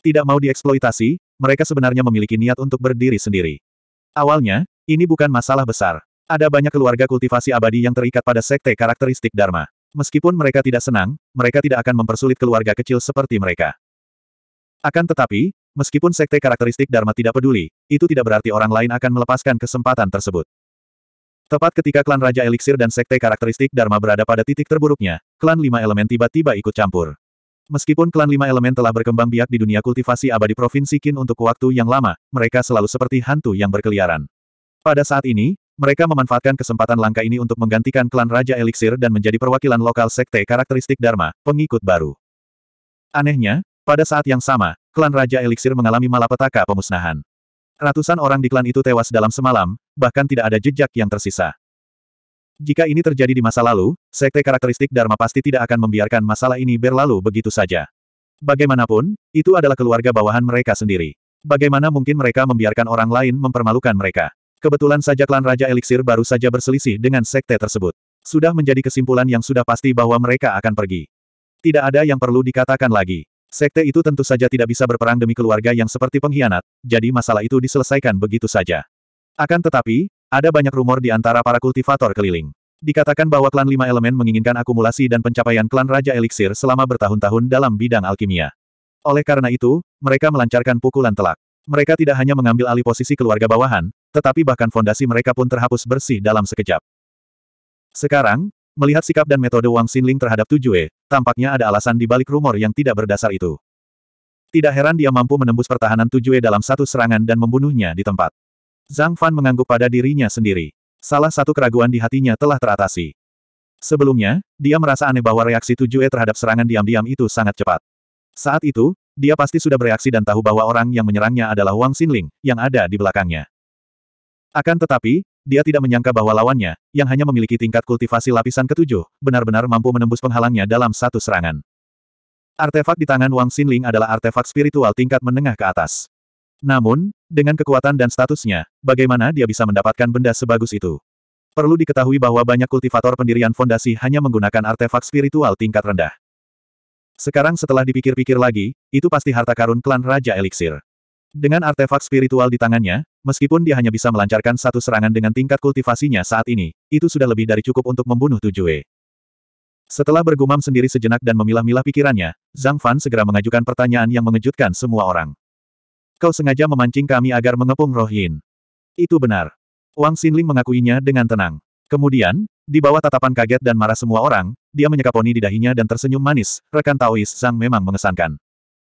Tidak mau dieksploitasi, mereka sebenarnya memiliki niat untuk berdiri sendiri. Awalnya, ini bukan masalah besar. Ada banyak keluarga kultivasi abadi yang terikat pada sekte karakteristik Dharma. Meskipun mereka tidak senang, mereka tidak akan mempersulit keluarga kecil seperti mereka. Akan tetapi, meskipun sekte karakteristik Dharma tidak peduli, itu tidak berarti orang lain akan melepaskan kesempatan tersebut. Tepat ketika klan Raja Eliksir dan Sekte Karakteristik Dharma berada pada titik terburuknya, klan lima elemen tiba-tiba ikut campur. Meskipun klan lima elemen telah berkembang biak di dunia kultivasi abadi Provinsi Qin untuk waktu yang lama, mereka selalu seperti hantu yang berkeliaran. Pada saat ini, mereka memanfaatkan kesempatan langka ini untuk menggantikan klan Raja Eliksir dan menjadi perwakilan lokal Sekte Karakteristik Dharma, pengikut baru. Anehnya, pada saat yang sama, klan Raja Eliksir mengalami malapetaka pemusnahan. Ratusan orang di klan itu tewas dalam semalam, bahkan tidak ada jejak yang tersisa. Jika ini terjadi di masa lalu, sekte karakteristik Dharma pasti tidak akan membiarkan masalah ini berlalu begitu saja. Bagaimanapun, itu adalah keluarga bawahan mereka sendiri. Bagaimana mungkin mereka membiarkan orang lain mempermalukan mereka? Kebetulan saja klan Raja Eliksir baru saja berselisih dengan sekte tersebut. Sudah menjadi kesimpulan yang sudah pasti bahwa mereka akan pergi. Tidak ada yang perlu dikatakan lagi. Sekte itu tentu saja tidak bisa berperang demi keluarga yang seperti pengkhianat, jadi masalah itu diselesaikan begitu saja. Akan tetapi, ada banyak rumor di antara para kultivator keliling. Dikatakan bahwa klan lima elemen menginginkan akumulasi dan pencapaian klan Raja Eliksir selama bertahun-tahun dalam bidang alkimia. Oleh karena itu, mereka melancarkan pukulan telak. Mereka tidak hanya mengambil alih posisi keluarga bawahan, tetapi bahkan fondasi mereka pun terhapus bersih dalam sekejap. Sekarang, Melihat sikap dan metode Wang Xinling terhadap Tujue, tampaknya ada alasan di balik rumor yang tidak berdasar itu. Tidak heran dia mampu menembus pertahanan Tujue dalam satu serangan dan membunuhnya di tempat. Zhang Fan mengangguk pada dirinya sendiri. Salah satu keraguan di hatinya telah teratasi. Sebelumnya, dia merasa aneh bahwa reaksi Tujue terhadap serangan diam-diam itu sangat cepat. Saat itu, dia pasti sudah bereaksi dan tahu bahwa orang yang menyerangnya adalah Wang Xinling, yang ada di belakangnya. Akan tetapi, dia tidak menyangka bahwa lawannya, yang hanya memiliki tingkat kultivasi lapisan ketujuh, benar-benar mampu menembus penghalangnya dalam satu serangan. Artefak di tangan Wang Xinling adalah artefak spiritual tingkat menengah ke atas. Namun, dengan kekuatan dan statusnya, bagaimana dia bisa mendapatkan benda sebagus itu? Perlu diketahui bahwa banyak kultivator pendirian fondasi hanya menggunakan artefak spiritual tingkat rendah. Sekarang setelah dipikir-pikir lagi, itu pasti harta karun klan Raja Eliksir. Dengan artefak spiritual di tangannya, meskipun dia hanya bisa melancarkan satu serangan dengan tingkat kultivasinya saat ini, itu sudah lebih dari cukup untuk membunuh Tujue. Setelah bergumam sendiri sejenak dan memilah-milah pikirannya, Zhang Fan segera mengajukan pertanyaan yang mengejutkan semua orang. Kau sengaja memancing kami agar mengepung Roh Yin. Itu benar. Wang Xinling mengakuinya dengan tenang. Kemudian, di bawah tatapan kaget dan marah semua orang, dia menyekap poni di dahinya dan tersenyum manis, rekan Taois Zhang memang mengesankan.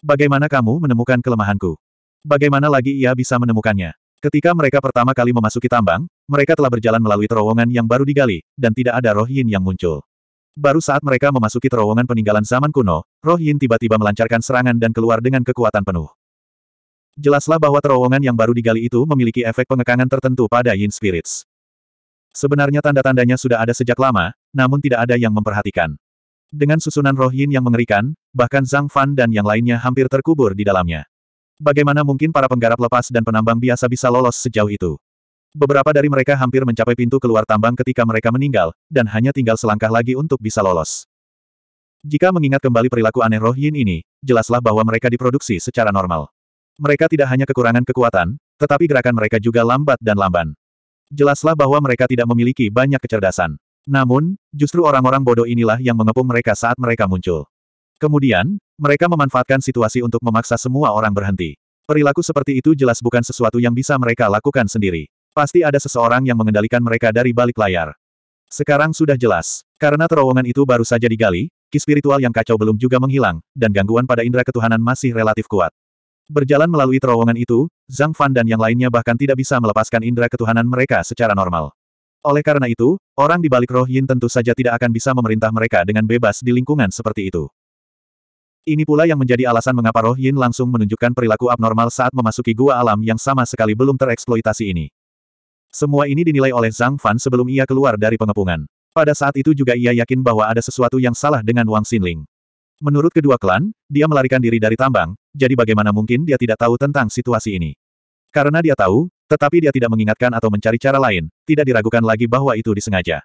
Bagaimana kamu menemukan kelemahanku? Bagaimana lagi ia bisa menemukannya? Ketika mereka pertama kali memasuki tambang, mereka telah berjalan melalui terowongan yang baru digali, dan tidak ada roh yin yang muncul. Baru saat mereka memasuki terowongan peninggalan zaman kuno, roh yin tiba-tiba melancarkan serangan dan keluar dengan kekuatan penuh. Jelaslah bahwa terowongan yang baru digali itu memiliki efek pengekangan tertentu pada yin spirits. Sebenarnya tanda-tandanya sudah ada sejak lama, namun tidak ada yang memperhatikan. Dengan susunan roh yin yang mengerikan, bahkan Zhang Fan dan yang lainnya hampir terkubur di dalamnya. Bagaimana mungkin para penggarap lepas dan penambang biasa bisa lolos sejauh itu? Beberapa dari mereka hampir mencapai pintu keluar tambang ketika mereka meninggal, dan hanya tinggal selangkah lagi untuk bisa lolos. Jika mengingat kembali perilaku aneh roh yin ini, jelaslah bahwa mereka diproduksi secara normal. Mereka tidak hanya kekurangan kekuatan, tetapi gerakan mereka juga lambat dan lamban. Jelaslah bahwa mereka tidak memiliki banyak kecerdasan. Namun, justru orang-orang bodoh inilah yang mengepung mereka saat mereka muncul. Kemudian, mereka memanfaatkan situasi untuk memaksa semua orang berhenti. Perilaku seperti itu jelas bukan sesuatu yang bisa mereka lakukan sendiri. Pasti ada seseorang yang mengendalikan mereka dari balik layar. Sekarang sudah jelas, karena terowongan itu baru saja digali, ki spiritual yang kacau belum juga menghilang, dan gangguan pada indera ketuhanan masih relatif kuat. Berjalan melalui terowongan itu, Zhang Fan dan yang lainnya bahkan tidak bisa melepaskan indera ketuhanan mereka secara normal. Oleh karena itu, orang di balik roh Yin tentu saja tidak akan bisa memerintah mereka dengan bebas di lingkungan seperti itu. Ini pula yang menjadi alasan mengapa Roh Yin langsung menunjukkan perilaku abnormal saat memasuki gua alam yang sama sekali belum tereksploitasi ini. Semua ini dinilai oleh Zhang Fan sebelum ia keluar dari pengepungan. Pada saat itu juga ia yakin bahwa ada sesuatu yang salah dengan Wang Xinling. Menurut kedua klan, dia melarikan diri dari tambang, jadi bagaimana mungkin dia tidak tahu tentang situasi ini. Karena dia tahu, tetapi dia tidak mengingatkan atau mencari cara lain, tidak diragukan lagi bahwa itu disengaja.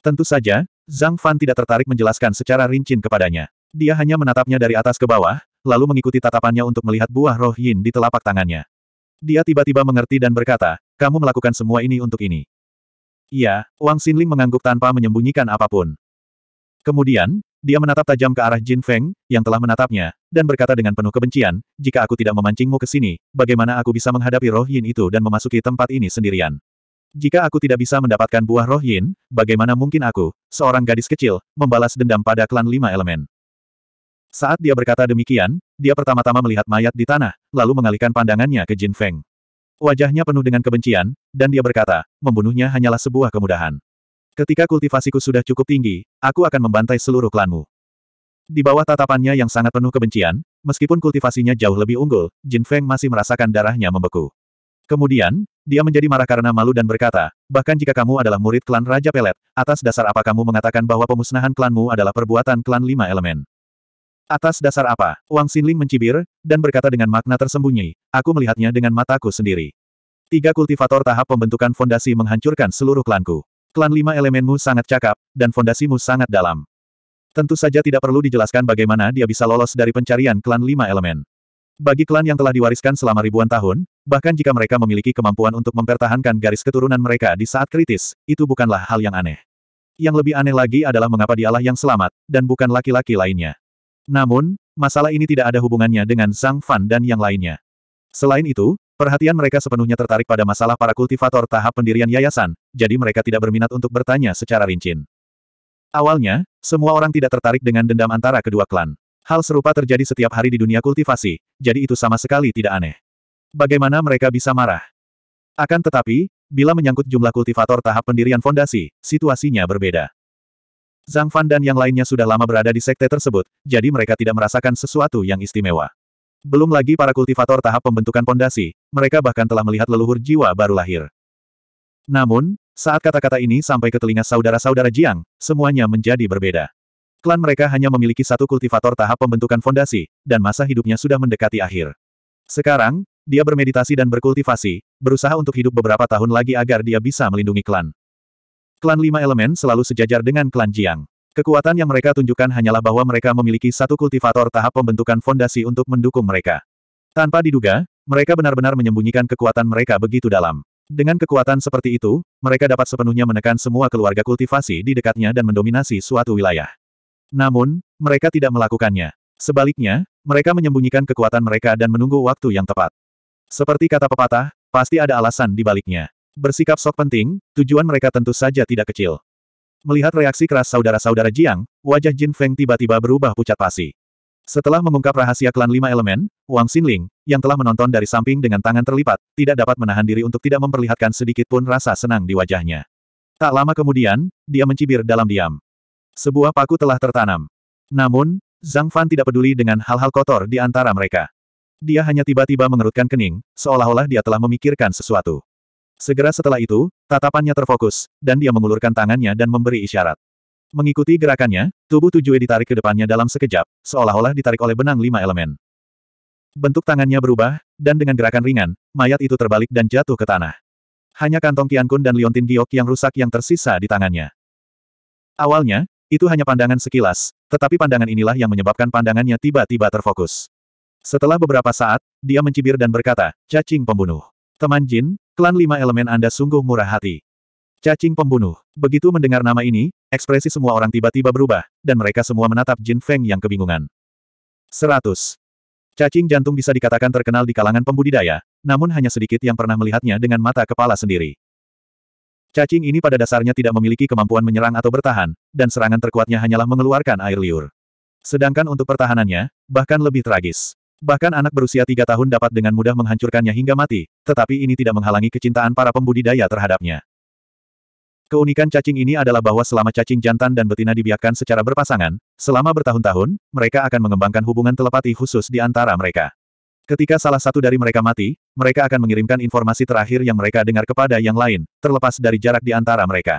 Tentu saja, Zhang Fan tidak tertarik menjelaskan secara rinci kepadanya. Dia hanya menatapnya dari atas ke bawah, lalu mengikuti tatapannya untuk melihat buah roh yin di telapak tangannya. Dia tiba-tiba mengerti dan berkata, kamu melakukan semua ini untuk ini. Iya, Wang Xinling mengangguk tanpa menyembunyikan apapun. Kemudian, dia menatap tajam ke arah Jin Feng, yang telah menatapnya, dan berkata dengan penuh kebencian, jika aku tidak memancingmu ke sini, bagaimana aku bisa menghadapi roh yin itu dan memasuki tempat ini sendirian? Jika aku tidak bisa mendapatkan buah roh yin, bagaimana mungkin aku, seorang gadis kecil, membalas dendam pada klan lima elemen? Saat dia berkata demikian, dia pertama-tama melihat mayat di tanah, lalu mengalihkan pandangannya ke Jin Feng. Wajahnya penuh dengan kebencian, dan dia berkata, membunuhnya hanyalah sebuah kemudahan. Ketika kultivasiku sudah cukup tinggi, aku akan membantai seluruh klanmu. Di bawah tatapannya yang sangat penuh kebencian, meskipun kultivasinya jauh lebih unggul, Jin Feng masih merasakan darahnya membeku. Kemudian, dia menjadi marah karena malu dan berkata, bahkan jika kamu adalah murid klan Raja Pelet, atas dasar apa kamu mengatakan bahwa pemusnahan klanmu adalah perbuatan klan lima elemen. Atas dasar apa? Wang Xinling mencibir, dan berkata dengan makna tersembunyi, aku melihatnya dengan mataku sendiri. Tiga kultivator tahap pembentukan fondasi menghancurkan seluruh klanku. Klan lima elemenmu sangat cakap, dan fondasimu sangat dalam. Tentu saja tidak perlu dijelaskan bagaimana dia bisa lolos dari pencarian klan lima elemen. Bagi klan yang telah diwariskan selama ribuan tahun, bahkan jika mereka memiliki kemampuan untuk mempertahankan garis keturunan mereka di saat kritis, itu bukanlah hal yang aneh. Yang lebih aneh lagi adalah mengapa dialah yang selamat, dan bukan laki-laki lainnya. Namun, masalah ini tidak ada hubungannya dengan Sang Fan dan yang lainnya. Selain itu, perhatian mereka sepenuhnya tertarik pada masalah para kultivator tahap pendirian yayasan, jadi mereka tidak berminat untuk bertanya secara rinci. Awalnya, semua orang tidak tertarik dengan dendam antara kedua klan. Hal serupa terjadi setiap hari di dunia kultivasi, jadi itu sama sekali tidak aneh. Bagaimana mereka bisa marah? Akan tetapi, bila menyangkut jumlah kultivator tahap pendirian fondasi, situasinya berbeda. Zhang Fan dan yang lainnya sudah lama berada di sekte tersebut, jadi mereka tidak merasakan sesuatu yang istimewa. Belum lagi para kultivator tahap pembentukan pondasi, mereka bahkan telah melihat leluhur jiwa baru lahir. Namun, saat kata-kata ini sampai ke telinga saudara-saudara Jiang, semuanya menjadi berbeda. Klan mereka hanya memiliki satu kultivator tahap pembentukan fondasi, dan masa hidupnya sudah mendekati akhir. Sekarang, dia bermeditasi dan berkultivasi, berusaha untuk hidup beberapa tahun lagi agar dia bisa melindungi klan. Klan lima elemen selalu sejajar dengan klan Jiang. Kekuatan yang mereka tunjukkan hanyalah bahwa mereka memiliki satu kultivator tahap pembentukan fondasi untuk mendukung mereka. Tanpa diduga, mereka benar-benar menyembunyikan kekuatan mereka begitu dalam. Dengan kekuatan seperti itu, mereka dapat sepenuhnya menekan semua keluarga kultivasi di dekatnya dan mendominasi suatu wilayah. Namun, mereka tidak melakukannya. Sebaliknya, mereka menyembunyikan kekuatan mereka dan menunggu waktu yang tepat. Seperti kata pepatah, pasti ada alasan di baliknya. Bersikap sok penting, tujuan mereka tentu saja tidak kecil. Melihat reaksi keras saudara-saudara Jiang, wajah Jin Feng tiba-tiba berubah pucat pasi. Setelah mengungkap rahasia klan lima elemen, Wang Xinling, yang telah menonton dari samping dengan tangan terlipat, tidak dapat menahan diri untuk tidak memperlihatkan sedikit pun rasa senang di wajahnya. Tak lama kemudian, dia mencibir dalam diam. Sebuah paku telah tertanam. Namun, Zhang Fan tidak peduli dengan hal-hal kotor di antara mereka. Dia hanya tiba-tiba mengerutkan kening, seolah-olah dia telah memikirkan sesuatu. Segera setelah itu, tatapannya terfokus, dan dia mengulurkan tangannya dan memberi isyarat. Mengikuti gerakannya, tubuh Tujue ditarik ke depannya dalam sekejap, seolah-olah ditarik oleh benang lima elemen. Bentuk tangannya berubah, dan dengan gerakan ringan, mayat itu terbalik dan jatuh ke tanah. Hanya kantong Kiankun dan Liontin Giok yang rusak yang tersisa di tangannya. Awalnya, itu hanya pandangan sekilas, tetapi pandangan inilah yang menyebabkan pandangannya tiba-tiba terfokus. Setelah beberapa saat, dia mencibir dan berkata, cacing pembunuh. Teman Jin, klan lima elemen Anda sungguh murah hati. Cacing pembunuh. Begitu mendengar nama ini, ekspresi semua orang tiba-tiba berubah, dan mereka semua menatap Jin Feng yang kebingungan. 100. Cacing jantung bisa dikatakan terkenal di kalangan pembudidaya, namun hanya sedikit yang pernah melihatnya dengan mata kepala sendiri. Cacing ini pada dasarnya tidak memiliki kemampuan menyerang atau bertahan, dan serangan terkuatnya hanyalah mengeluarkan air liur. Sedangkan untuk pertahanannya, bahkan lebih tragis. Bahkan anak berusia tiga tahun dapat dengan mudah menghancurkannya hingga mati, tetapi ini tidak menghalangi kecintaan para pembudidaya terhadapnya. Keunikan cacing ini adalah bahwa selama cacing jantan dan betina dibiarkan secara berpasangan, selama bertahun-tahun, mereka akan mengembangkan hubungan telepati khusus di antara mereka. Ketika salah satu dari mereka mati, mereka akan mengirimkan informasi terakhir yang mereka dengar kepada yang lain, terlepas dari jarak di antara mereka.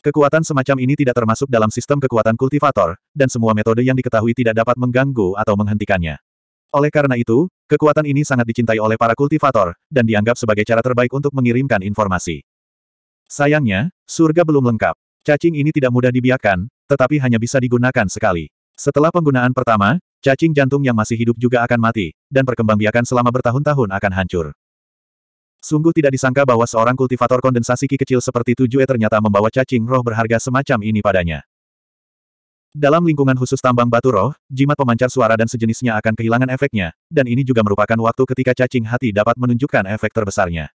Kekuatan semacam ini tidak termasuk dalam sistem kekuatan kultivator, dan semua metode yang diketahui tidak dapat mengganggu atau menghentikannya. Oleh karena itu, kekuatan ini sangat dicintai oleh para kultivator, dan dianggap sebagai cara terbaik untuk mengirimkan informasi. Sayangnya, surga belum lengkap. Cacing ini tidak mudah dibiarkan, tetapi hanya bisa digunakan sekali. Setelah penggunaan pertama, cacing jantung yang masih hidup juga akan mati, dan perkembangbiakan selama bertahun-tahun akan hancur. Sungguh tidak disangka bahwa seorang kultivator kondensasi Ki kecil seperti Tujuh E ternyata membawa cacing roh berharga semacam ini padanya. Dalam lingkungan khusus tambang batu roh, jimat pemancar suara dan sejenisnya akan kehilangan efeknya, dan ini juga merupakan waktu ketika cacing hati dapat menunjukkan efek terbesarnya.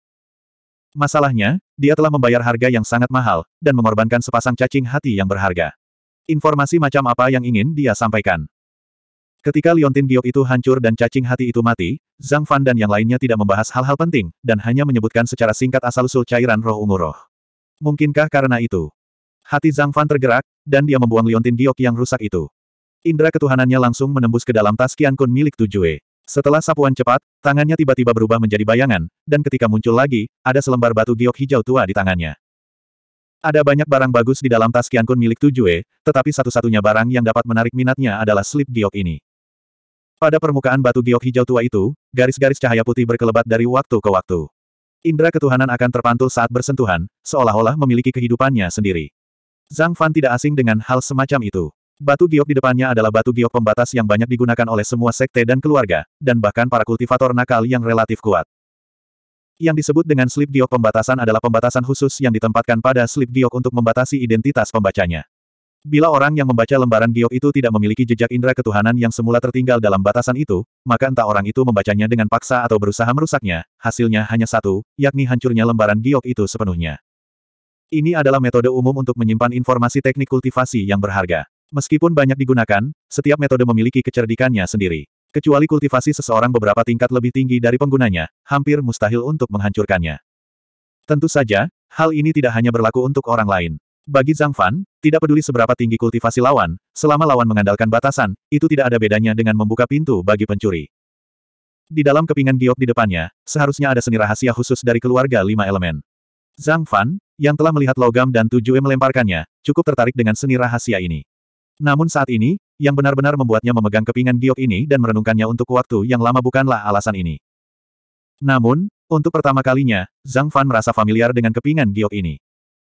Masalahnya, dia telah membayar harga yang sangat mahal, dan mengorbankan sepasang cacing hati yang berharga. Informasi macam apa yang ingin dia sampaikan? Ketika Liontin Giok itu hancur dan cacing hati itu mati, Zhang Fan dan yang lainnya tidak membahas hal-hal penting, dan hanya menyebutkan secara singkat asal-usul cairan roh ungu roh. Mungkinkah karena itu? Hati Zhang Fan tergerak, dan dia membuang liontin giok yang rusak itu. Indra ketuhanannya langsung menembus ke dalam tas Qian Kun milik Tujue. Setelah sapuan cepat, tangannya tiba-tiba berubah menjadi bayangan, dan ketika muncul lagi, ada selembar batu giok hijau tua di tangannya. Ada banyak barang bagus di dalam tas Qian Kun milik Tujue, tetapi satu-satunya barang yang dapat menarik minatnya adalah slip giok ini. Pada permukaan batu giok hijau tua itu, garis-garis cahaya putih berkelebat dari waktu ke waktu. Indra ketuhanan akan terpantul saat bersentuhan, seolah-olah memiliki kehidupannya sendiri. Zhang Fan tidak asing dengan hal semacam itu. Batu giok di depannya adalah batu giok pembatas yang banyak digunakan oleh semua sekte dan keluarga, dan bahkan para kultivator nakal yang relatif kuat. Yang disebut dengan slip giok pembatasan adalah pembatasan khusus yang ditempatkan pada slip giok untuk membatasi identitas pembacanya. Bila orang yang membaca lembaran giok itu tidak memiliki jejak indera ketuhanan yang semula tertinggal dalam batasan itu, maka entah orang itu membacanya dengan paksa atau berusaha merusaknya, hasilnya hanya satu, yakni hancurnya lembaran giok itu sepenuhnya. Ini adalah metode umum untuk menyimpan informasi teknik kultivasi yang berharga. Meskipun banyak digunakan, setiap metode memiliki kecerdikannya sendiri. Kecuali kultivasi seseorang beberapa tingkat lebih tinggi dari penggunanya, hampir mustahil untuk menghancurkannya. Tentu saja, hal ini tidak hanya berlaku untuk orang lain. Bagi Zhang Fan, tidak peduli seberapa tinggi kultivasi lawan, selama lawan mengandalkan batasan, itu tidak ada bedanya dengan membuka pintu bagi pencuri. Di dalam kepingan giok di depannya, seharusnya ada seni rahasia khusus dari keluarga lima elemen. Zhang Fan, yang telah melihat logam dan tujuh melemparkannya, cukup tertarik dengan seni rahasia ini. Namun saat ini, yang benar-benar membuatnya memegang kepingan giok ini dan merenungkannya untuk waktu yang lama bukanlah alasan ini. Namun, untuk pertama kalinya, Zhang Fan merasa familiar dengan kepingan giok ini.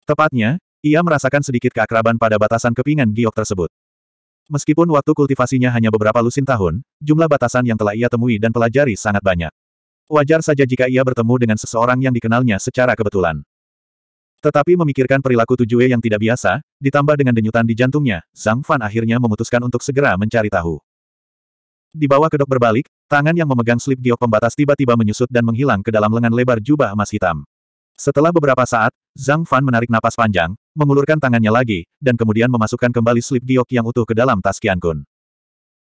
Tepatnya, ia merasakan sedikit keakraban pada batasan kepingan giok tersebut. Meskipun waktu kultivasinya hanya beberapa lusin tahun, jumlah batasan yang telah ia temui dan pelajari sangat banyak. Wajar saja jika ia bertemu dengan seseorang yang dikenalnya secara kebetulan. Tetapi memikirkan perilaku tujuh e yang tidak biasa, ditambah dengan denyutan di jantungnya, Zhang Fan akhirnya memutuskan untuk segera mencari tahu. Di bawah kedok berbalik, tangan yang memegang slip giok pembatas tiba-tiba menyusut dan menghilang ke dalam lengan lebar jubah emas hitam. Setelah beberapa saat, Zhang Fan menarik napas panjang, mengulurkan tangannya lagi, dan kemudian memasukkan kembali slip giok yang utuh ke dalam tas Qian Kun.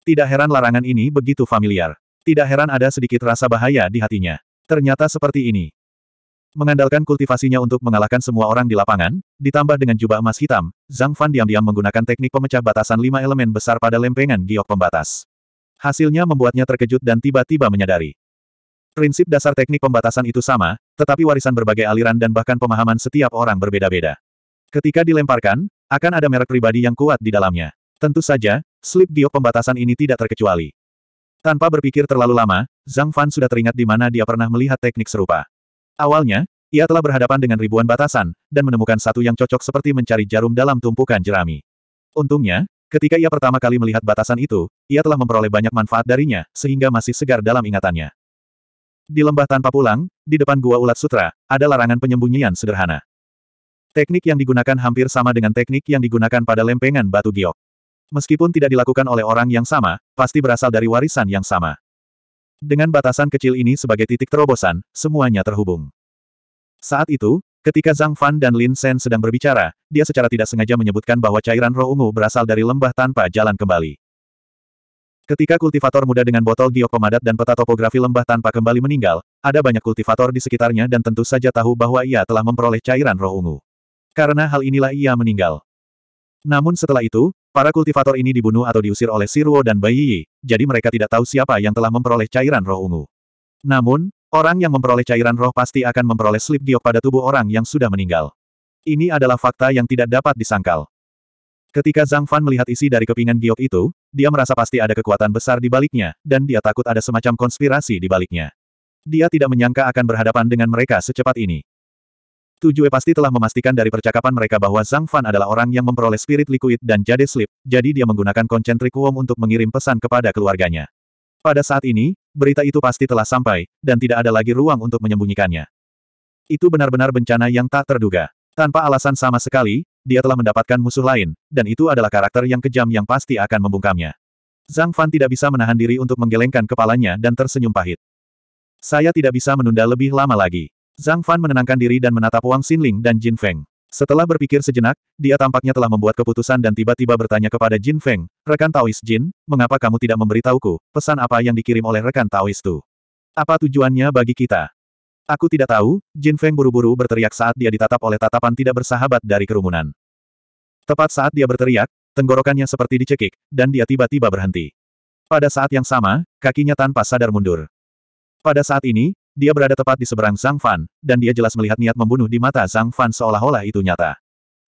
Tidak heran larangan ini begitu familiar. Tidak heran ada sedikit rasa bahaya di hatinya. Ternyata seperti ini. Mengandalkan kultivasinya untuk mengalahkan semua orang di lapangan, ditambah dengan jubah emas hitam, Zhang Fan diam-diam menggunakan teknik pemecah batasan lima elemen besar pada lempengan giok pembatas. Hasilnya membuatnya terkejut dan tiba-tiba menyadari. Prinsip dasar teknik pembatasan itu sama, tetapi warisan berbagai aliran dan bahkan pemahaman setiap orang berbeda-beda. Ketika dilemparkan, akan ada merek pribadi yang kuat di dalamnya. Tentu saja, slip giok pembatasan ini tidak terkecuali. Tanpa berpikir terlalu lama, Zhang Fan sudah teringat di mana dia pernah melihat teknik serupa. Awalnya, ia telah berhadapan dengan ribuan batasan, dan menemukan satu yang cocok seperti mencari jarum dalam tumpukan jerami. Untungnya, ketika ia pertama kali melihat batasan itu, ia telah memperoleh banyak manfaat darinya, sehingga masih segar dalam ingatannya. Di lembah tanpa pulang, di depan gua ulat sutra, ada larangan penyembunyian sederhana. Teknik yang digunakan hampir sama dengan teknik yang digunakan pada lempengan batu giok. Meskipun tidak dilakukan oleh orang yang sama, pasti berasal dari warisan yang sama. Dengan batasan kecil ini sebagai titik terobosan, semuanya terhubung. Saat itu, ketika Zhang Fan dan Lin Sen sedang berbicara, dia secara tidak sengaja menyebutkan bahwa cairan roh ungu berasal dari lembah tanpa jalan kembali. Ketika kultivator muda dengan botol giok pemadat dan peta topografi lembah tanpa kembali meninggal, ada banyak kultivator di sekitarnya dan tentu saja tahu bahwa ia telah memperoleh cairan roh ungu. Karena hal inilah ia meninggal. Namun setelah itu, para kultivator ini dibunuh atau diusir oleh Siruo dan Bai Yi, jadi mereka tidak tahu siapa yang telah memperoleh cairan roh ungu. Namun, orang yang memperoleh cairan roh pasti akan memperoleh slip giok pada tubuh orang yang sudah meninggal. Ini adalah fakta yang tidak dapat disangkal. Ketika Zhang Fan melihat isi dari kepingan giok itu, dia merasa pasti ada kekuatan besar di baliknya, dan dia takut ada semacam konspirasi di baliknya. Dia tidak menyangka akan berhadapan dengan mereka secepat ini. Tujue pasti telah memastikan dari percakapan mereka bahwa Zhang Fan adalah orang yang memperoleh spirit liquid dan jade slip, jadi dia menggunakan konsentrik Wom untuk mengirim pesan kepada keluarganya. Pada saat ini, berita itu pasti telah sampai, dan tidak ada lagi ruang untuk menyembunyikannya. Itu benar-benar bencana yang tak terduga. Tanpa alasan sama sekali, dia telah mendapatkan musuh lain, dan itu adalah karakter yang kejam yang pasti akan membungkamnya. Zhang Fan tidak bisa menahan diri untuk menggelengkan kepalanya dan tersenyum pahit. Saya tidak bisa menunda lebih lama lagi. Zhang Fan menenangkan diri dan menatap Wang Xinling dan Jin Feng. Setelah berpikir sejenak, dia tampaknya telah membuat keputusan dan tiba-tiba bertanya kepada Jin Feng, rekan Taoist Jin, mengapa kamu tidak memberitahuku, pesan apa yang dikirim oleh rekan Taoist itu? Apa tujuannya bagi kita? Aku tidak tahu, Jin Feng buru-buru berteriak saat dia ditatap oleh tatapan tidak bersahabat dari kerumunan. Tepat saat dia berteriak, tenggorokannya seperti dicekik, dan dia tiba-tiba berhenti. Pada saat yang sama, kakinya tanpa sadar mundur. Pada saat ini, dia berada tepat di seberang Zhang Fan, dan dia jelas melihat niat membunuh di mata Zhang Fan seolah-olah itu nyata.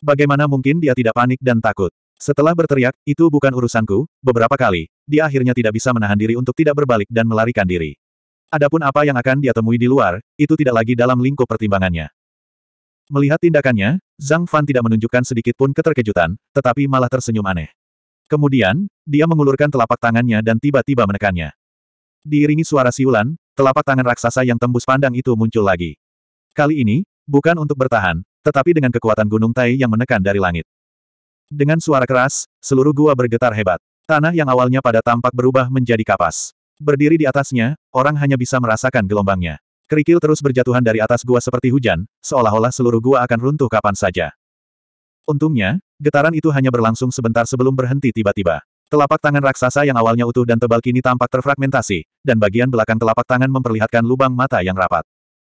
Bagaimana mungkin dia tidak panik dan takut? Setelah berteriak, itu bukan urusanku, beberapa kali, dia akhirnya tidak bisa menahan diri untuk tidak berbalik dan melarikan diri. Adapun apa yang akan dia temui di luar, itu tidak lagi dalam lingkup pertimbangannya. Melihat tindakannya, Zhang Fan tidak menunjukkan sedikit pun keterkejutan, tetapi malah tersenyum aneh. Kemudian, dia mengulurkan telapak tangannya dan tiba-tiba menekannya. Diiringi suara siulan, telapak tangan raksasa yang tembus pandang itu muncul lagi. Kali ini, bukan untuk bertahan, tetapi dengan kekuatan gunung Tai yang menekan dari langit. Dengan suara keras, seluruh gua bergetar hebat. Tanah yang awalnya pada tampak berubah menjadi kapas. Berdiri di atasnya, orang hanya bisa merasakan gelombangnya. Kerikil terus berjatuhan dari atas gua seperti hujan, seolah-olah seluruh gua akan runtuh kapan saja. Untungnya, getaran itu hanya berlangsung sebentar sebelum berhenti tiba-tiba. Telapak tangan raksasa yang awalnya utuh dan tebal kini tampak terfragmentasi, dan bagian belakang telapak tangan memperlihatkan lubang mata yang rapat.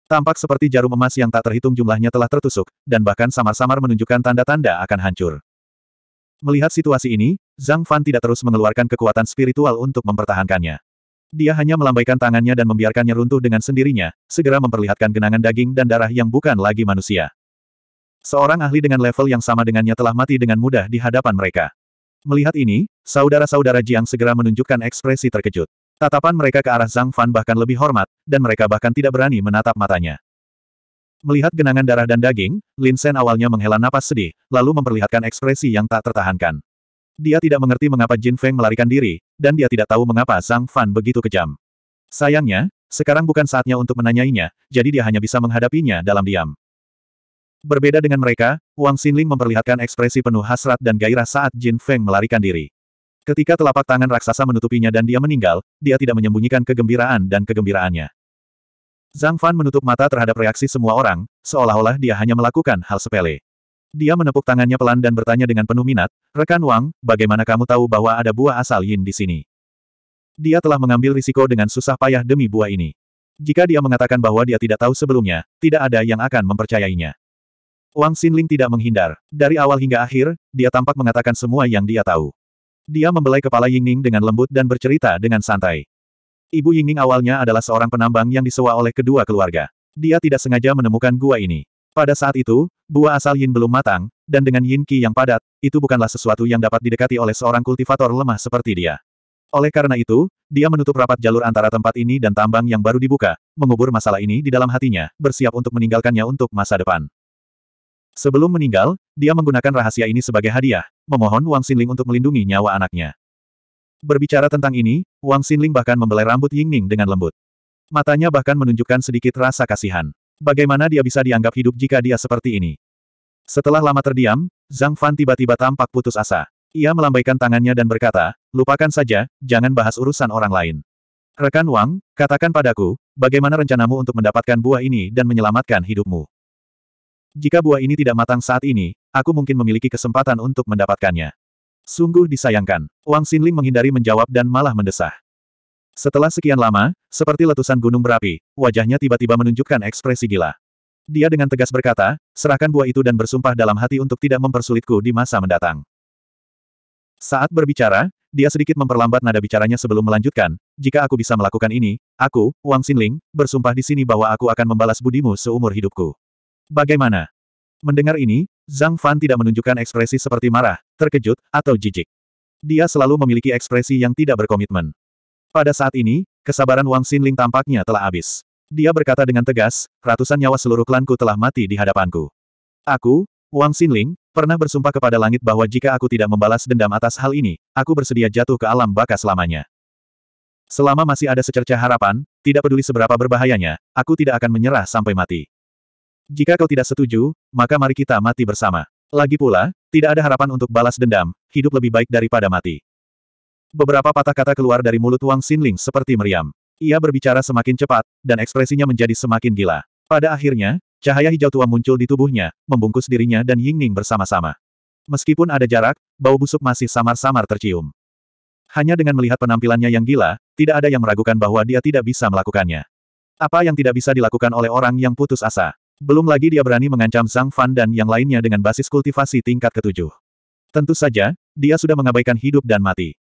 Tampak seperti jarum emas yang tak terhitung jumlahnya telah tertusuk, dan bahkan samar-samar menunjukkan tanda-tanda akan hancur. Melihat situasi ini, Zhang Fan tidak terus mengeluarkan kekuatan spiritual untuk mempertahankannya. Dia hanya melambaikan tangannya dan membiarkannya runtuh dengan sendirinya, segera memperlihatkan genangan daging dan darah yang bukan lagi manusia. Seorang ahli dengan level yang sama dengannya telah mati dengan mudah di hadapan mereka. Melihat ini, saudara-saudara Jiang segera menunjukkan ekspresi terkejut. Tatapan mereka ke arah Zhang Fan bahkan lebih hormat, dan mereka bahkan tidak berani menatap matanya. Melihat genangan darah dan daging, Lin Sen awalnya menghela napas sedih, lalu memperlihatkan ekspresi yang tak tertahankan. Dia tidak mengerti mengapa Jin Feng melarikan diri, dan dia tidak tahu mengapa Zhang Fan begitu kejam. Sayangnya, sekarang bukan saatnya untuk menanyainya, jadi dia hanya bisa menghadapinya dalam diam. Berbeda dengan mereka, Wang Xinling memperlihatkan ekspresi penuh hasrat dan gairah saat Jin Feng melarikan diri. Ketika telapak tangan raksasa menutupinya dan dia meninggal, dia tidak menyembunyikan kegembiraan dan kegembiraannya. Zhang Fan menutup mata terhadap reaksi semua orang, seolah-olah dia hanya melakukan hal sepele. Dia menepuk tangannya pelan dan bertanya dengan penuh minat, Rekan Wang, bagaimana kamu tahu bahwa ada buah asal Yin di sini? Dia telah mengambil risiko dengan susah payah demi buah ini. Jika dia mengatakan bahwa dia tidak tahu sebelumnya, tidak ada yang akan mempercayainya. Wang Xinling tidak menghindar. Dari awal hingga akhir, dia tampak mengatakan semua yang dia tahu. Dia membelai kepala Yingning dengan lembut dan bercerita dengan santai. Ibu Yingning awalnya adalah seorang penambang yang disewa oleh kedua keluarga. Dia tidak sengaja menemukan gua ini. Pada saat itu, buah asal Yin belum matang, dan dengan Yin Qi yang padat, itu bukanlah sesuatu yang dapat didekati oleh seorang kultivator lemah seperti dia. Oleh karena itu, dia menutup rapat jalur antara tempat ini dan tambang yang baru dibuka, mengubur masalah ini di dalam hatinya, bersiap untuk meninggalkannya untuk masa depan. Sebelum meninggal, dia menggunakan rahasia ini sebagai hadiah, memohon Wang Xinling untuk melindungi nyawa anaknya. Berbicara tentang ini, Wang Xinling bahkan membelai rambut Yingning dengan lembut. Matanya bahkan menunjukkan sedikit rasa kasihan. Bagaimana dia bisa dianggap hidup jika dia seperti ini? Setelah lama terdiam, Zhang Fan tiba-tiba tampak putus asa. Ia melambaikan tangannya dan berkata, lupakan saja, jangan bahas urusan orang lain. Rekan Wang, katakan padaku, bagaimana rencanamu untuk mendapatkan buah ini dan menyelamatkan hidupmu? Jika buah ini tidak matang saat ini, aku mungkin memiliki kesempatan untuk mendapatkannya. Sungguh disayangkan. Wang Xinling menghindari menjawab dan malah mendesah. Setelah sekian lama, seperti letusan gunung berapi, wajahnya tiba-tiba menunjukkan ekspresi gila. Dia dengan tegas berkata, serahkan buah itu dan bersumpah dalam hati untuk tidak mempersulitku di masa mendatang. Saat berbicara, dia sedikit memperlambat nada bicaranya sebelum melanjutkan, jika aku bisa melakukan ini, aku, Wang Xinling, bersumpah di sini bahwa aku akan membalas budimu seumur hidupku. Bagaimana? Mendengar ini, Zhang Fan tidak menunjukkan ekspresi seperti marah, terkejut, atau jijik. Dia selalu memiliki ekspresi yang tidak berkomitmen. Pada saat ini, kesabaran Wang Xinling tampaknya telah habis. Dia berkata dengan tegas, ratusan nyawa seluruh klanku telah mati di hadapanku. Aku, Wang Xinling, pernah bersumpah kepada langit bahwa jika aku tidak membalas dendam atas hal ini, aku bersedia jatuh ke alam baka selamanya. Selama masih ada secerca harapan, tidak peduli seberapa berbahayanya, aku tidak akan menyerah sampai mati. Jika kau tidak setuju, maka mari kita mati bersama. Lagi pula, tidak ada harapan untuk balas dendam, hidup lebih baik daripada mati. Beberapa patah kata keluar dari mulut Wang Xinling seperti meriam. Ia berbicara semakin cepat, dan ekspresinya menjadi semakin gila. Pada akhirnya, cahaya hijau tua muncul di tubuhnya, membungkus dirinya dan Yingning bersama-sama. Meskipun ada jarak, bau busuk masih samar-samar tercium. Hanya dengan melihat penampilannya yang gila, tidak ada yang meragukan bahwa dia tidak bisa melakukannya. Apa yang tidak bisa dilakukan oleh orang yang putus asa? Belum lagi dia berani mengancam Sang Fan dan yang lainnya dengan basis kultivasi tingkat ketujuh. Tentu saja, dia sudah mengabaikan hidup dan mati.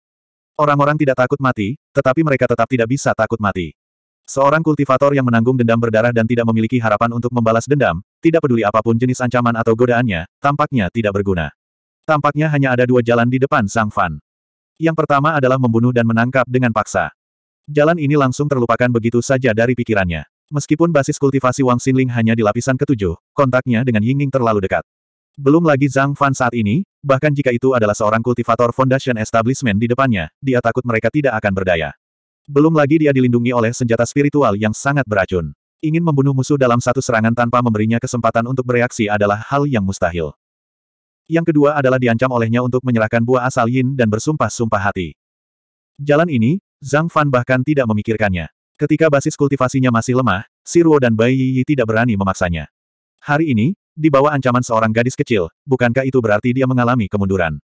Orang-orang tidak takut mati, tetapi mereka tetap tidak bisa takut mati. Seorang kultivator yang menanggung dendam berdarah dan tidak memiliki harapan untuk membalas dendam, tidak peduli apapun jenis ancaman atau godaannya, tampaknya tidak berguna. Tampaknya hanya ada dua jalan di depan Sang Fan. Yang pertama adalah membunuh dan menangkap dengan paksa. Jalan ini langsung terlupakan begitu saja dari pikirannya. Meskipun basis kultivasi Wang Xinling hanya di lapisan ketujuh, kontaknya dengan Yingning terlalu dekat. Belum lagi Zhang Fan saat ini, bahkan jika itu adalah seorang kultivator Foundation Establishment di depannya, dia takut mereka tidak akan berdaya. Belum lagi dia dilindungi oleh senjata spiritual yang sangat beracun. Ingin membunuh musuh dalam satu serangan tanpa memberinya kesempatan untuk bereaksi adalah hal yang mustahil. Yang kedua adalah diancam olehnya untuk menyerahkan buah asal Yin dan bersumpah-sumpah hati. Jalan ini, Zhang Fan bahkan tidak memikirkannya. Ketika basis kultivasinya masih lemah, Siruo dan Bai Yiyi tidak berani memaksanya. Hari ini, di bawah ancaman seorang gadis kecil, bukankah itu berarti dia mengalami kemunduran?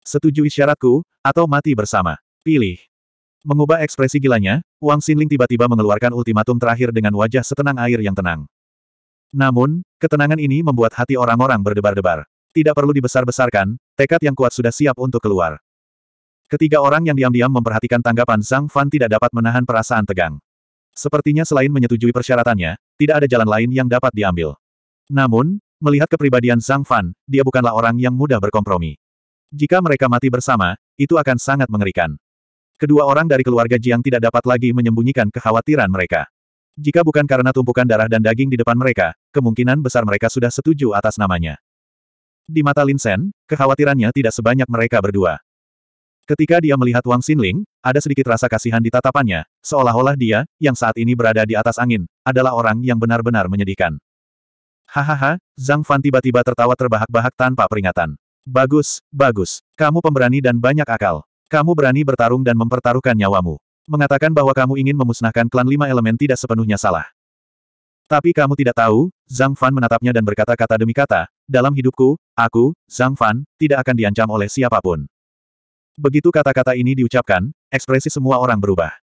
Setuju isyaratku, atau mati bersama. Pilih. Mengubah ekspresi gilanya, Wang Xinling tiba-tiba mengeluarkan ultimatum terakhir dengan wajah setenang air yang tenang. Namun, ketenangan ini membuat hati orang-orang berdebar-debar. Tidak perlu dibesar-besarkan, tekad yang kuat sudah siap untuk keluar. Ketiga orang yang diam-diam memperhatikan tanggapan Zhang Fan tidak dapat menahan perasaan tegang. Sepertinya selain menyetujui persyaratannya, tidak ada jalan lain yang dapat diambil. Namun, melihat kepribadian Zhang Fan, dia bukanlah orang yang mudah berkompromi. Jika mereka mati bersama, itu akan sangat mengerikan. Kedua orang dari keluarga Jiang tidak dapat lagi menyembunyikan kekhawatiran mereka. Jika bukan karena tumpukan darah dan daging di depan mereka, kemungkinan besar mereka sudah setuju atas namanya. Di mata Lin Sen, kekhawatirannya tidak sebanyak mereka berdua. Ketika dia melihat Wang Xinling, ada sedikit rasa kasihan di tatapannya, seolah-olah dia, yang saat ini berada di atas angin, adalah orang yang benar-benar menyedihkan. Hahaha, Zhang Fan tiba-tiba tertawa terbahak-bahak tanpa peringatan. Bagus, bagus. Kamu pemberani dan banyak akal. Kamu berani bertarung dan mempertaruhkan nyawamu. Mengatakan bahwa kamu ingin memusnahkan klan lima elemen tidak sepenuhnya salah. Tapi kamu tidak tahu, Zhang Fan menatapnya dan berkata kata demi kata, dalam hidupku, aku, Zhang Fan, tidak akan diancam oleh siapapun. Begitu kata-kata ini diucapkan, ekspresi semua orang berubah.